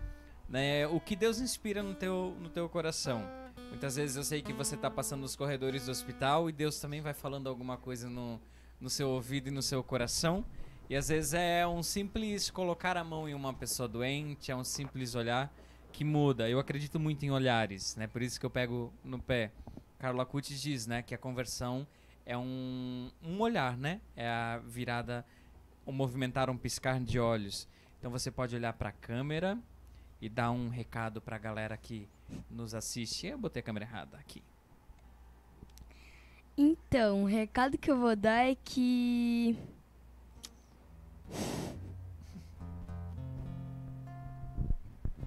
né? O que Deus inspira no teu no teu coração. Muitas vezes eu sei que você tá passando nos corredores do hospital e Deus também vai falando alguma coisa no no seu ouvido e no seu coração. E às vezes é um simples colocar a mão em uma pessoa doente, é um simples olhar que muda. Eu acredito muito em olhares, né? Por isso que eu pego no pé. Carlo Acutis diz, né, que a conversão é um, um olhar, né? É a virada, o movimentar, um piscar de olhos. Então você pode olhar para a câmera e dar um recado para a galera que nos assiste. Eu botei a câmera errada aqui. Então, o recado que eu vou dar é que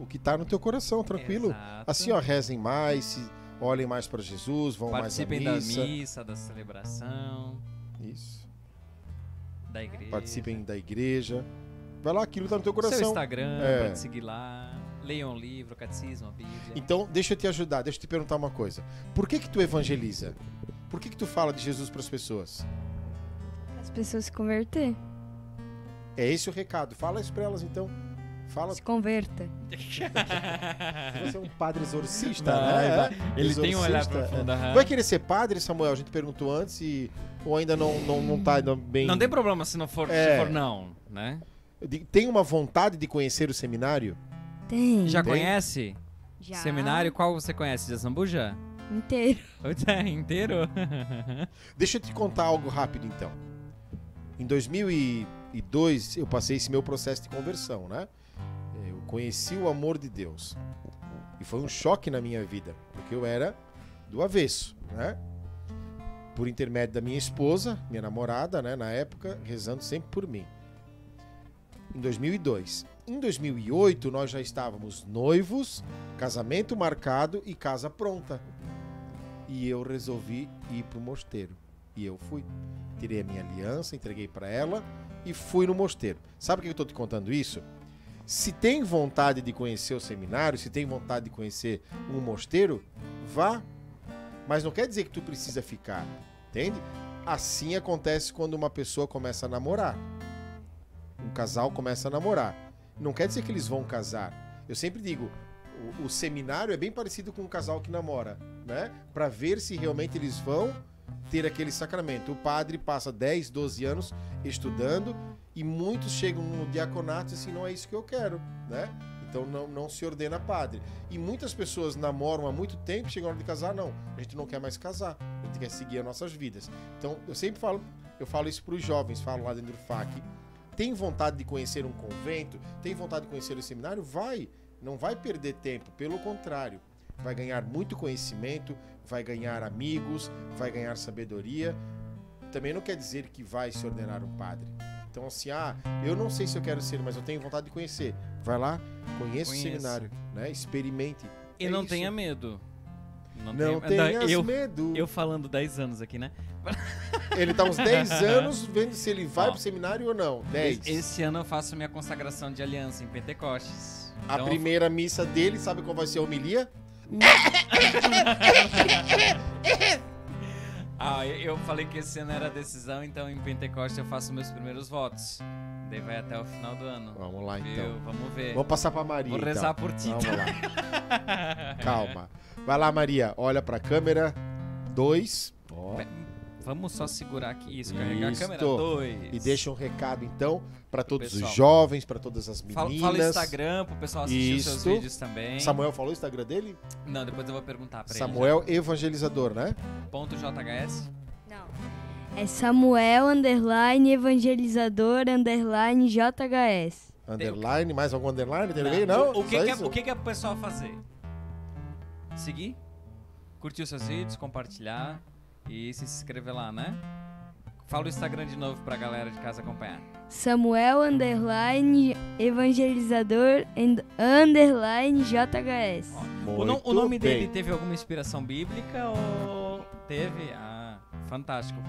o que está no teu coração, tranquilo. Exato. Assim, ó, rezem mais, se olhem mais para Jesus, vão Participem mais à missa. Participem da missa, da celebração. Isso. Da igreja. Participem da igreja. Vai lá, aquilo está no teu coração. Seu Instagram, é. pode seguir lá. Leiam um livro, catecismo, a Bíblia. Então, deixa eu te ajudar, deixa eu te perguntar uma coisa. Por que que tu evangeliza? Por que que tu fala de Jesus para as pessoas? Para as pessoas se converter. É esse o recado. Fala isso para elas, então. Fala... Se converta. Você é um padre exorcista, né? Ele é? exorcista, tem um olhar profundo. Uhum. Vai querer ser padre, Samuel? A gente perguntou antes e... Ou ainda não, não, não tá bem... Não tem problema se não for, é. se for não, né? Tem uma vontade de conhecer o seminário? Tem. Já tem? conhece? Já. Seminário, qual você conhece? De Zambuja? Inteiro. É, inteiro? Deixa eu te contar algo rápido, então. Em 2002, eu passei esse meu processo de conversão, né? conheci o amor de Deus. E foi um choque na minha vida, porque eu era do avesso, né? Por intermédio da minha esposa, minha namorada, né, na época, rezando sempre por mim. Em 2002. Em 2008, nós já estávamos noivos, casamento marcado e casa pronta. E eu resolvi ir para o mosteiro. E eu fui. Tirei a minha aliança, entreguei para ela e fui no mosteiro. Sabe por que eu estou te contando isso? se tem vontade de conhecer o seminário, se tem vontade de conhecer um mosteiro, vá. Mas não quer dizer que tu precisa ficar, entende? Assim acontece quando uma pessoa começa a namorar. Um casal começa a namorar. Não quer dizer que eles vão casar. Eu sempre digo, o, o seminário é bem parecido com um casal que namora, né? Para ver se realmente eles vão ter aquele sacramento. O padre passa 10, 12 anos estudando, e muitos chegam no diaconato e assim, não é isso que eu quero, né? Então não, não se ordena padre. E muitas pessoas namoram há muito tempo, chegam na hora de casar, não, a gente não quer mais casar, a gente quer seguir as nossas vidas. Então eu sempre falo, eu falo isso para os jovens, falo lá dentro do FAC, tem vontade de conhecer um convento, tem vontade de conhecer o um seminário, vai, não vai perder tempo, pelo contrário, vai ganhar muito conhecimento, vai ganhar amigos, vai ganhar sabedoria. Também não quer dizer que vai se ordenar um padre então, assim, ah, eu não sei se eu quero ser, mas eu tenho vontade de conhecer. Vai lá, conheça, o seminário, né? Experimente. E é não isso. tenha medo. Não, não tenha, eu, medo. Eu falando 10 anos aqui, né? Ele tá uns 10 anos vendo se ele vai Ó, pro seminário ou não. 10. Esse ano eu faço minha consagração de aliança em Pentecostes. A então primeira missa dele, sabe qual vai ser a homilia? Ah, eu falei que esse ano era decisão, então em Pentecoste eu faço meus primeiros votos. Daí vai até o final do ano. Vamos lá, Viu? então. Vamos ver. Vou passar pra Maria. Vou então. rezar por ti. Vamos então. lá. Calma. Vai lá, Maria. Olha pra câmera. Dois. Oh. Vamos só segurar aqui isso, carregar Isto. a câmera 2. E deixa um recado então para todos os jovens, para todas as meninas. Fala, fala o Instagram pro pessoal assistir Isto. os seus vídeos também. Samuel falou o Instagram dele? Não, depois eu vou perguntar para ele. Samuel Evangelizador, né? Ponto .jhs? Não. É Samuel underline evangelizador underline JHS. Underline, mais algum underline? não. não? O, que, que, é que, o que, é pro pessoal fazer? Seguir? Curtir os seus vídeos, compartilhar. E se inscrever lá, né? Fala o Instagram de novo pra galera de casa acompanhar. Samuel Underline Evangelizador Underline JHS. O, no, o, nome bem. dele teve alguma inspiração bíblica ou teve? Ah, fantástico.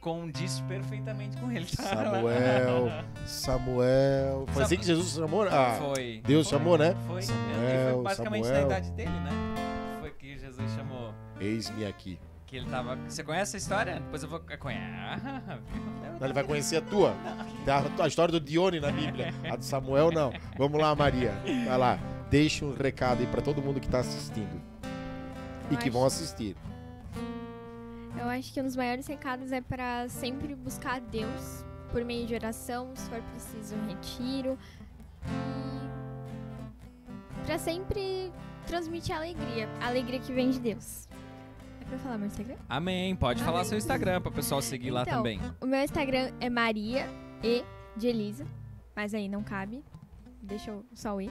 Condiz perfeitamente com ele. Tá? Samuel, Samuel. Foi assim que Jesus chamou? Né? Ah, foi. Deus foi, chamou, né? Foi. Samuel, foi basicamente Samuel. na idade dele, né? Foi que Jesus chamou. Eis-me aqui. Que ele tava. Você conhece a história? Depois eu vou. É, conhece. Ah, ele vai conhecer a tua. A, a história do Dione na Bíblia. A do Samuel, não. Vamos lá, Maria. Vai lá. Deixa um recado aí para todo mundo que está assistindo. Eu e que vão assistir. Eu acho que um dos maiores recados é para sempre buscar a Deus por meio de oração, se for preciso um retiro. E para sempre transmitir alegria, a alegria que vem de Deus pra falar meu Instagram? Amém. Pode Amém. falar seu Instagram pra pessoal seguir então, lá também. O meu Instagram é Maria E de Elisa. Mas aí não cabe. Deixa eu só o E.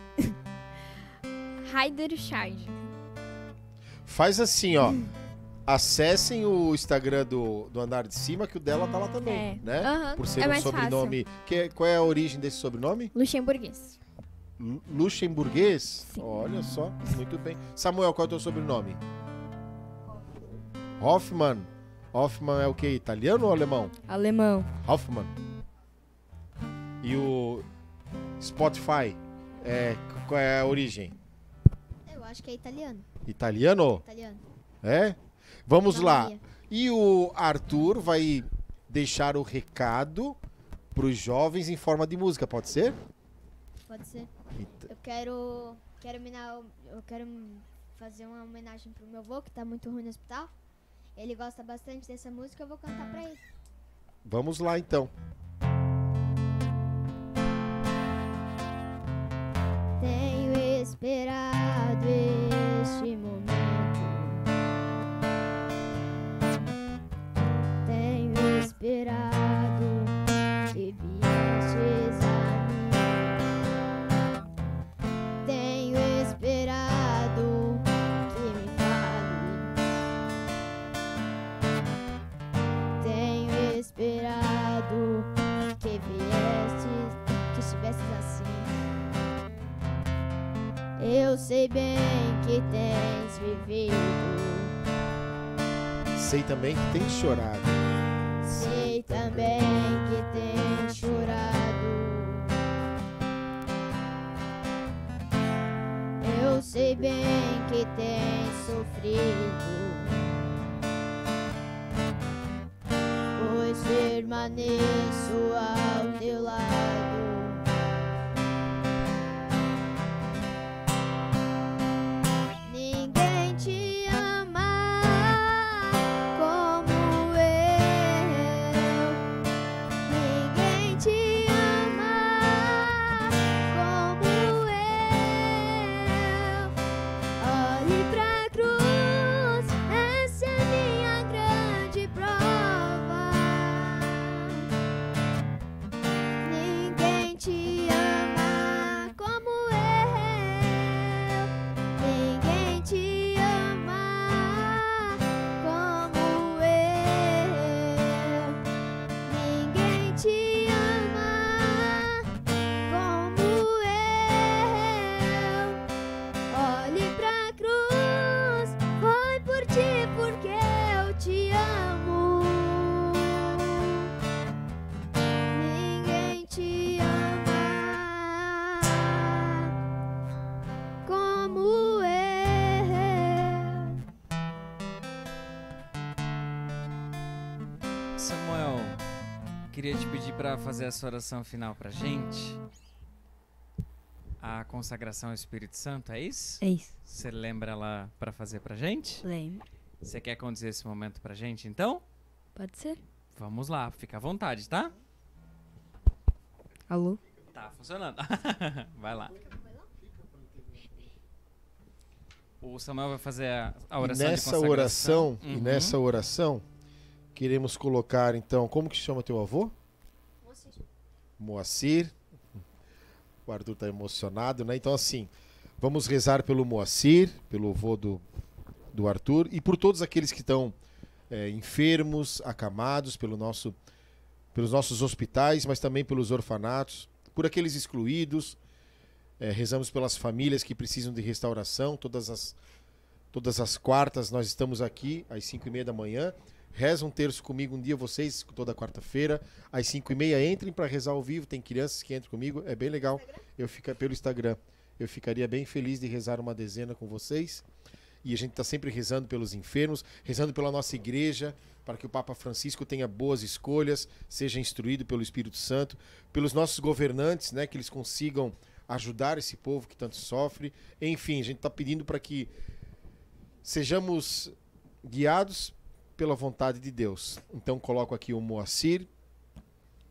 Raider Charge. Faz assim, ó. Acessem o Instagram do, do andar de cima, que o dela tá lá também, é. né? Uhum. Por ser é um sobrenome. Fácil. Que, é, qual é a origem desse sobrenome? Luxemburguês. L luxemburguês? Sim. Olha só, muito bem. Samuel, qual é o teu sobrenome? Hoffman. Hoffman é o que? Italiano ou alemão? Alemão. Hoffman. E o Spotify é qual é a origem? Eu acho que é italiano. Italiano? Italiano. É? Vamos lá. E o Arthur vai deixar o recado para os jovens em forma de música, pode ser? Pode ser. Eu quero, quero, eu quero fazer uma homenagem para o meu avô que está muito ruim no hospital. Ele gosta bastante dessa música, eu vou cantar pra ele. Vamos lá então. Tenho esperado este momento. Tenho esperado. Eu sei bem que tens vivido. Sei também que tens chorado. Sei também que tens chorado. Eu sei bem que tens sofrido. Pois permaneço ao teu lado. Samuel, queria te pedir para fazer essa oração final para gente. A consagração ao Espírito Santo, é isso? É isso. Você lembra lá para fazer para gente? Lembro. Você quer conduzir esse momento para gente, então? Pode ser. Vamos lá, fica à vontade, tá? Alô? Tá funcionando. vai lá. O Samuel vai fazer a oração e nessa de oração uhum. E nessa oração, Queremos colocar, então, como que chama teu avô? Moacir. Moacir. O Arthur está emocionado, né? Então, assim, vamos rezar pelo Moacir, pelo avô do, do Arthur, e por todos aqueles que estão é, enfermos, acamados pelo nosso, pelos nossos hospitais, mas também pelos orfanatos, por aqueles excluídos. É, rezamos pelas famílias que precisam de restauração. Todas as, todas as quartas nós estamos aqui às cinco e meia da manhã Reza um terço comigo um dia, vocês, toda quarta-feira, às 5 e meia, entrem para rezar ao vivo. Tem crianças que entram comigo, é bem legal. Eu fico pelo Instagram. Eu ficaria bem feliz de rezar uma dezena com vocês. E a gente está sempre rezando pelos enfermos, rezando pela nossa igreja, para que o Papa Francisco tenha boas escolhas, seja instruído pelo Espírito Santo, pelos nossos governantes, né, que eles consigam ajudar esse povo que tanto sofre. Enfim, a gente está pedindo para que sejamos guiados pela vontade de Deus. Então coloco aqui o Moacir,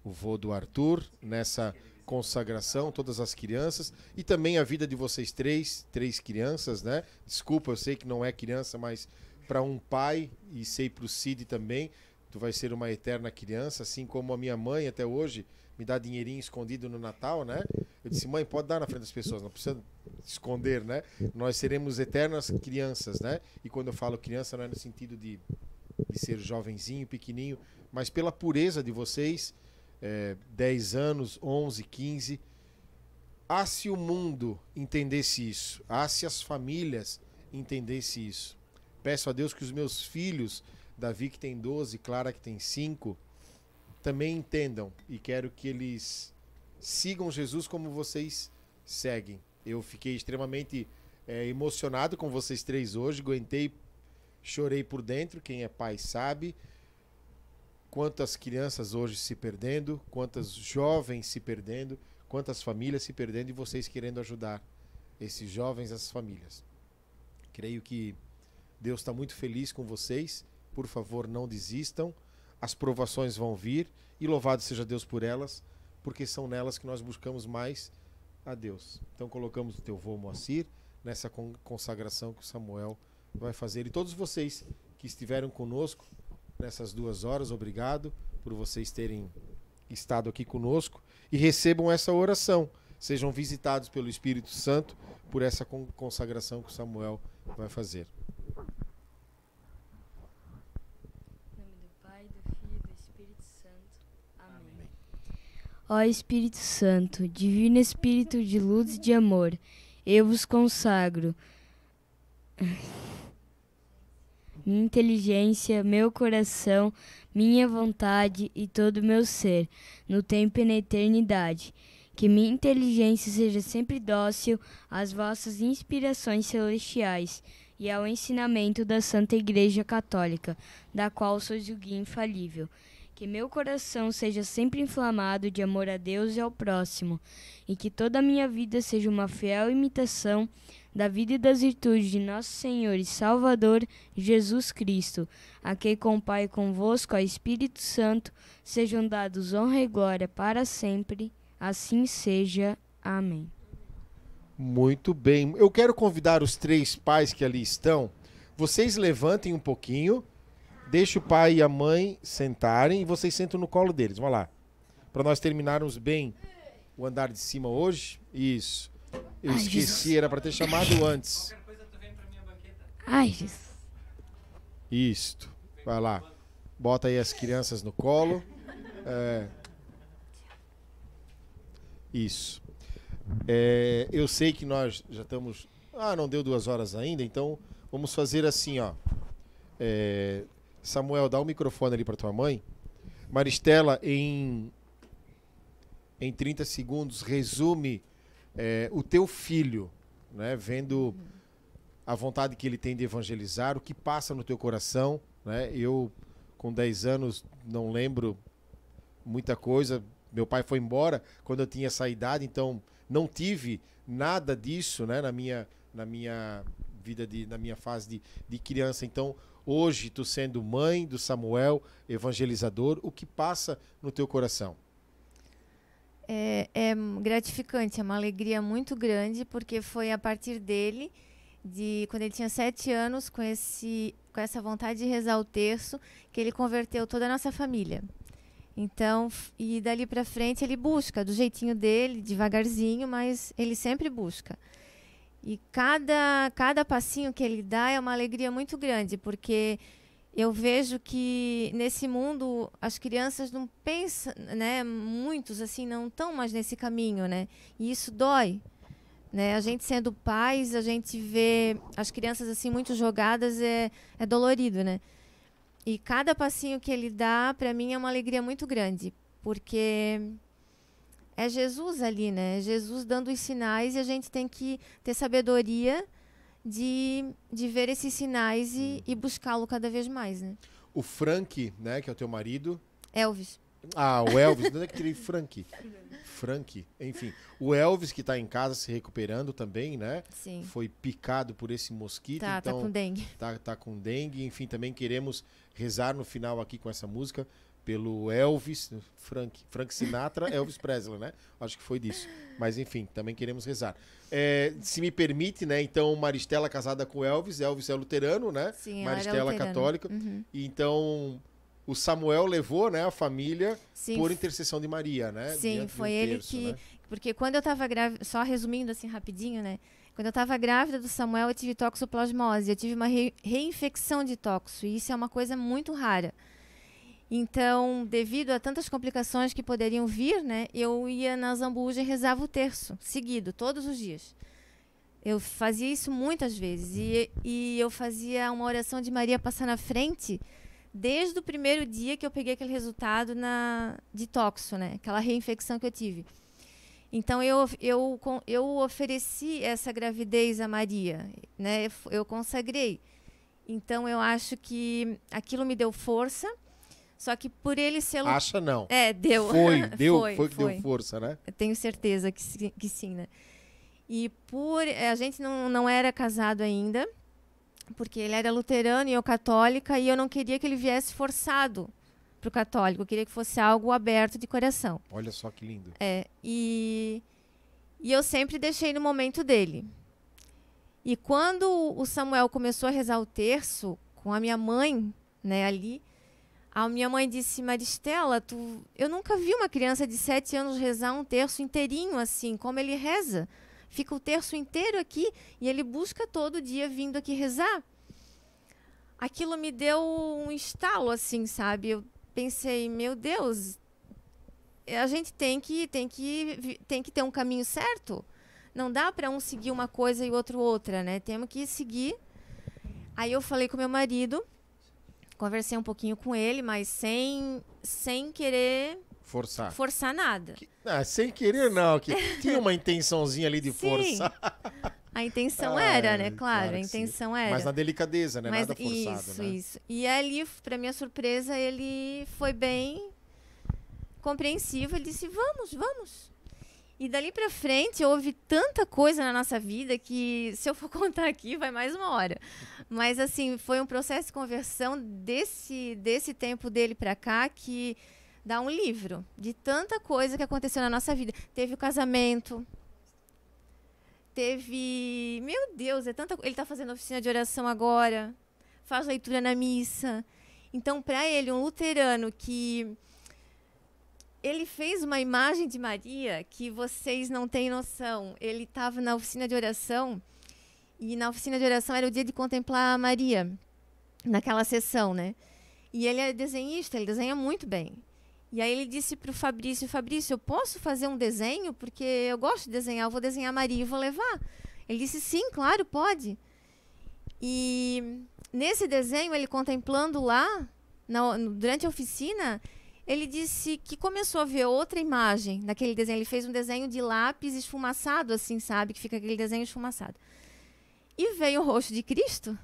o vô do Arthur, nessa consagração, todas as crianças e também a vida de vocês três, três crianças, né? Desculpa, eu sei que não é criança, mas para um pai e sei para o Cid também, tu vai ser uma eterna criança, assim como a minha mãe até hoje me dá dinheirinho escondido no Natal, né? Eu disse, mãe, pode dar na frente das pessoas, não precisa esconder, né? Nós seremos eternas crianças, né? E quando eu falo criança, não é no sentido de de ser jovenzinho, pequenininho, mas pela pureza de vocês, é, 10 anos, 11, 15. Ah, se o mundo entendesse isso, ah, se as famílias entendesse isso. Peço a Deus que os meus filhos, Davi que tem 12, Clara que tem 5, também entendam e quero que eles sigam Jesus como vocês seguem. Eu fiquei extremamente é, emocionado com vocês três hoje, aguentei Chorei por dentro, quem é pai sabe. Quantas crianças hoje se perdendo, quantas jovens se perdendo, quantas famílias se perdendo e vocês querendo ajudar esses jovens, essas famílias. Creio que Deus está muito feliz com vocês. Por favor, não desistam. As provações vão vir e louvado seja Deus por elas, porque são nelas que nós buscamos mais a Deus. Então colocamos o teu vô Moacir nessa consagração que o Samuel vai fazer. E todos vocês que estiveram conosco nessas duas horas, obrigado por vocês terem estado aqui conosco e recebam essa oração. Sejam visitados pelo Espírito Santo por essa consagração que Samuel vai fazer. Ó Espírito Santo, Divino Espírito de luz e de amor, eu vos consagro. minha inteligência, meu coração, minha vontade e todo o meu ser, no tempo e na eternidade. Que minha inteligência seja sempre dócil às vossas inspirações celestiais e ao ensinamento da Santa Igreja Católica, da qual sois o guia infalível. Que meu coração seja sempre inflamado de amor a Deus e ao próximo, e que toda a minha vida seja uma fiel imitação da vida e das virtudes de nosso Senhor e Salvador Jesus Cristo, a quem com o Pai convosco, ao Espírito Santo, sejam dados honra e glória para sempre. Assim seja. Amém. Muito bem. Eu quero convidar os três pais que ali estão. Vocês levantem um pouquinho, deixe o pai e a mãe sentarem e vocês sentam no colo deles. Vamos lá. Para nós terminarmos bem o andar de cima hoje. Isso. Eu Ai, esqueci, Jesus. era para ter chamado antes. Ai, Jesus. Isto. Vai lá. Bota aí as crianças no colo. É... Isso. É, eu sei que nós já estamos. Ah, não deu duas horas ainda, então vamos fazer assim, ó. É... Samuel, dá o um microfone ali para tua mãe. Maristela, em em 30 segundos, resume é, o teu filho, né, vendo a vontade que ele tem de evangelizar, o que passa no teu coração. Né? Eu, com 10 anos, não lembro muita coisa. Meu pai foi embora quando eu tinha essa idade, então não tive nada disso né, na, minha, na minha vida, de, na minha fase de, de criança. Então, hoje, tu sendo mãe do Samuel, evangelizador, o que passa no teu coração? é, é gratificante, é uma alegria muito grande, porque foi a partir dele, de quando ele tinha sete anos, com, esse, com essa vontade de rezar o terço, que ele converteu toda a nossa família. Então, e dali para frente ele busca, do jeitinho dele, devagarzinho, mas ele sempre busca. E cada, cada passinho que ele dá é uma alegria muito grande, porque eu vejo que nesse mundo as crianças não pensam, né? Muitos assim não estão mais nesse caminho, né? E isso dói, né? A gente sendo pais, a gente vê as crianças assim muito jogadas é é dolorido, né? E cada passinho que ele dá para mim é uma alegria muito grande, porque é Jesus ali, né? É Jesus dando os sinais e a gente tem que ter sabedoria de, de ver esses sinais e, hum. e buscá-lo cada vez mais, né? O Frank, né, que é o teu marido. Elvis. Ah, o Elvis. Onde é que tirei Frank? Frank. Enfim, o Elvis que está em casa se recuperando também, né? Sim. Foi picado por esse mosquito. Tá, tá então, tá com dengue. Tá, tá com dengue. Enfim, também queremos rezar no final aqui com essa música pelo Elvis, Frank, Frank Sinatra, Elvis Presley, né? Acho que foi disso. Mas enfim, também queremos rezar. É, se me permite, né? Então, Maristela casada com Elvis, Elvis é luterano, né? Sim, é Maristela é luterano. católica. Uhum. Então, o Samuel levou, né, a família Sim, por intercessão de Maria, né? Sim, foi um ele que, né? porque quando eu estava grávida, só resumindo assim rapidinho, né? Quando eu estava grávida do Samuel, eu tive toxoplasmose, eu tive uma re reinfecção de toxo, e isso é uma coisa muito rara. Então, devido a tantas complicações que poderiam vir, né, eu ia na Zambuja e rezava o terço, seguido, todos os dias. Eu fazia isso muitas vezes. E, e eu fazia uma oração de Maria passar na frente desde o primeiro dia que eu peguei aquele resultado na, de toxo, né, aquela reinfecção que eu tive. Então eu, eu, eu ofereci essa gravidez a Maria, né? Eu consagrei. Então eu acho que aquilo me deu força só que por ele ser. Acha não. É, deu. Foi, deu, foi, foi que foi. deu força, né? Eu tenho certeza que, que sim, né? E por. Eh, a gente não, não era casado ainda, porque ele era luterano e eu católica, e eu não queria que ele viesse forçado para o católico. Eu queria que fosse algo aberto de coração. Olha só que lindo. É. E, e eu sempre deixei no momento dele. E quando o Samuel começou a rezar o terço com a minha mãe, né, ali, a minha mãe disse, Maristela, tu... eu nunca vi uma criança de sete anos rezar um terço inteirinho assim, como ele reza. Fica o terço inteiro aqui e ele busca todo dia vindo aqui rezar. Aquilo me deu um estalo assim, sabe? Eu pensei, meu Deus, a gente tem que tem que tem que ter um caminho certo. Não dá para um seguir uma coisa e o outro outra, né? Temos que seguir. Aí eu falei com meu marido, Conversei um pouquinho com ele, mas sem, sem querer Forçar. Forçar nada. Que, ah, sem querer, não. Que tinha uma intençãozinha ali de força. A intenção ah, era, é, né? Claro, claro a intenção sim. era. Mas na delicadeza, né? Mas nada forçado. Isso, né? isso. E ali, para minha surpresa, ele foi bem compreensivo. Ele disse: vamos, vamos. E dali para frente houve tanta coisa na nossa vida que se eu for contar aqui vai mais uma hora. Mas assim, foi um processo de conversão desse desse tempo dele para cá que dá um livro de tanta coisa que aconteceu na nossa vida. Teve o casamento, teve, meu Deus, é tanta, ele está fazendo oficina de oração agora, faz leitura na missa. Então, para ele, um luterano que ele fez uma imagem de Maria que vocês não têm noção. Ele estava na oficina de oração e na oficina de oração era o dia de contemplar a Maria naquela sessão, né? E ele é desenhista, ele desenha muito bem. E aí ele disse para o Fabrício, Fabrício, eu posso fazer um desenho? Porque eu gosto de desenhar, eu vou desenhar a Maria e vou levar. Ele disse, sim, claro, pode. E nesse desenho, ele contemplando lá, na, durante a oficina, ele disse que começou a ver outra imagem naquele desenho. Ele fez um desenho de lápis esfumaçado, assim, sabe? Que fica aquele desenho esfumaçado. E veio o rosto de Cristo.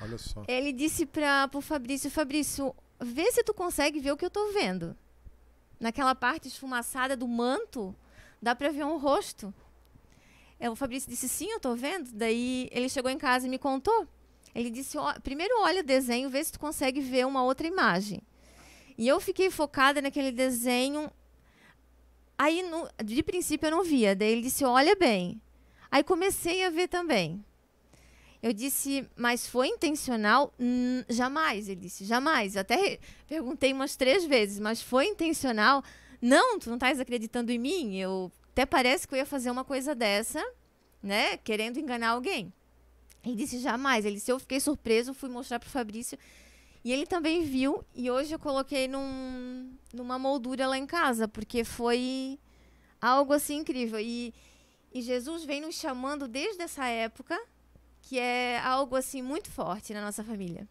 Olha só. Ele disse para o Fabrício: Fabrício, vê se tu consegue ver o que eu estou vendo. Naquela parte esfumaçada do manto, dá para ver um rosto. É, o Fabrício disse: Sim, eu estou vendo. Daí ele chegou em casa e me contou. Ele disse: Primeiro olha o desenho, vê se tu consegue ver uma outra imagem. E eu fiquei focada naquele desenho. Aí, no, de princípio, eu não via. Daí ele disse: Olha bem. Aí comecei a ver também. Eu disse, mas foi intencional? Hum, jamais. Ele disse, jamais. Eu até perguntei umas três vezes, mas foi intencional? Não, tu não estás acreditando em mim. Eu até parece que eu ia fazer uma coisa dessa, né? Querendo enganar alguém. Ele disse, jamais. Ele disse, eu fiquei surpreso, fui mostrar para o Fabrício. E ele também viu, e hoje eu coloquei num, numa moldura lá em casa, porque foi algo assim incrível. E, e Jesus vem nos chamando desde essa época, que é algo assim muito forte na nossa família.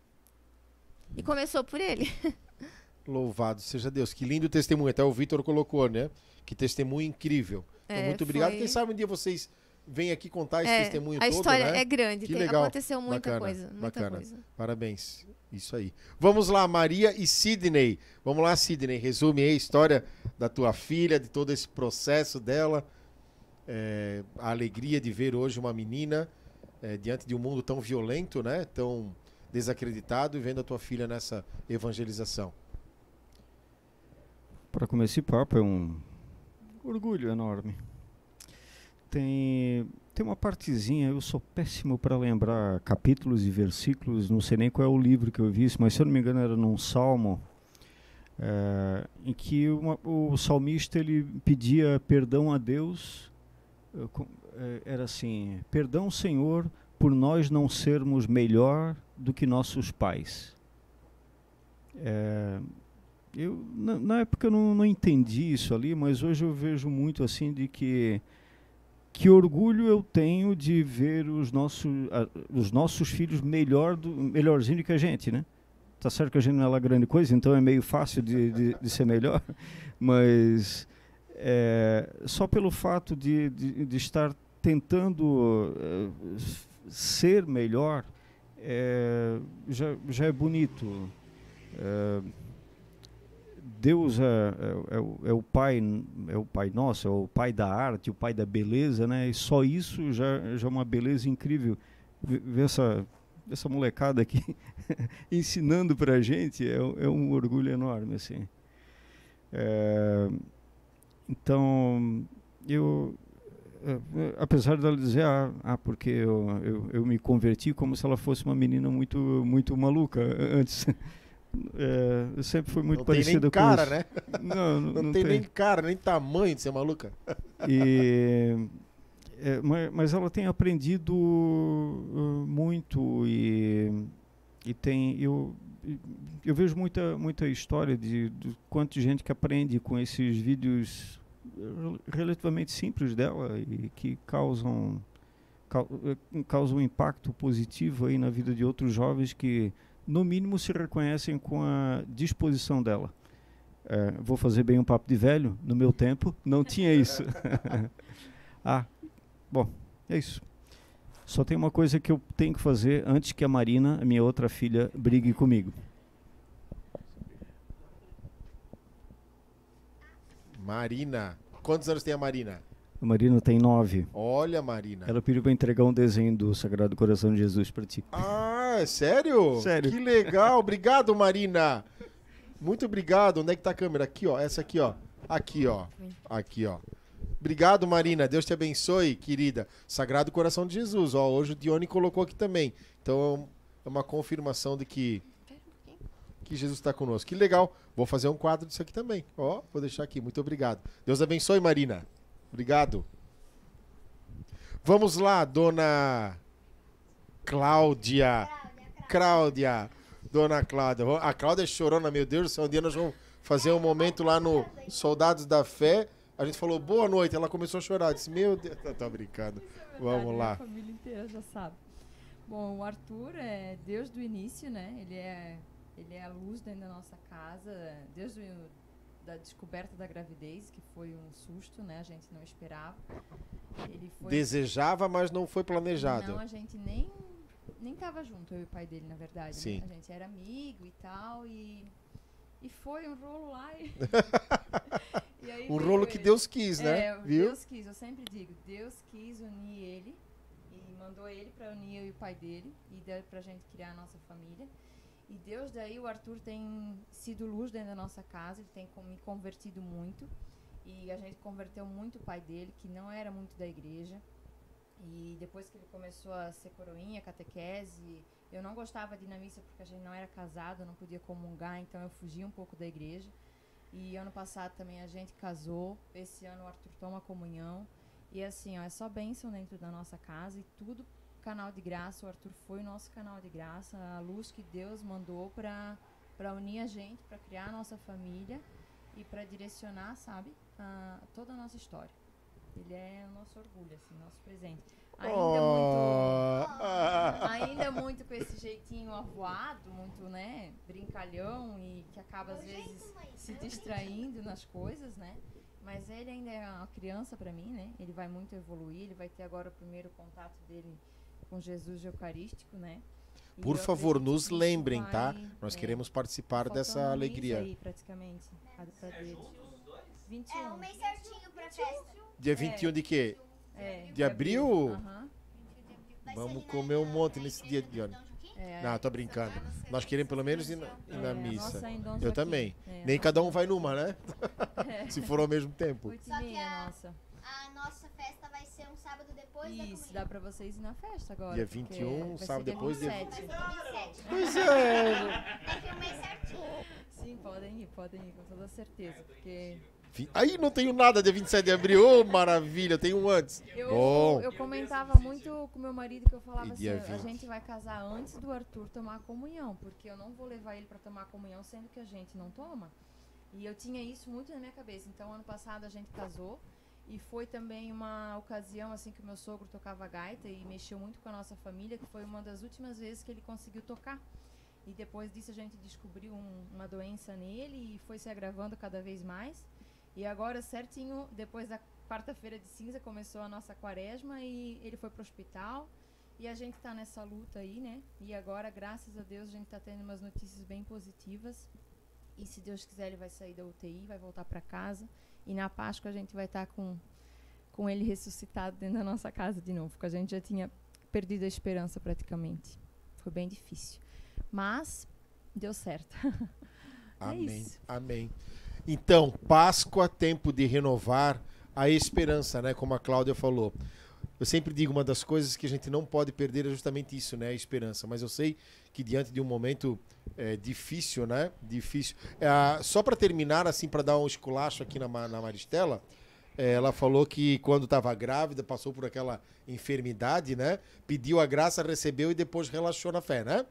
E começou por ele. Louvado seja Deus. Que lindo testemunho. Até o Vitor colocou, né? Que testemunho incrível. Então, é, então, muito obrigado. Foi... Quem sabe um dia vocês vem aqui contar esse é, testemunho a todo, A história né? é grande, que tem, legal. aconteceu muita bacana, coisa. Muita bacana. Coisa. Parabéns. Isso aí. Vamos lá, Maria e Sidney. Vamos lá, Sidney. Resume aí a história da tua filha, de todo esse processo dela. É, a alegria de ver hoje uma menina é, diante de um mundo tão violento, né? Tão desacreditado e vendo a tua filha nessa evangelização. Para começar, papo é um orgulho enorme tem tem uma partezinha, eu sou péssimo para lembrar capítulos e versículos, não sei nem qual é o livro que eu vi isso, mas se eu não me engano era num salmo, é, em que uma, o salmista ele pedia perdão a Deus, eh, eh, era assim, perdão Senhor por nós não sermos melhor do que nossos pais. É, eu, na, na época eu não, não entendi isso ali, mas hoje eu vejo muito assim de que que orgulho eu tenho de ver os, a, os nossos filhos melhor do, melhorzinho do que a gente, né? Tá certo que a gente não é lá grande coisa, então é meio fácil de, de, de ser melhor, mas é, só pelo fato de, de, de estar tentando uh, ser melhor é, já, já é bonito. Uh, Deus é, é, é, é, o pai, é o pai nosso, é o pai da arte, o pai da beleza, né? E só isso já, já é uma beleza incrível. Ver essa, essa molecada aqui ensinando para a gente é, é, um orgulho enorme, assim. É, então, eu, é, apesar dela dizer, ah, ah porque eu, eu, eu me converti como se ela fosse uma menina muito, muito maluca antes. É, eu sempre fui muito não parecido com cara, isso. Né? Não, não, não, não tem, tem, nem cara, nem tamanho de ser maluca. E, é, mas, mas, ela tem aprendido uh, muito e, e tem eu eu vejo muita muita história de, de quanto gente que aprende com esses vídeos uh, relativamente simples dela e que causam uh, causam um impacto positivo aí na vida de outros jovens que no mínimo se reconhecem com a disposição dela. É, vou fazer bem um papo de velho, no meu tempo não tinha isso. ah, bom, é isso. Só tem uma coisa que eu tenho que fazer antes que a Marina, a minha outra filha, brigue comigo. Marina. Quantos anos tem a Marina? A Marina tem nove. Olha, Marina. Ela pediu para entregar um desenho do Sagrado Coração de Jesus para ti. Ah, é sério? Sério. Que legal. Obrigado, Marina. Muito obrigado. Onde é que tá a câmera? Aqui, ó. Essa aqui, ó. Aqui, ó. Aqui, ó. Obrigado, Marina. Deus te abençoe, querida. Sagrado Coração de Jesus. Ó, hoje o Dione colocou aqui também. Então é uma confirmação de que que Jesus está conosco. Que legal. Vou fazer um quadro disso aqui também. Ó, vou deixar aqui. Muito obrigado. Deus abençoe, Marina. Obrigado. Vamos lá, dona Cláudia. Cláudia. Dona Cláudia. A Cláudia é chorona, meu Deus do céu. Um dia nós vamos fazer um momento lá no Soldados da Fé. A gente falou boa noite, ela começou a chorar. disse, meu Deus, tá, tá brincando. Vamos lá. A família inteira já sabe. Bom, o Arthur é Deus do início, né? Ele é, ele é a luz dentro da nossa casa, desde o da descoberta da gravidez, que foi um susto, né? A gente não esperava. Ele foi... Desejava, mas não foi planejado. Não, a gente nem nem estava junto, eu e o pai dele, na verdade. Né? Sim. Né? A gente era amigo e tal, e, e foi um rolo lá. E, e um rolo ele. que Deus quis, né? É, Viu? Deus quis, eu sempre digo, Deus quis unir ele e mandou ele para unir eu e o pai dele e dar para gente criar a nossa família. E Deus daí o Arthur tem sido luz dentro da nossa casa, ele tem me convertido muito. E a gente converteu muito o pai dele, que não era muito da igreja. E depois que ele começou a ser coroinha, catequese, eu não gostava de ir na missa porque a gente não era casado, não podia comungar, então eu fugia um pouco da igreja. E ano passado também a gente casou, esse ano o Arthur toma comunhão. E assim, ó, é só bênção dentro da nossa casa e tudo canal de graça, o Arthur foi o nosso canal de graça, a luz que Deus mandou para para unir a gente, para criar a nossa família e para direcionar, sabe, a, toda a nossa história. Ele é o nosso orgulho, assim, nosso presente. Ainda oh. muito, oh, ainda muito com esse jeitinho avoado, muito, né, brincalhão e que acaba às é vezes se é distraindo nas coisas, né? Mas ele ainda é uma criança para mim, né? Ele vai muito evoluir, ele vai ter agora o primeiro contato dele com Jesus Eucarístico, né? Por favor, nos lembrem, tá? É, Nós é, queremos participar dessa alegria. Aí, praticamente. A é 21. É, um mês certinho pra festa. Dia 21 é. de quê? É. De abril? Vamos comer um monte nesse dia, Dione. É, não, tô brincando. Nós queremos pelo menos ir na, ir na é, missa. Eu também. É. Nem cada um vai numa, né? Se for ao mesmo tempo. Só que a, a nossa depois Isso, dá pra vocês ir na festa agora. Dia 21, sábado depois. Dia 27. Pois é. um mês certinho. Sim, podem ir, podem ir, com toda certeza, porque... Aí não tenho nada de 27 de abril, oh, maravilha, tenho um antes. Eu, Bom. eu comentava muito com meu marido que eu falava assim, a gente vai casar antes do Arthur tomar a comunhão, porque eu não vou levar ele para tomar a comunhão sendo que a gente não toma. E eu tinha isso muito na minha cabeça. Então ano passado a gente casou, e foi também uma ocasião assim que o meu sogro tocava gaita e mexeu muito com a nossa família, que foi uma das últimas vezes que ele conseguiu tocar. E depois disso a gente descobriu um, uma doença nele e foi se agravando cada vez mais. E agora certinho, depois da quarta-feira de cinza começou a nossa quaresma e ele foi para o hospital. E a gente está nessa luta aí, né? E agora, graças a Deus, a gente está tendo umas notícias bem positivas. E se Deus quiser, ele vai sair da UTI, vai voltar para casa. E na Páscoa a gente vai estar com, com ele ressuscitado dentro da nossa casa de novo, porque a gente já tinha perdido a esperança praticamente. Foi bem difícil. Mas deu certo. É Amém. É Amém. Então, Páscoa, tempo de renovar a esperança, né? Como a Cláudia falou eu sempre digo, uma das coisas que a gente não pode perder é justamente isso, né? A esperança. Mas eu sei que diante de um momento é, difícil, né? Difícil. É, só para terminar, assim, para dar um esculacho aqui na, na Maristela, é, ela falou que quando estava grávida, passou por aquela enfermidade, né? Pediu a graça, recebeu e depois relaxou na fé, né?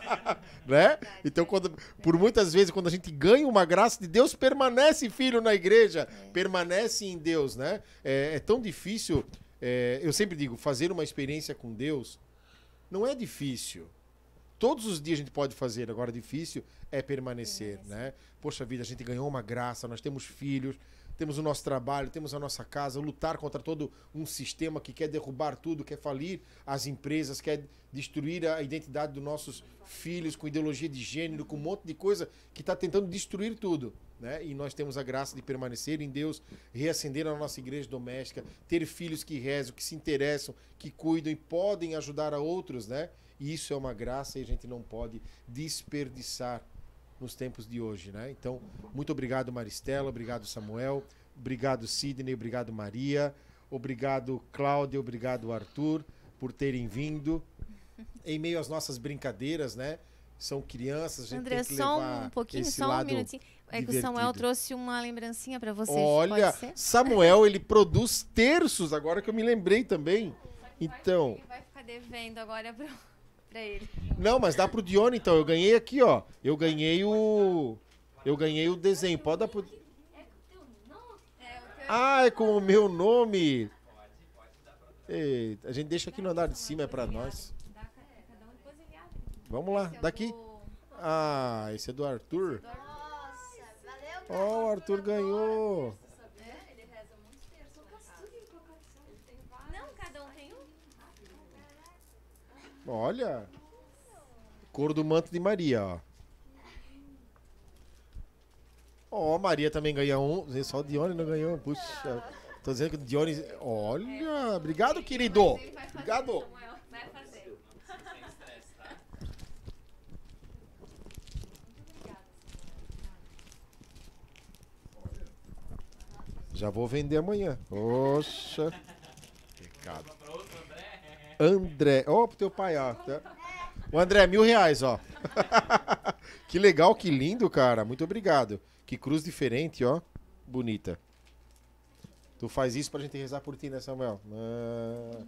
né? Então, quando, por muitas vezes, quando a gente ganha uma graça de Deus, permanece filho na igreja, permanece em Deus, né? É, é tão difícil é, eu sempre digo, fazer uma experiência com Deus não é difícil. Todos os dias a gente pode fazer, agora difícil é permanecer, Sim. né? Poxa vida, a gente ganhou uma graça, nós temos filhos, temos o nosso trabalho, temos a nossa casa, lutar contra todo um sistema que quer derrubar tudo, quer falir as empresas, quer destruir a identidade dos nossos filhos com ideologia de gênero, com um monte de coisa que está tentando destruir tudo. Né? E nós temos a graça de permanecer em Deus, reacender a nossa igreja doméstica, ter filhos que rezam, que se interessam, que cuidam e podem ajudar a outros, né? E isso é uma graça e a gente não pode desperdiçar nos tempos de hoje, né? Então, muito obrigado Maristela, obrigado Samuel, obrigado Sidney, obrigado Maria, obrigado Cláudia, obrigado Arthur por terem vindo. Em meio às nossas brincadeiras, né? São crianças, a gente André, tem que levar só um pouquinho, esse só um lado... minutinho. É que o Samuel trouxe uma lembrancinha para vocês. Olha, Samuel, ele produz terços, agora que eu me lembrei também. Então. Ele vai ficar devendo agora pro, pra ele. Não, mas dá pro Dione então. Eu ganhei aqui, ó. Eu ganhei o. Eu ganhei o desenho. Pode dar pro. É ah, é com o meu nome. Eita, a gente deixa aqui no andar de cima, é pra nós. Vamos lá, é daqui. Ah, esse é do Arthur. É Ó, oh, o Arthur ganhou. Olha. Cor do manto de Maria, ó. Ó, oh, Maria também ganhou um. Só o Dione não ganhou. Puxa. Tô dizendo que o Dione. Olha. Obrigado, querido. Obrigado. Vai fazer Já vou vender amanhã. Oxa. Pecado. André. Ó, oh, pro teu pai, ó. Tá. O André, mil reais, ó. que legal, que lindo, cara. Muito obrigado. Que cruz diferente, ó. Bonita. Tu faz isso pra gente rezar por ti, né, Samuel? Ah,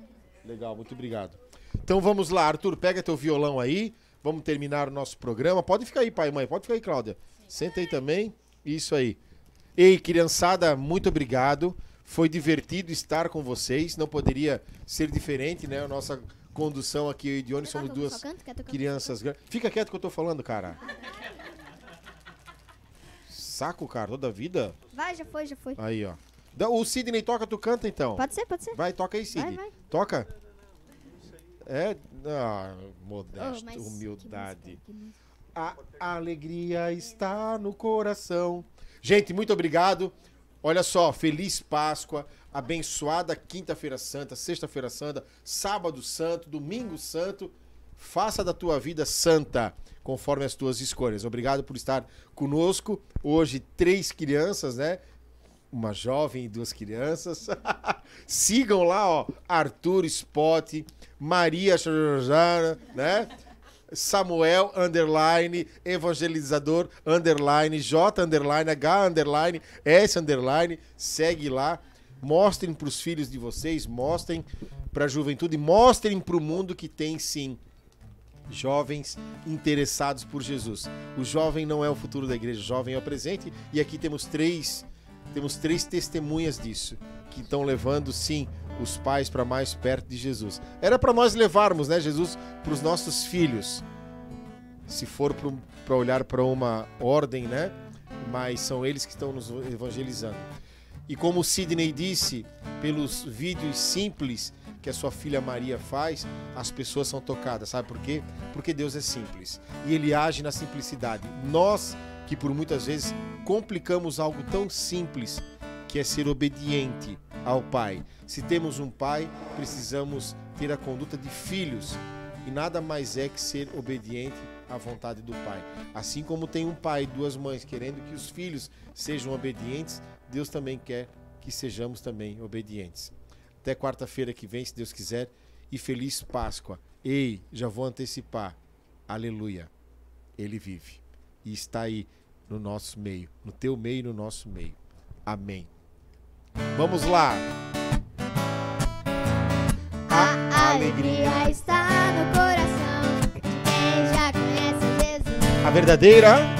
legal, muito obrigado. Então vamos lá, Arthur, pega teu violão aí. Vamos terminar o nosso programa. Pode ficar aí, pai e mãe. Pode ficar aí, Cláudia. Senta aí também. Isso aí. Ei, criançada, muito obrigado. Foi divertido estar com vocês. Não poderia ser diferente, né? A nossa condução aqui, eu e Dione, somos duas canto, crianças. grandes. Fica quieto que eu tô falando, cara. Saco, cara, toda a vida. Vai, já foi, já foi. Aí, ó. O Sidney toca, tu canta então. Pode ser, pode ser. Vai, toca aí, Sidney. Vai, vai. Toca. É. Ah, modesto, oh, humildade. Que música, que música. A alegria está no coração. Gente, muito obrigado. Olha só, feliz Páscoa, abençoada quinta-feira santa, sexta-feira santa, sábado santo, domingo santo. Faça da tua vida santa, conforme as tuas escolhas. Obrigado por estar conosco. Hoje, três crianças, né? Uma jovem e duas crianças. Sigam lá, ó, Arthur Spot, Maria Jana, né? Samuel underline evangelizador underline J underline H underline S underline segue lá mostrem para os filhos de vocês mostrem para a juventude mostrem para o mundo que tem sim jovens interessados por Jesus o jovem não é o futuro da igreja o jovem é o presente e aqui temos três temos três testemunhas disso que estão levando sim os pais para mais perto de Jesus. Era para nós levarmos, né, Jesus, para os nossos filhos. Se for para olhar para uma ordem, né? Mas são eles que estão nos evangelizando. E como Sidney disse, pelos vídeos simples que a sua filha Maria faz, as pessoas são tocadas. Sabe por quê? Porque Deus é simples e ele age na simplicidade. Nós que por muitas vezes complicamos algo tão simples que é ser obediente ao Pai. Se temos um Pai, precisamos ter a conduta de filhos e nada mais é que ser obediente à vontade do Pai. Assim como tem um pai e duas mães querendo que os filhos sejam obedientes, Deus também quer que sejamos também obedientes. Até quarta-feira que vem, se Deus quiser, e feliz Páscoa. Ei, já vou antecipar. Aleluia. Ele vive e está aí no nosso meio, no teu meio e no nosso meio. Amém. Vamos lá. A alegria está no coração de quem já conhece Jesus. A verdadeira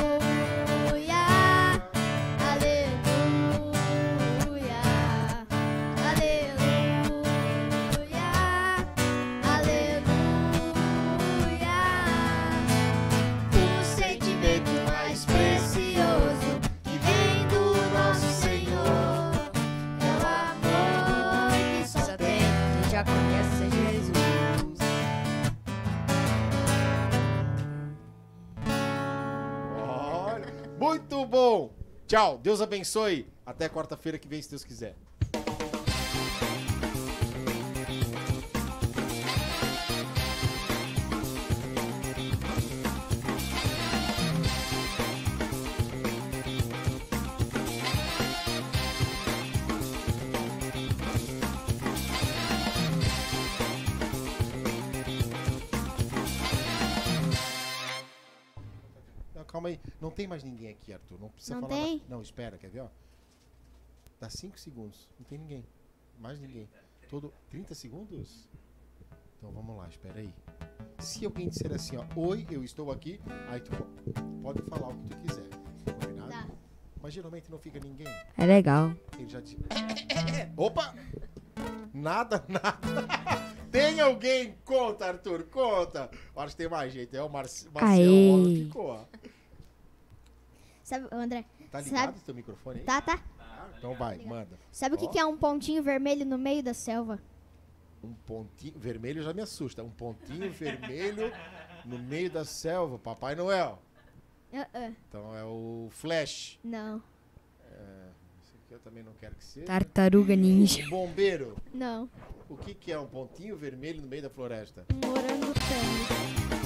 bom. Tchau, Deus abençoe. Até quarta-feira que vem, se Deus quiser. calma aí. Não tem mais ninguém aqui, Arthur. Não precisa não falar. Tem? Não, espera, quer ver, ó? Dá 5 segundos. Não tem ninguém. Mais ninguém. Todo 30 segundos? Então vamos lá, espera aí. Se alguém disser assim, ó, oi, eu estou aqui, aí tu pode falar o que tu quiser. Combinado? Tá. Mas geralmente não fica ninguém. É legal. Ele já Opa! Nada, nada. Tem alguém? Conta, Arthur, conta. Acho que tem mais gente. É o Mar Marcelo ficou. Sabe, André? Tá ligado sabe... teu microfone aí? Tá, tá. então vai, manda. Sabe o que, que é um pontinho vermelho no meio da selva? Um pontinho vermelho já me assusta. Um pontinho vermelho no meio da selva, Papai Noel. Uh -uh. Então é o Flash. Não. É, isso aqui eu também não quero que seja. Tartaruga ninja. bombeiro. Não. O que, que é um pontinho vermelho no meio da floresta? Morango orangotango.